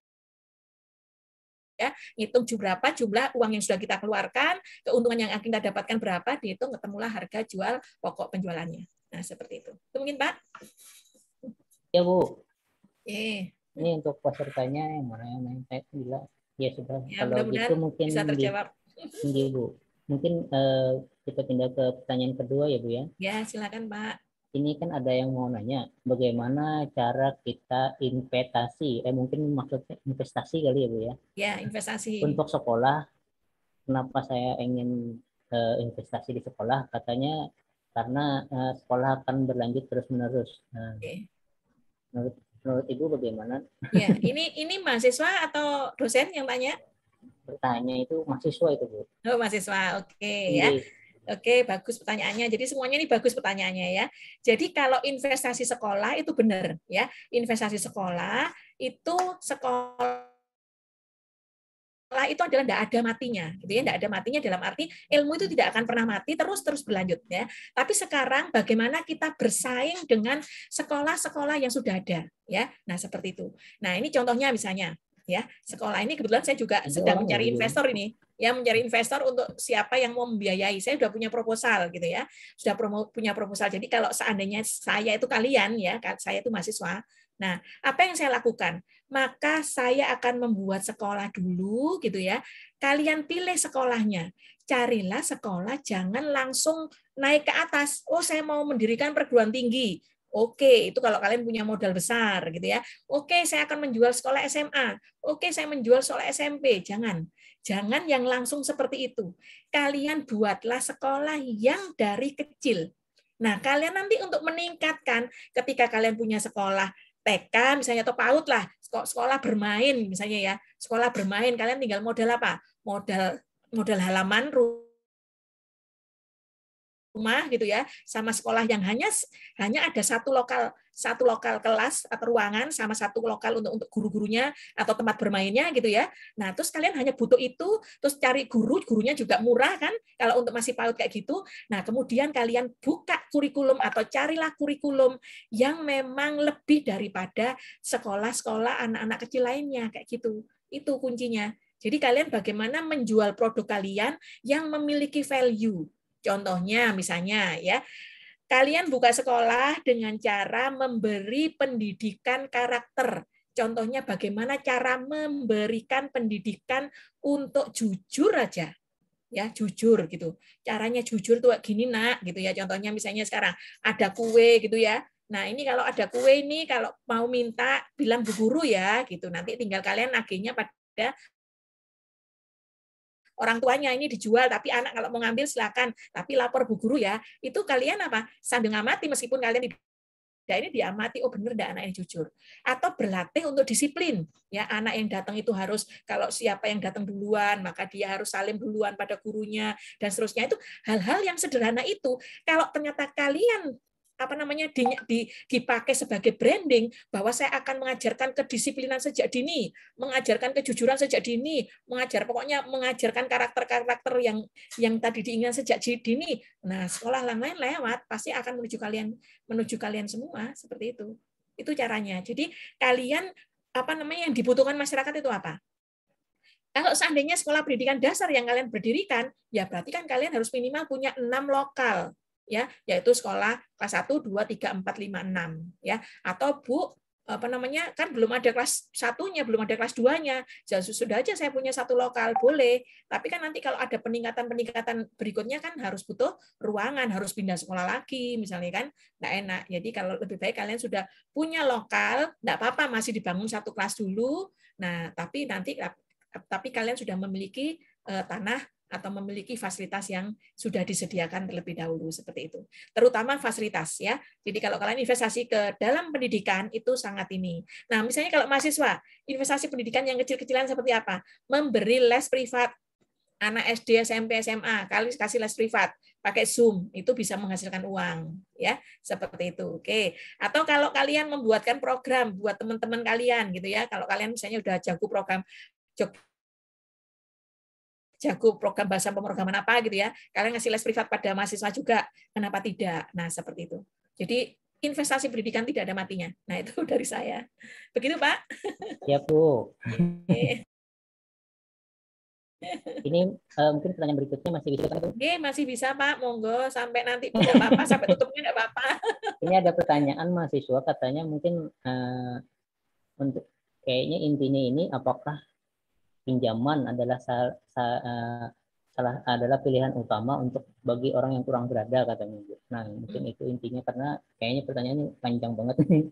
ya ngitung berapa jumlah uang yang sudah kita keluarkan keuntungan yang akan kita dapatkan berapa dihitung ketemulah harga jual pokok penjualannya nah seperti itu itu mungkin pak ya bu eh. ini untuk pesertanya yang mana yang main teks gila ya sudah ya, kalau gitu mungkin bisa terjawab di, di, bu mungkin uh, kita pindah ke pertanyaan kedua ya bu ya ya silakan pak ini kan ada yang mau nanya bagaimana cara kita investasi eh mungkin maksudnya investasi kali ya bu ya ya investasi untuk sekolah kenapa saya ingin uh, investasi di sekolah katanya karena uh, sekolah akan berlanjut terus menerus nah, okay. menurut menurut ibu bagaimana ya ini ini mahasiswa atau dosen yang tanya bertanya itu mahasiswa itu bu oh mahasiswa oke okay, ya iya. Oke, bagus pertanyaannya. Jadi semuanya ini bagus pertanyaannya ya. Jadi kalau investasi sekolah itu benar ya. Investasi sekolah itu sekolah itu adalah tidak ada matinya, gitu ya, tidak ada matinya dalam arti ilmu itu tidak akan pernah mati terus terus berlanjut ya. Tapi sekarang bagaimana kita bersaing dengan sekolah-sekolah yang sudah ada ya. Nah seperti itu. Nah ini contohnya misalnya ya sekolah ini kebetulan saya juga sedang oh, mencari iya. investor ini ya mencari investor untuk siapa yang mau membiayai saya sudah punya proposal gitu ya sudah promo, punya proposal jadi kalau seandainya saya itu kalian ya saya itu mahasiswa nah apa yang saya lakukan maka saya akan membuat sekolah dulu gitu ya kalian pilih sekolahnya carilah sekolah jangan langsung naik ke atas oh saya mau mendirikan perguruan tinggi Oke, itu kalau kalian punya modal besar gitu ya. Oke, saya akan menjual sekolah SMA. Oke, saya menjual sekolah SMP. Jangan. Jangan yang langsung seperti itu. Kalian buatlah sekolah yang dari kecil. Nah, kalian nanti untuk meningkatkan ketika kalian punya sekolah TK misalnya atau PAUD lah, sekolah bermain misalnya ya. Sekolah bermain kalian tinggal modal apa? Modal modal halaman, rumah gitu ya sama sekolah yang hanya hanya ada satu lokal satu lokal kelas atau ruangan sama satu lokal untuk untuk guru-gurunya atau tempat bermainnya gitu ya nah terus kalian hanya butuh itu terus cari guru gurunya juga murah kan kalau untuk masih paut kayak gitu nah kemudian kalian buka kurikulum atau carilah kurikulum yang memang lebih daripada sekolah-sekolah anak-anak kecil lainnya kayak gitu itu kuncinya jadi kalian bagaimana menjual produk kalian yang memiliki value Contohnya misalnya ya, kalian buka sekolah dengan cara memberi pendidikan karakter. Contohnya bagaimana cara memberikan pendidikan untuk jujur aja ya jujur gitu caranya jujur tuh gini nak gitu ya contohnya misalnya sekarang ada kue gitu ya nah ini kalau ada kue ini kalau mau minta bilang bu guru ya gitu nanti tinggal kalian akhirnya pada orang tuanya ini dijual tapi anak kalau mau ngambil silakan tapi lapor bu guru ya itu kalian apa sambil ngamati meskipun kalian tidak ini diamati oh benar tidak anak yang jujur atau berlatih untuk disiplin ya anak yang datang itu harus kalau siapa yang datang duluan maka dia harus salim duluan pada gurunya dan seterusnya itu hal-hal yang sederhana itu kalau ternyata kalian apa namanya di, di, dipakai sebagai branding bahwa saya akan mengajarkan kedisiplinan sejak dini, mengajarkan kejujuran sejak dini, mengajar pokoknya mengajarkan karakter-karakter yang yang tadi diingat sejak dini. Nah, sekolah lain lewat pasti akan menuju kalian menuju kalian semua seperti itu. Itu caranya. Jadi kalian apa namanya yang dibutuhkan masyarakat itu apa? Kalau seandainya sekolah pendidikan dasar yang kalian berdirikan, ya berarti kan kalian harus minimal punya enam lokal ya, yaitu sekolah kelas 1 2 3 4 5 6 ya. Atau Bu apa namanya kan belum ada kelas satunya belum ada kelas duanya jadi ya, sudah aja saya punya satu lokal boleh tapi kan nanti kalau ada peningkatan peningkatan berikutnya kan harus butuh ruangan harus pindah sekolah lagi misalnya kan nggak enak jadi kalau lebih baik kalian sudah punya lokal nggak apa-apa masih dibangun satu kelas dulu nah tapi nanti tapi kalian sudah memiliki eh, tanah atau memiliki fasilitas yang sudah disediakan terlebih dahulu seperti itu. Terutama fasilitas ya. Jadi kalau kalian investasi ke dalam pendidikan itu sangat ini. Nah, misalnya kalau mahasiswa, investasi pendidikan yang kecil-kecilan seperti apa? Memberi les privat anak SD, SMP, SMA, kali kasih les privat pakai Zoom itu bisa menghasilkan uang ya seperti itu oke atau kalau kalian membuatkan program buat teman-teman kalian gitu ya kalau kalian misalnya udah jago program jago program bahasa pemrograman apa gitu ya. Kalian ngasih les privat pada mahasiswa juga, kenapa tidak? Nah, seperti itu. Jadi investasi pendidikan tidak ada matinya. Nah, itu *laughs* dari saya. Begitu, Pak? Ya, Bu. *laughs* Ini uh, mungkin pertanyaan berikutnya masih bisa pak. Kan, Oke, masih bisa Pak, monggo sampai nanti tidak apa sampai tutupnya tidak apa-apa. *laughs* Ini ada pertanyaan mahasiswa katanya mungkin uh, untuk kayaknya intinya ini apakah pinjaman adalah sal, sal, uh, eh, salah adalah pilihan utama untuk bagi orang yang kurang berada katanya Nah mungkin itu intinya karena kayaknya pertanyaannya panjang banget nih.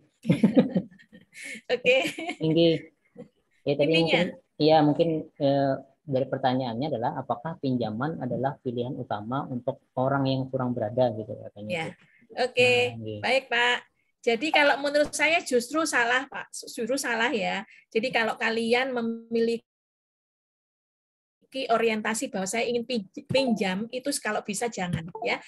*laughs* Oke. Tinggi. Ya tadi Intinya. mungkin ya mungkin eh, dari pertanyaannya adalah apakah pinjaman adalah pilihan utama untuk orang yang kurang berada gitu katanya. Ya. Oke. Okay. Nah, Baik Pak. Jadi kalau menurut saya justru salah Pak, justru salah ya. Jadi kalau kalian memilih memiliki orientasi bahwa saya ingin pinjam itu kalau bisa jangan ya.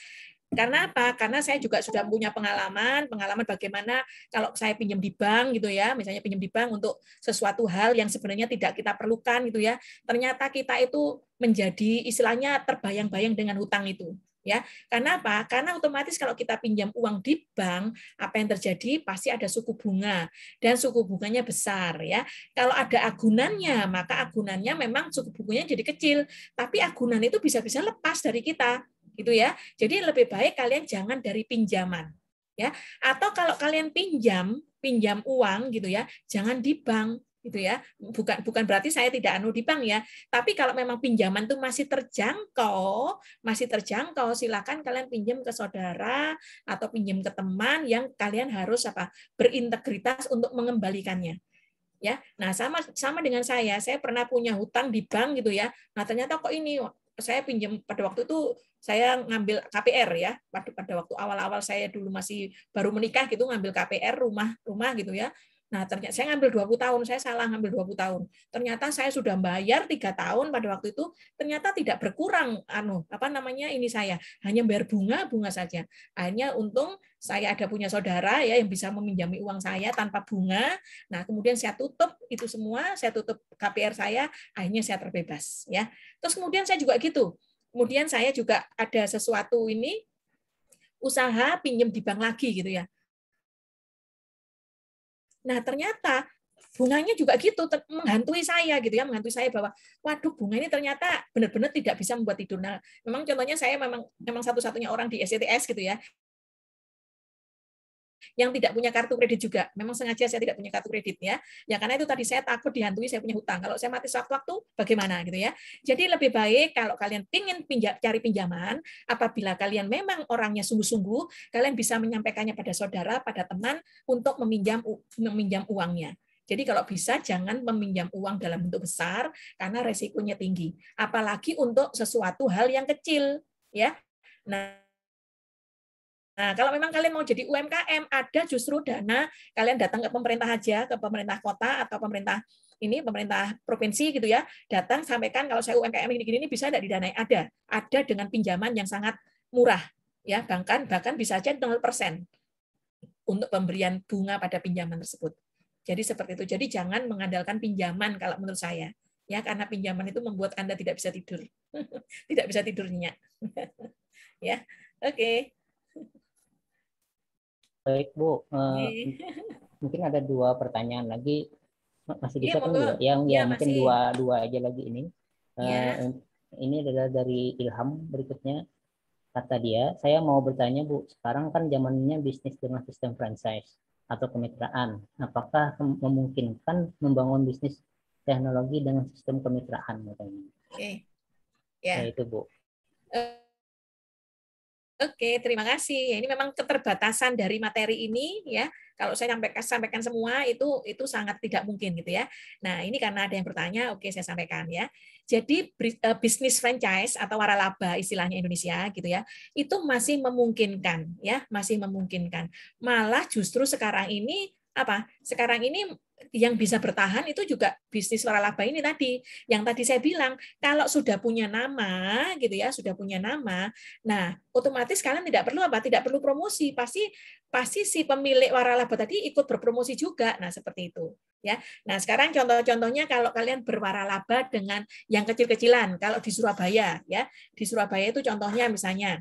Karena apa? Karena saya juga sudah punya pengalaman, pengalaman bagaimana kalau saya pinjam di bank gitu ya, misalnya pinjam di bank untuk sesuatu hal yang sebenarnya tidak kita perlukan gitu ya. Ternyata kita itu menjadi istilahnya terbayang-bayang dengan hutang itu ya. Karena apa? Karena otomatis kalau kita pinjam uang di bank, apa yang terjadi? Pasti ada suku bunga dan suku bunganya besar ya. Kalau ada agunannya, maka agunannya memang suku bunganya jadi kecil, tapi agunan itu bisa-bisa lepas dari kita gitu ya. Jadi lebih baik kalian jangan dari pinjaman ya. Atau kalau kalian pinjam, pinjam uang gitu ya, jangan di bank gitu ya bukan bukan berarti saya tidak anu di bank ya tapi kalau memang pinjaman tuh masih terjangkau masih terjangkau silakan kalian pinjam ke saudara atau pinjam ke teman yang kalian harus apa berintegritas untuk mengembalikannya ya nah sama sama dengan saya saya pernah punya hutang di bank gitu ya nah ternyata kok ini saya pinjam pada waktu itu saya ngambil KPR ya pada pada waktu awal-awal saya dulu masih baru menikah gitu ngambil KPR rumah rumah gitu ya Nah, ternyata saya ngambil 20 tahun, saya salah ngambil 20 tahun. Ternyata saya sudah bayar tiga tahun pada waktu itu, ternyata tidak berkurang anu apa namanya ini saya, hanya bayar bunga bunga saja. Akhirnya untung saya ada punya saudara ya yang bisa meminjami uang saya tanpa bunga. Nah, kemudian saya tutup itu semua, saya tutup KPR saya, akhirnya saya terbebas ya. Terus kemudian saya juga gitu. Kemudian saya juga ada sesuatu ini usaha pinjam di bank lagi gitu ya Nah, ternyata bunganya juga gitu menghantui saya gitu ya menghantui saya bahwa waduh bunga ini ternyata benar-benar tidak bisa membuat tidur nah memang contohnya saya memang memang satu-satunya orang di STS gitu ya yang tidak punya kartu kredit juga. Memang sengaja saya tidak punya kartu kredit ya. Ya karena itu tadi saya takut dihantui saya punya hutang. Kalau saya mati sewaktu-waktu bagaimana gitu ya. Jadi lebih baik kalau kalian ingin pinja, cari pinjaman, apabila kalian memang orangnya sungguh-sungguh, kalian bisa menyampaikannya pada saudara, pada teman untuk meminjam meminjam uangnya. Jadi kalau bisa jangan meminjam uang dalam bentuk besar karena resikonya tinggi. Apalagi untuk sesuatu hal yang kecil, ya. Nah, Nah, kalau memang kalian mau jadi UMKM, ada justru dana kalian datang ke pemerintah aja, ke pemerintah kota atau pemerintah ini pemerintah provinsi gitu ya, datang sampaikan kalau saya UMKM ini gini ini bisa tidak didanai ada, ada dengan pinjaman yang sangat murah ya, bahkan bahkan bisa aja 0% untuk pemberian bunga pada pinjaman tersebut. Jadi seperti itu. Jadi jangan mengandalkan pinjaman kalau menurut saya ya karena pinjaman itu membuat Anda tidak bisa tidur. *laughs* tidak bisa tidurnya. *laughs* ya. Oke. Okay. Baik Bu, uh, mungkin ada dua pertanyaan lagi masih iya, bisa ya, kan Bu? Yang ya, ya iya, mungkin masih. dua dua aja lagi ini. Ya. ini adalah dari Ilham berikutnya kata dia, saya mau bertanya Bu, sekarang kan zamannya bisnis dengan sistem franchise atau kemitraan, apakah memungkinkan membangun bisnis teknologi dengan sistem kemitraan? Oke, okay. ya. Nah, itu Bu. Eh, Oke, terima kasih. Ya, ini memang keterbatasan dari materi ini ya. Kalau saya sampaikan, sampaikan semua itu itu sangat tidak mungkin gitu ya. Nah, ini karena ada yang bertanya, oke saya sampaikan ya. Jadi eh, bisnis franchise atau waralaba istilahnya Indonesia gitu ya, itu masih memungkinkan ya, masih memungkinkan. Malah justru sekarang ini apa sekarang ini yang bisa bertahan itu juga bisnis waralaba ini tadi yang tadi saya bilang kalau sudah punya nama gitu ya sudah punya nama nah otomatis kalian tidak perlu apa tidak perlu promosi pasti pasti si pemilik waralaba tadi ikut berpromosi juga nah seperti itu ya nah sekarang contoh-contohnya kalau kalian berwaralaba dengan yang kecil-kecilan kalau di Surabaya ya di Surabaya itu contohnya misalnya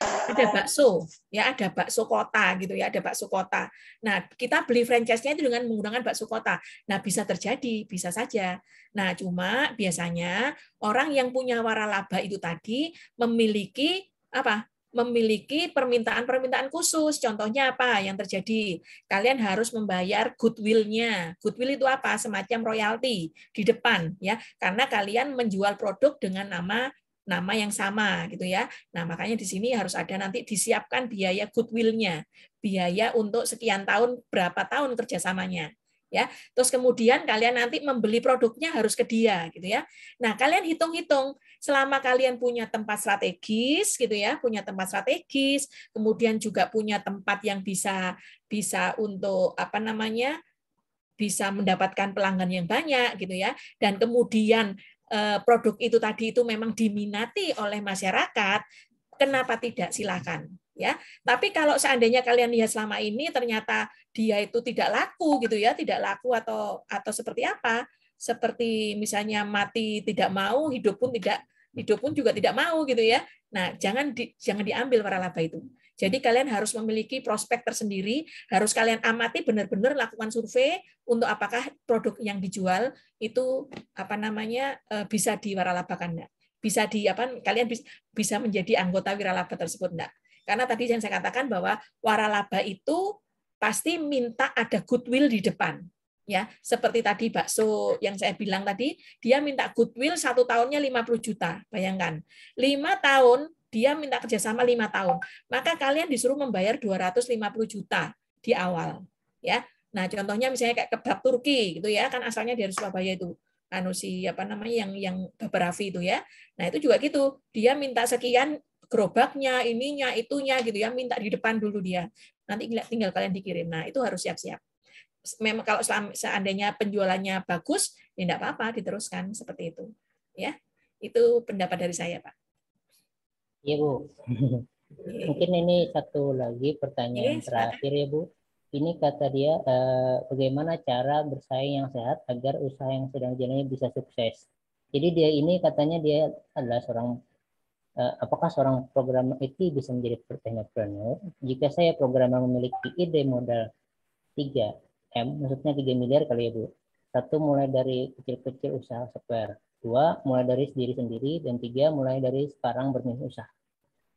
ada bakso ya ada bakso kota gitu ya ada bakso kota nah kita beli franchise-nya itu dengan menggunakan bakso kota nah bisa terjadi bisa saja nah cuma biasanya orang yang punya waralaba itu tadi memiliki apa memiliki permintaan-permintaan khusus. Contohnya apa yang terjadi? Kalian harus membayar goodwill-nya. Goodwill itu apa? Semacam royalti di depan ya. Karena kalian menjual produk dengan nama nama yang sama gitu ya. Nah, makanya di sini harus ada nanti disiapkan biaya goodwill-nya, biaya untuk sekian tahun berapa tahun kerjasamanya ya. Terus kemudian kalian nanti membeli produknya harus ke dia gitu ya. Nah, kalian hitung-hitung selama kalian punya tempat strategis gitu ya, punya tempat strategis, kemudian juga punya tempat yang bisa bisa untuk apa namanya? bisa mendapatkan pelanggan yang banyak gitu ya dan kemudian Eh, produk itu tadi itu memang diminati oleh masyarakat, kenapa tidak silakan ya. Tapi kalau seandainya kalian lihat selama ini ternyata dia itu tidak laku gitu ya, tidak laku atau atau seperti apa? Seperti misalnya mati tidak mau, hidup pun tidak hidup pun juga tidak mau gitu ya. Nah, jangan di, jangan diambil para laba itu. Jadi kalian harus memiliki prospek tersendiri, harus kalian amati benar-benar lakukan survei untuk apakah produk yang dijual itu apa namanya eh, bisa diwaralabakan enggak? Bisa di apa kalian bisa, menjadi anggota wiralaba tersebut enggak? Karena tadi yang saya katakan bahwa waralaba itu pasti minta ada goodwill di depan ya seperti tadi bakso yang saya bilang tadi dia minta goodwill satu tahunnya 50 juta bayangkan lima tahun dia minta kerjasama lima tahun, maka kalian disuruh membayar 250 juta di awal, ya. Nah, contohnya misalnya kayak kebab Turki gitu ya, kan asalnya dari Surabaya itu. Anu si apa namanya yang yang Rafi itu ya. Nah, itu juga gitu. Dia minta sekian gerobaknya, ininya, itunya gitu ya, minta di depan dulu dia. Nanti tinggal kalian dikirim. Nah, itu harus siap-siap. Memang kalau seandainya penjualannya bagus, ya tidak apa-apa, diteruskan seperti itu. Ya, itu pendapat dari saya, Pak. Iya Bu. *laughs* Mungkin ini satu lagi pertanyaan iya, terakhir ya Bu. Ini kata dia eh, bagaimana cara bersaing yang sehat agar usaha yang sedang jalannya bisa sukses. Jadi dia ini katanya dia adalah seorang eh, apakah seorang program IT bisa menjadi entrepreneur jika saya programmer memiliki ide modal 3 M maksudnya 3 miliar kali ya Bu. Satu mulai dari kecil-kecil usaha software Dua, mulai dari diri sendiri. Dan tiga, mulai dari sekarang bermain usaha.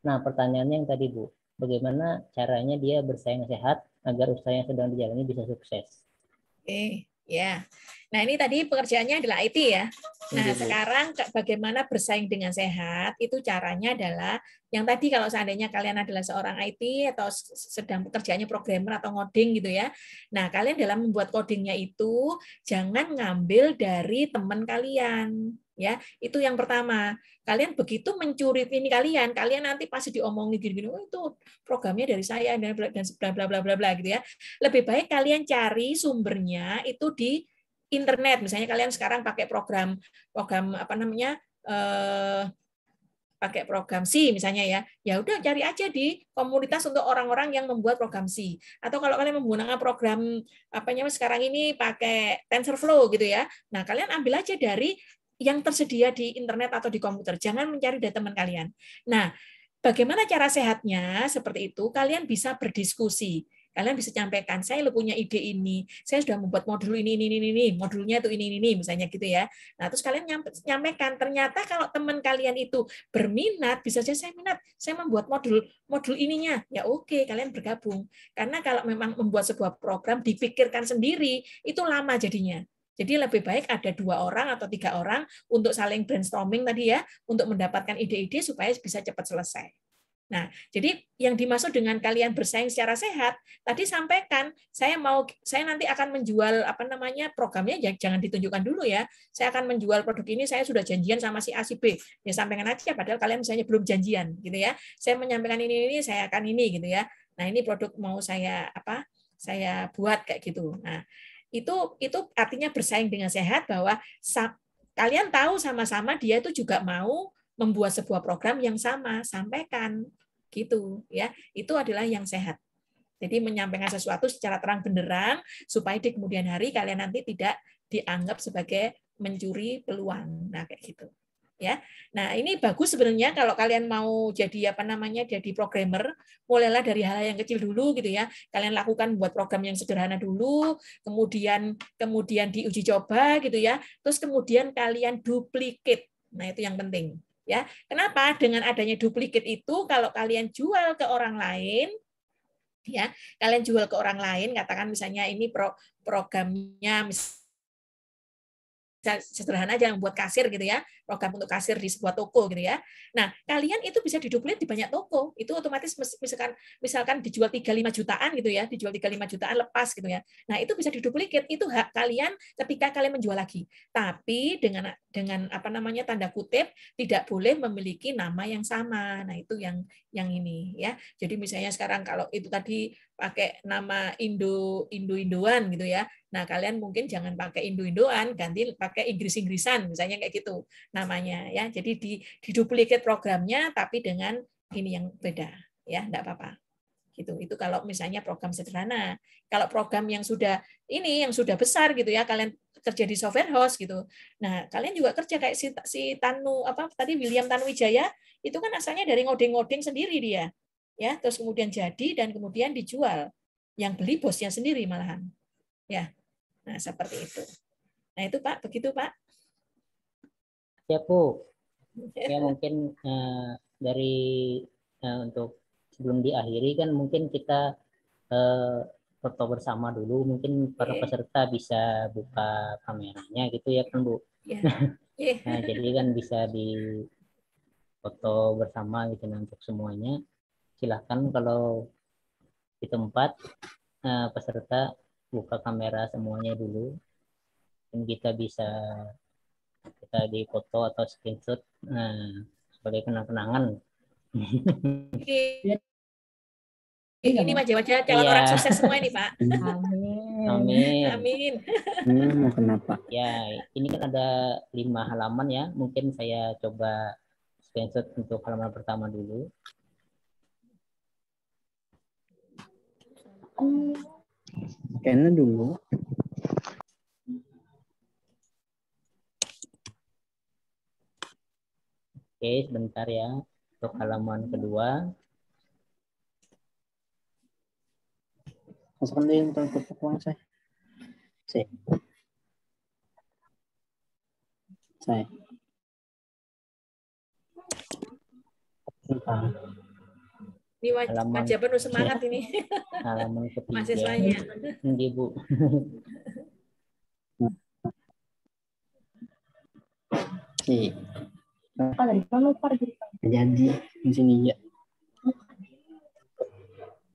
Nah, pertanyaannya yang tadi, Bu. Bagaimana caranya dia bersaing sehat agar usaha yang sedang dijalani bisa sukses? Eh. Ya. Nah, ini tadi pekerjaannya adalah IT ya. Iya, nah, sekarang bagaimana bersaing dengan sehat? Itu caranya adalah yang tadi kalau seandainya kalian adalah seorang IT atau sedang pekerjaannya programmer atau ngoding gitu ya. Nah, kalian dalam membuat codingnya itu jangan ngambil dari teman kalian ya itu yang pertama kalian begitu mencuri ini kalian kalian nanti pasti diomongin gini-gini oh, itu programnya dari saya dan dan bla bla bla bla bla gitu ya lebih baik kalian cari sumbernya itu di internet misalnya kalian sekarang pakai program program apa namanya eh, pakai program C misalnya ya, ya udah cari aja di komunitas untuk orang-orang yang membuat program C. Atau kalau kalian menggunakan program apa namanya sekarang ini pakai TensorFlow gitu ya. Nah, kalian ambil aja dari yang tersedia di internet atau di komputer. Jangan mencari dari teman kalian. Nah, bagaimana cara sehatnya seperti itu? Kalian bisa berdiskusi. Kalian bisa sampaikan, saya lo punya ide ini, saya sudah membuat modul ini, ini, ini, ini, modulnya itu ini, ini, ini, misalnya gitu ya. Nah, terus kalian nyampaikan, ternyata kalau teman kalian itu berminat, bisa saja saya minat, saya membuat modul modul ininya, ya oke, kalian bergabung. Karena kalau memang membuat sebuah program, dipikirkan sendiri, itu lama jadinya jadi lebih baik ada dua orang atau tiga orang untuk saling brainstorming tadi ya, untuk mendapatkan ide-ide supaya bisa cepat selesai. Nah, jadi yang dimaksud dengan kalian bersaing secara sehat, tadi sampaikan, saya mau saya nanti akan menjual apa namanya programnya ya, jangan ditunjukkan dulu ya. Saya akan menjual produk ini, saya sudah janjian sama si A si B. Ya sampaikan aja padahal kalian misalnya belum janjian gitu ya. Saya menyampaikan ini ini saya akan ini gitu ya. Nah, ini produk mau saya apa? Saya buat kayak gitu. Nah, itu itu artinya bersaing dengan sehat bahwa kalian tahu sama-sama dia itu juga mau membuat sebuah program yang sama sampaikan gitu ya itu adalah yang sehat jadi menyampaikan sesuatu secara terang benderang supaya di kemudian hari kalian nanti tidak dianggap sebagai mencuri peluang nah kayak gitu ya. Nah, ini bagus sebenarnya kalau kalian mau jadi apa namanya jadi programmer, mulailah dari hal yang kecil dulu gitu ya. Kalian lakukan buat program yang sederhana dulu, kemudian kemudian diuji coba gitu ya. Terus kemudian kalian duplicate. Nah, itu yang penting ya. Kenapa? Dengan adanya duplicate itu kalau kalian jual ke orang lain ya, kalian jual ke orang lain, katakan misalnya ini pro, programnya misalnya sederhana aja buat kasir gitu ya program untuk kasir di sebuah toko gitu ya. Nah, kalian itu bisa diduplikat di banyak toko. Itu otomatis misalkan misalkan dijual 35 jutaan gitu ya, dijual 35 jutaan lepas gitu ya. Nah, itu bisa diduplikat. Itu hak kalian ketika kalian menjual lagi. Tapi dengan dengan apa namanya tanda kutip tidak boleh memiliki nama yang sama. Nah, itu yang yang ini ya. Jadi misalnya sekarang kalau itu tadi pakai nama Indo Indo Indoan gitu ya. Nah, kalian mungkin jangan pakai Indo Indoan, ganti pakai Inggris Inggrisan misalnya kayak gitu namanya ya. Jadi di diduplikat programnya tapi dengan ini yang beda ya, enggak apa-apa. Gitu. Itu kalau misalnya program sederhana. Kalau program yang sudah ini yang sudah besar gitu ya, kalian kerja di software house gitu. Nah, kalian juga kerja kayak si, si Tanu apa tadi William Tanuwijaya itu kan asalnya dari ngoding-ngoding sendiri dia. Ya, terus kemudian jadi dan kemudian dijual. Yang beli bosnya sendiri malahan. Ya. Nah, seperti itu. Nah, itu Pak, begitu Pak ya Bu. Ya mungkin uh, dari uh, untuk sebelum diakhiri kan mungkin kita uh, foto bersama dulu mungkin para iya. peserta bisa buka kameranya gitu ya kan Bu. Yeah. *laughs* Yeah. nah, jadi kan bisa di foto bersama gitu untuk semuanya. Silahkan kalau di tempat uh, peserta buka kamera semuanya dulu. Dan kita bisa bisa di foto atau screenshot uh, sebagai kenang-kenangan. Iya, ini wajah-wajah calon yeah. orang sukses semua ini Pak. Amin. Amin. Amin. Hmm, kenapa? Ya, ini kan ada lima halaman ya. Mungkin saya coba screenshot untuk halaman pertama dulu. Hmm, kayaknya dulu. Oke, sebentar ya. Untuk halaman kedua. Masukkan dulu untuk tutup uang saya. Saya. Saya. Ini wajah penuh semangat ini. Halaman *laughs* ketiga. Mahasiswanya. Ini Bu. Iya. Apa dari kamu par Jadi di sini ya.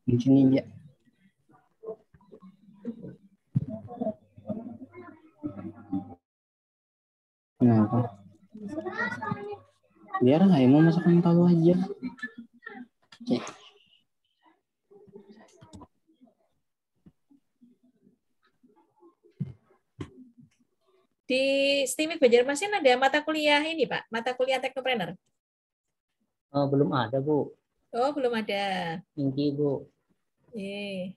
Di sini ya. Kenapa? Biar nggak mau masukkan kalau aja. Oke. Okay. di STIMIK Banjarmasin ada mata kuliah ini, Pak, mata kuliah teknopreneur? Oh, belum ada, Bu. Oh, belum ada. Tinggi, Bu. Eh.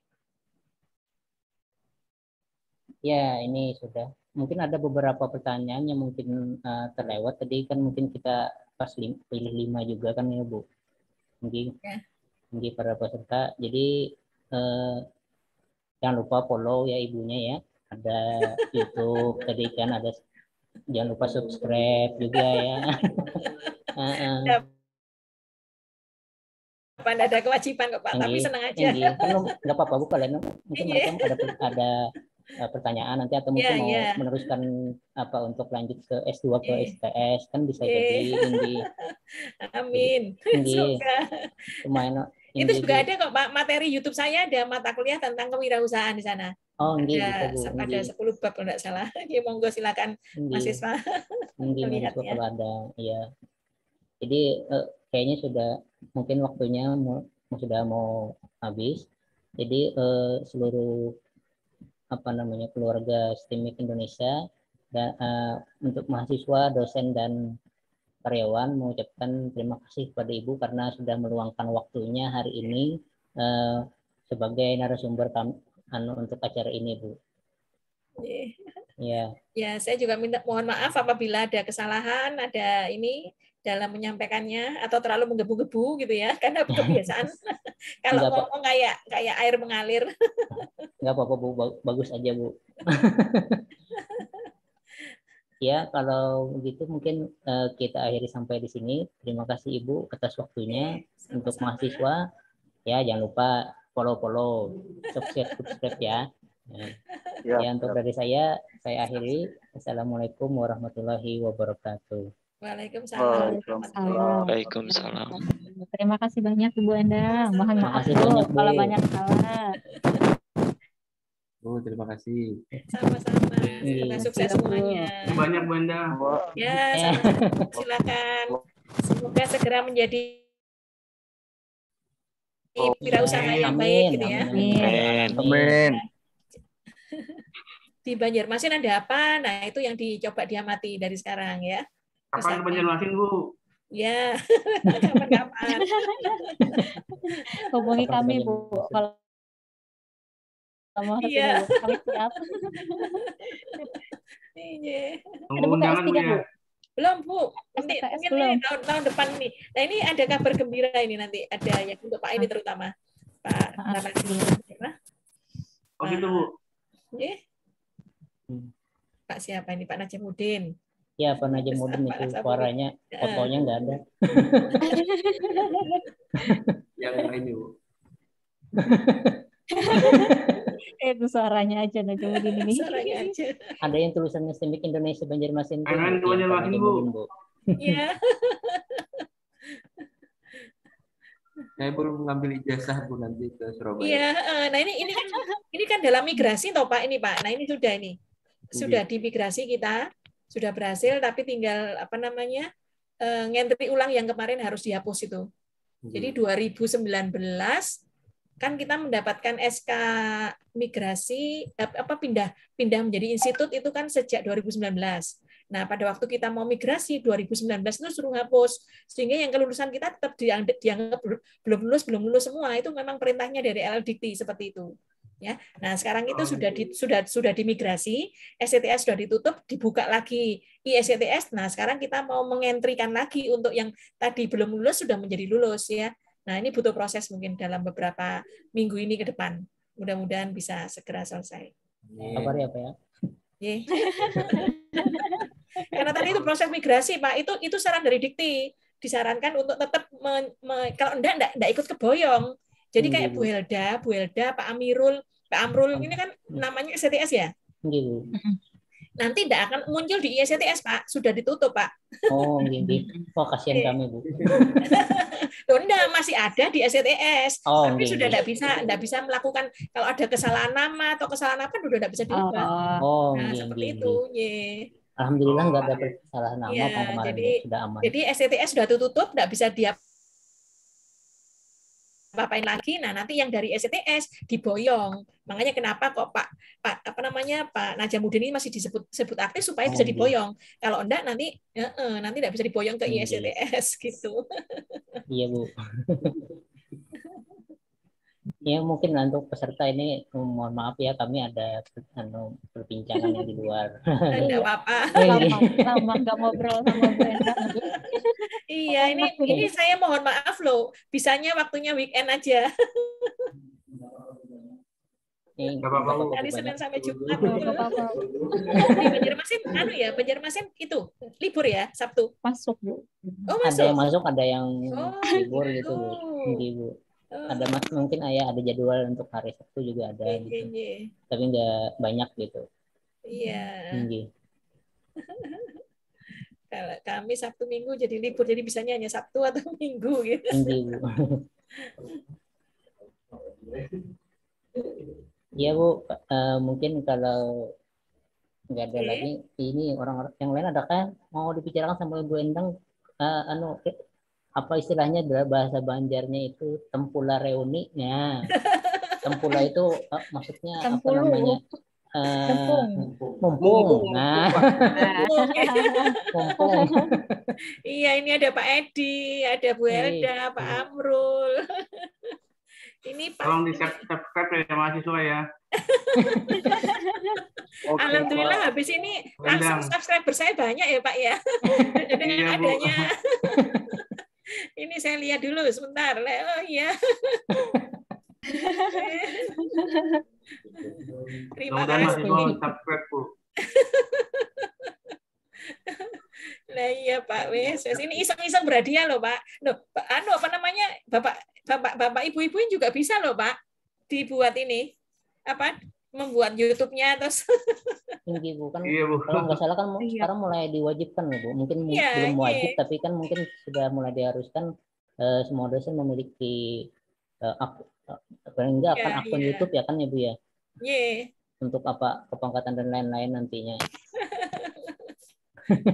Ya, ini sudah. Mungkin ada beberapa pertanyaan yang mungkin uh, terlewat tadi kan mungkin kita pas lim pilih lima juga kan ya, Bu. Mungkin. Ya. Mungkin para peserta. Jadi uh, jangan lupa follow ya ibunya ya ada YouTube tadi kan ada jangan lupa subscribe juga ya. *laughs* Apa ada kewajiban kok Pak, tapi senang aja. Enggak kan apa-apa Bu iya. mungkin mereka ada ada eh, pertanyaan nanti atau mungkin yeah, mau yeah. meneruskan apa untuk lanjut ke S2 iya. ke yeah. STS kan bisa yeah. jadi iya. Indi. *laughs* Amin. Indi. Lumayan itu juga gitu. ada kok materi YouTube saya ada mata kuliah tentang kewirausahaan di sana. Oh, ada, gitu, ada sepuluh bab kalau tidak salah. Ya *laughs* monggo silakan mahasiswa nggih, melihatnya. ada, iya. Jadi eh, kayaknya sudah mungkin waktunya mau, sudah mau habis. Jadi eh, seluruh apa namanya keluarga STEMIC Indonesia dan eh, untuk mahasiswa, dosen dan Karyawan mengucapkan terima kasih kepada Ibu karena sudah meluangkan waktunya hari ini uh, sebagai narasumber kami, anu, untuk acara ini, Bu. Yeah. Ya. saya juga minta mohon maaf apabila ada kesalahan, ada ini dalam menyampaikannya atau terlalu menggebu-gebu gitu ya, karena *laughs* kebiasaan kalau Enggak ngomong apa. kayak kayak air mengalir. nggak apa-apa Bu, bagus aja Bu. *laughs* Ya, kalau begitu mungkin uh, kita akhiri sampai di sini. Terima kasih Ibu atas waktunya untuk mahasiswa. Ya, jangan lupa follow-follow, subscribe, subscribe ya. Ya, ya untuk dari saya, saya akhiri. Assalamualaikum warahmatullahi wabarakatuh. Waalaikumsalam. Waalaikumsalam. Waalaikumsalam. Terima kasih banyak Bu Endang. Mohon maaf kalau banyak salah. Oh, terima kasih. Sama-sama. Semoga sukses semuanya. Banyak Bunda. Ya, sama -sama. silakan. Semoga segera menjadi wirausaha yang baik gitu ya. Amin. Amin. Di Banjarmasin ada apa? Nah, itu yang dicoba diamati dari sekarang ya. Apa ke Banjarmasin, Bu? Ya, *laughs* kapan-kapan. Hubungi kami, Bu, kalau sama iya. kami siap *laughs* iya ada buka S3 bu belum bu nanti belum. tahun tahun depan nih nah ini ada kabar gembira ini nanti ada yang untuk pak ini ah. terutama pak Narasi ah, ah. oh gitu bu yeah. Hmm. Pak siapa ini Pak najemudin Ya, Pak najemudin itu suaranya, fotonya nggak ada. *laughs* yang lain Bu. *laughs* Eh, itu suaranya aja nanti cuma gini suaranya aja ada yang tulisannya semik Indonesia Banjarmasin tuanya lagi bu Ya. saya belum mengambil ijazah bu nanti ke Surabaya. Iya, eh, nah ini ini kan ini kan dalam migrasi toh pak ini pak. Nah ini sudah ini iya. sudah di migrasi kita sudah berhasil tapi tinggal apa namanya eh, ngentri ulang yang kemarin harus dihapus itu. Iya. Jadi 2019 kan kita mendapatkan SK migrasi eh, apa pindah pindah menjadi institut itu kan sejak 2019. Nah, pada waktu kita mau migrasi 2019 itu suruh hapus sehingga yang kelulusan kita tetap dianggap, dianggap belum lulus belum lulus semua itu memang perintahnya dari LDT seperti itu. Ya. Nah, sekarang itu sudah di, sudah sudah dimigrasi, SCTS sudah ditutup, dibuka lagi ISCTS. Nah, sekarang kita mau mengentrikan lagi untuk yang tadi belum lulus sudah menjadi lulus ya. Nah, ini butuh proses mungkin dalam beberapa minggu ini ke depan. Mudah-mudahan bisa segera selesai. Kabar ya, Pak ya. Iya. *laughs* Karena tadi itu proses migrasi, Pak. Itu itu saran dari Dikti. Disarankan untuk tetap me, me, kalau enggak, enggak enggak ikut keboyong. Jadi kayak hmm. Bu Helda, Bu Helda, Pak Amirul, Pak Amrul ini kan hmm. namanya STS ya? Gitu nanti tidak akan muncul di ISTS Pak, sudah ditutup Pak. Oh, gini. *laughs* Hmm. Oh, kasihan iya. kami Bu. Tunda *laughs* masih ada di STS, oh, tapi gini. sudah tidak bisa tidak bisa melakukan kalau ada kesalahan nama atau kesalahan apa sudah kan tidak bisa diubah. Oh, oh nah, seperti gini. itu, nggih. Alhamdulillah nggak ada iya. kesalahan nama ya, kemarin jadi, sudah aman. Jadi STS sudah tutup, tidak bisa diapa apa-apain lagi. Nah, nanti yang dari SCTS diboyong. Makanya kenapa kok Pak Pak apa namanya Pak Najamuddin ini masih disebut sebut aktif supaya oh, bisa diboyong. Iya. Kalau enggak nanti eh, -uh, nanti enggak bisa diboyong ke ISCTS iya, iya. gitu. Iya, Bu. *laughs* ya mungkin untuk peserta ini hmm, mohon maaf ya kami ada anu, perbincangan yang di luar. Tidak kan *laughs* apa-apa. Lama iya. nggak ngobrol sama Bu iya ini ini saya mohon maaf loh. Bisanya waktunya weekend aja. Dari iya, Senin sampai Jumat. masin? anu ya, Banjarmasin itu libur ya Sabtu. Masuk bu. Oh masuk. Ada yang masuk, ada yang libur gitu bu. Oh ada mas mungkin ayah ada jadwal untuk hari Sabtu juga ada iya, gitu. Yeah, iya. tapi nggak banyak gitu iya yeah. *laughs* kalau kami Sabtu Minggu jadi libur jadi bisanya hanya Sabtu atau *laughs* Minggu gitu Minggu Iya Bu, uh, mungkin kalau nggak ada okay. lagi ini orang-orang yang lain ada kan? mau dibicarakan sama Ibu Endang uh, anu apa istilahnya dalam bahasa Banjarnya itu tempula reuni. ya *laughs* tempula itu oh, maksudnya Tempulu. apa namanya? Uh, mumpung. Nah. *laughs* iya, ini ada Pak Edi, ada Bu iya. Elda, Pak iya. Amrul. *laughs* ini Pak Tolong di subscribe ya mahasiswa ya. okay, Alhamdulillah Pak. habis ini langsung subscriber saya banyak ya Pak ya. Dengan iya, adanya ini saya lihat dulu sebentar. Oh iya. *laughs* Terima kasih. Nah *laughs* iya Pak Wes, ini iseng-iseng berhadiah loh Pak. Loh, anu apa namanya Bapak Bapak Bapak Ibu-ibu juga bisa loh Pak dibuat ini apa membuat YouTube-nya terus. Tinggi *laughs* iya, bu kan iya, bu. kalau nggak salah kan iya. sekarang mulai diwajibkan ya bu, mungkin iya, belum iya. wajib tapi kan mungkin sudah mulai diharuskan uh, semua dosen memiliki uh, eh, apa eh, paling nggak iya, akan akun YouTube ya kan ya bu ya. Iya. Untuk apa kepangkatan dan lain-lain nantinya. *laughs*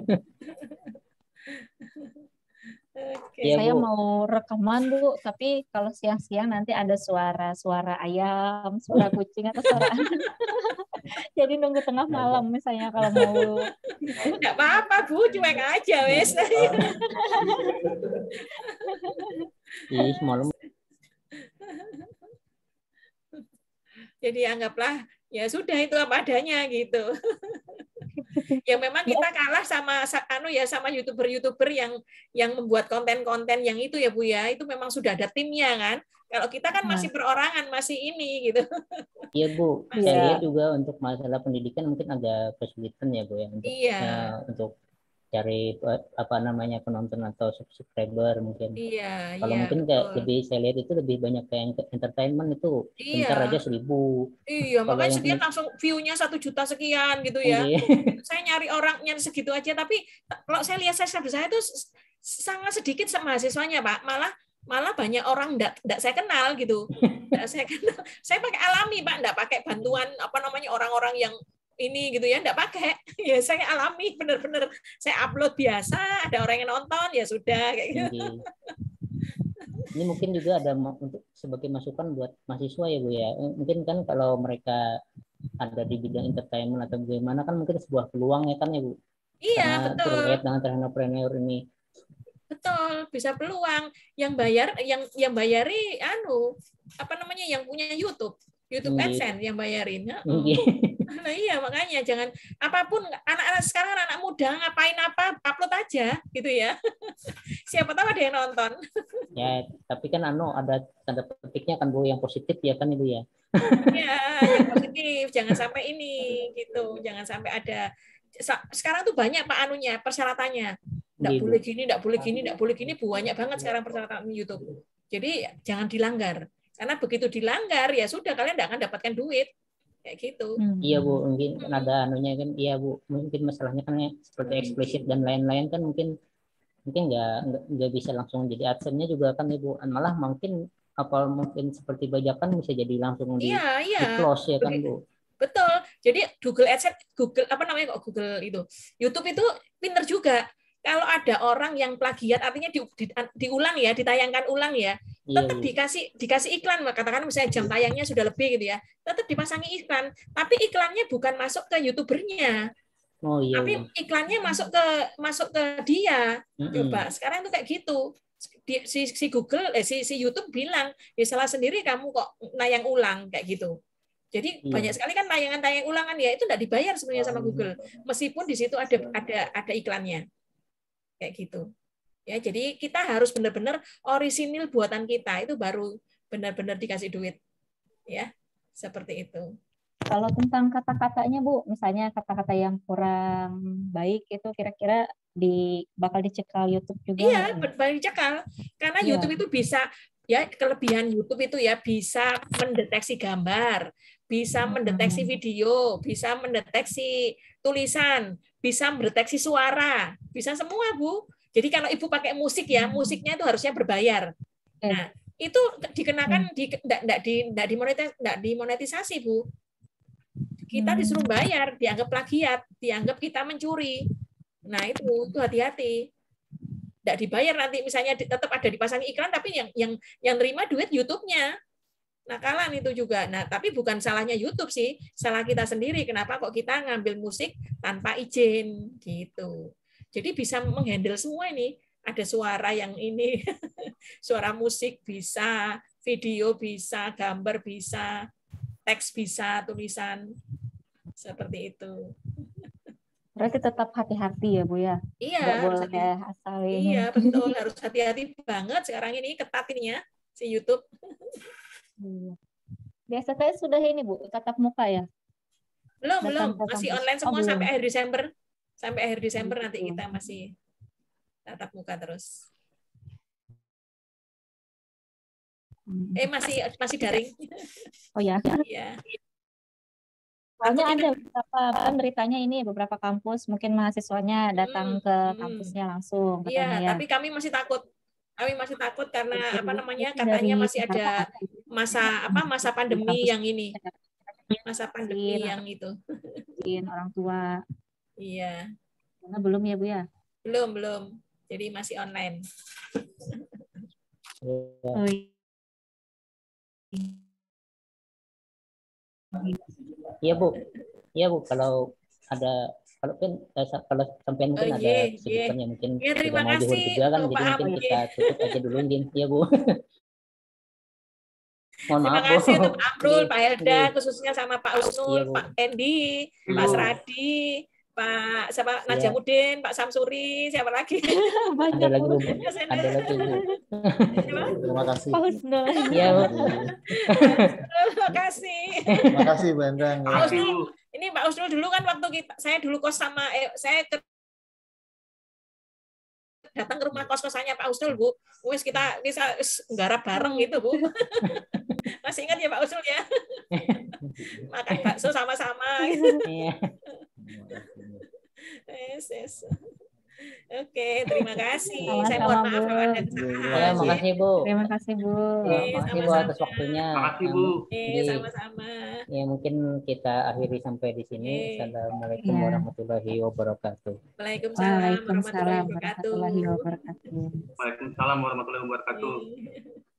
Okay. Iya, Saya ya, mau rekaman bu, tapi kalau siang-siang nanti ada suara suara ayam, suara *laughs* kucing atau suara *laughs* jadi nunggu tengah iya, malam misalnya kalau mau. Enggak apa-apa bu, cuek aja wes. Iya, *laughs* malam. Jadi anggaplah ya sudah itu apa adanya gitu yang memang ya. kita kalah sama anu ya sama youtuber-youtuber yang yang membuat konten-konten yang itu ya Bu ya itu memang sudah ada timnya kan kalau kita kan masih nah. perorangan masih ini gitu iya Bu saya juga untuk masalah pendidikan mungkin agak kesulitan ya Bu ya untuk iya. uh, untuk cari apa namanya penonton atau subscriber mungkin. Iya. Kalau iya, mungkin kayak jadi lebih saya lihat itu lebih banyak kayak entertainment itu iya. bentar aja seribu. Iya, Kalo makanya yang... langsung viewnya satu juta sekian gitu ya. Iya. *laughs* saya nyari orang orangnya segitu aja, tapi kalau saya lihat saya saya itu sangat sedikit mahasiswanya pak, malah malah banyak orang enggak, enggak saya kenal gitu. Enggak *laughs* saya kenal. Saya pakai alami Pak, enggak pakai bantuan apa namanya orang-orang yang ini gitu ya enggak pakai *laughs* ya saya alami benar-benar saya upload biasa ada orang yang nonton ya sudah kayak gitu iya. ini mungkin juga ada untuk sebagai masukan buat mahasiswa ya Bu ya eh, mungkin kan kalau mereka ada di bidang entertainment atau bagaimana kan mungkin sebuah peluang ya kan ya Bu iya Karena betul terkait dengan entrepreneur ini betul bisa peluang yang bayar yang yang bayari anu apa namanya yang punya YouTube YouTube iya. AdSense yang bayarin ya iya. mm. Nah, iya makanya jangan apapun anak-anak sekarang anak, muda ngapain apa upload aja gitu ya. *laughs* Siapa tahu ada yang nonton. ya, tapi kan anu ada tanda petiknya kan Bu yang positif ya kan itu ya. ya, yang positif jangan sampai ini gitu, jangan sampai ada sekarang tuh banyak Pak anunya persyaratannya. Enggak iya, boleh gini, enggak boleh gini, enggak boleh gini banyak banget sekarang persyaratan YouTube. Jadi jangan dilanggar. Karena begitu dilanggar ya sudah kalian tidak akan dapatkan duit kayak gitu hmm. iya bu mungkin hmm. ada anunya kan iya bu mungkin masalahnya kan ya, seperti hmm. eksplisit dan lain-lain kan mungkin mungkin nggak nggak bisa langsung jadi adsense juga kan ibu malah mungkin apa mungkin seperti bajakan bisa jadi langsung di, iya, iya. di close ya kan bu betul jadi Google AdSense kan, Google apa namanya kok Google itu YouTube itu pinter juga kalau ada orang yang plagiat artinya di, di, diulang ya ditayangkan ulang ya tetap dikasih dikasih iklan katakan misalnya jam iya. tayangnya sudah lebih gitu ya tetap dipasangi iklan tapi iklannya bukan masuk ke youtubernya oh, iya, tapi iya. iklannya masuk ke masuk ke dia mm-hmm. coba sekarang itu kayak gitu di, si, si Google eh, si si YouTube bilang ya salah sendiri kamu kok nayang ulang kayak gitu jadi iya. banyak sekali kan tayangan-tayangan ulangan ya itu tidak dibayar sebenarnya sama iya. Google meskipun di situ ada ada ada iklannya kayak gitu Ya, jadi kita harus benar-benar orisinil buatan kita itu baru benar-benar dikasih duit. Ya, seperti itu. Kalau tentang kata-katanya Bu, misalnya kata-kata yang kurang baik itu kira-kira di bakal dicekal YouTube juga. Iya, bakal dicekal. Karena iya. YouTube itu bisa ya kelebihan YouTube itu ya bisa mendeteksi gambar, bisa hmm. mendeteksi video, bisa mendeteksi tulisan, bisa mendeteksi suara, bisa semua Bu. Jadi kalau ibu pakai musik ya, hmm. musiknya itu harusnya berbayar. Nah, itu dikenakan hmm. di enggak di enggak dimonetis, dimonetisasi, Bu. Kita hmm. disuruh bayar, dianggap plagiat, dianggap kita mencuri. Nah, itu itu hati-hati. Enggak dibayar nanti misalnya tetap ada dipasang iklan tapi yang yang yang terima duit YouTube-nya nakalan itu juga. Nah, tapi bukan salahnya YouTube sih, salah kita sendiri. Kenapa kok kita ngambil musik tanpa izin gitu? Jadi bisa menghandle semua ini. Ada suara yang ini, *laughs* suara musik bisa, video bisa, gambar bisa, teks bisa, tulisan seperti itu. Berarti tetap hati-hati ya Bu ya. Iya. boleh asal ini. Iya betul *laughs* harus hati-hati banget sekarang ini ketat ini ya si YouTube. Iya. Biasa saya sudah ini Bu tatap muka ya. Belum belum masih online semua oh, sampai akhir Desember sampai akhir Desember nanti gitu. kita masih tatap muka terus. Hmm. Eh masih masih iya. daring. Oh ya. *laughs* Iya. Soalnya ada beberapa beritanya ini beberapa kampus mungkin mahasiswanya datang hmm, ke hmm. kampusnya langsung. Iya, ya. tapi kami masih takut. Kami masih takut karena Jadi, apa namanya katanya masih ada masa apa masa pandemi yang ini. Masa pandemi iya. yang itu. Orang tua Iya. Karena belum ya Bu ya? Belum, belum. Jadi masih online. *laughs* Iya. oh, iya. iya. Bu. Iya Bu, kalau ada kalau kan eh, kalau sampai mungkin oh, ada kesibukannya iya, mungkin ya, terima kasih juga kan jadi mungkin kita tutup aja dulu mungkin ya Bu. *laughs* Mohon Terima maaf, kasih untuk Amrul, Pak Helda, khususnya sama Pak Usnul, Pak Endi, Mas Radi, Pak siapa ya. Najamudin, Pak Samsuri, siapa lagi? *laughs* Banyak. Ada lagi. Iya, Ada lagi. Terima kasih. Pak Husnul. Ya. Terima kasih. Terima kasih Bu Endang. Pak Husnul, ini Pak Husnul dulu kan waktu kita saya dulu kos sama eh, saya ke datang ke rumah iya. kos-kosannya Pak Usul, Bu. Wis kita bisa nggarap bareng hmm. gitu, Bu. *laughs* Masih ingat ya Pak Usul ya? *laughs* Makan bakso sama-sama. Gitu. Yes, yes. Oke, okay, terima kasih. Sama, Saya mohon maaf kalau ada kesalahan. Terima kasih, Bu. Terima kasih Bu. terima kasih Bu atas waktunya. kasih, Bu. sama-sama. Ya mungkin kita akhiri sampai di sini. Yes. Assalamualaikum ya. warahmatullahi wabarakatuh. Waalaikumsalam, Waalaikumsalam warahmatullahi wabarakatuh. Waalaikumsalam warahmatullahi wabarakatuh.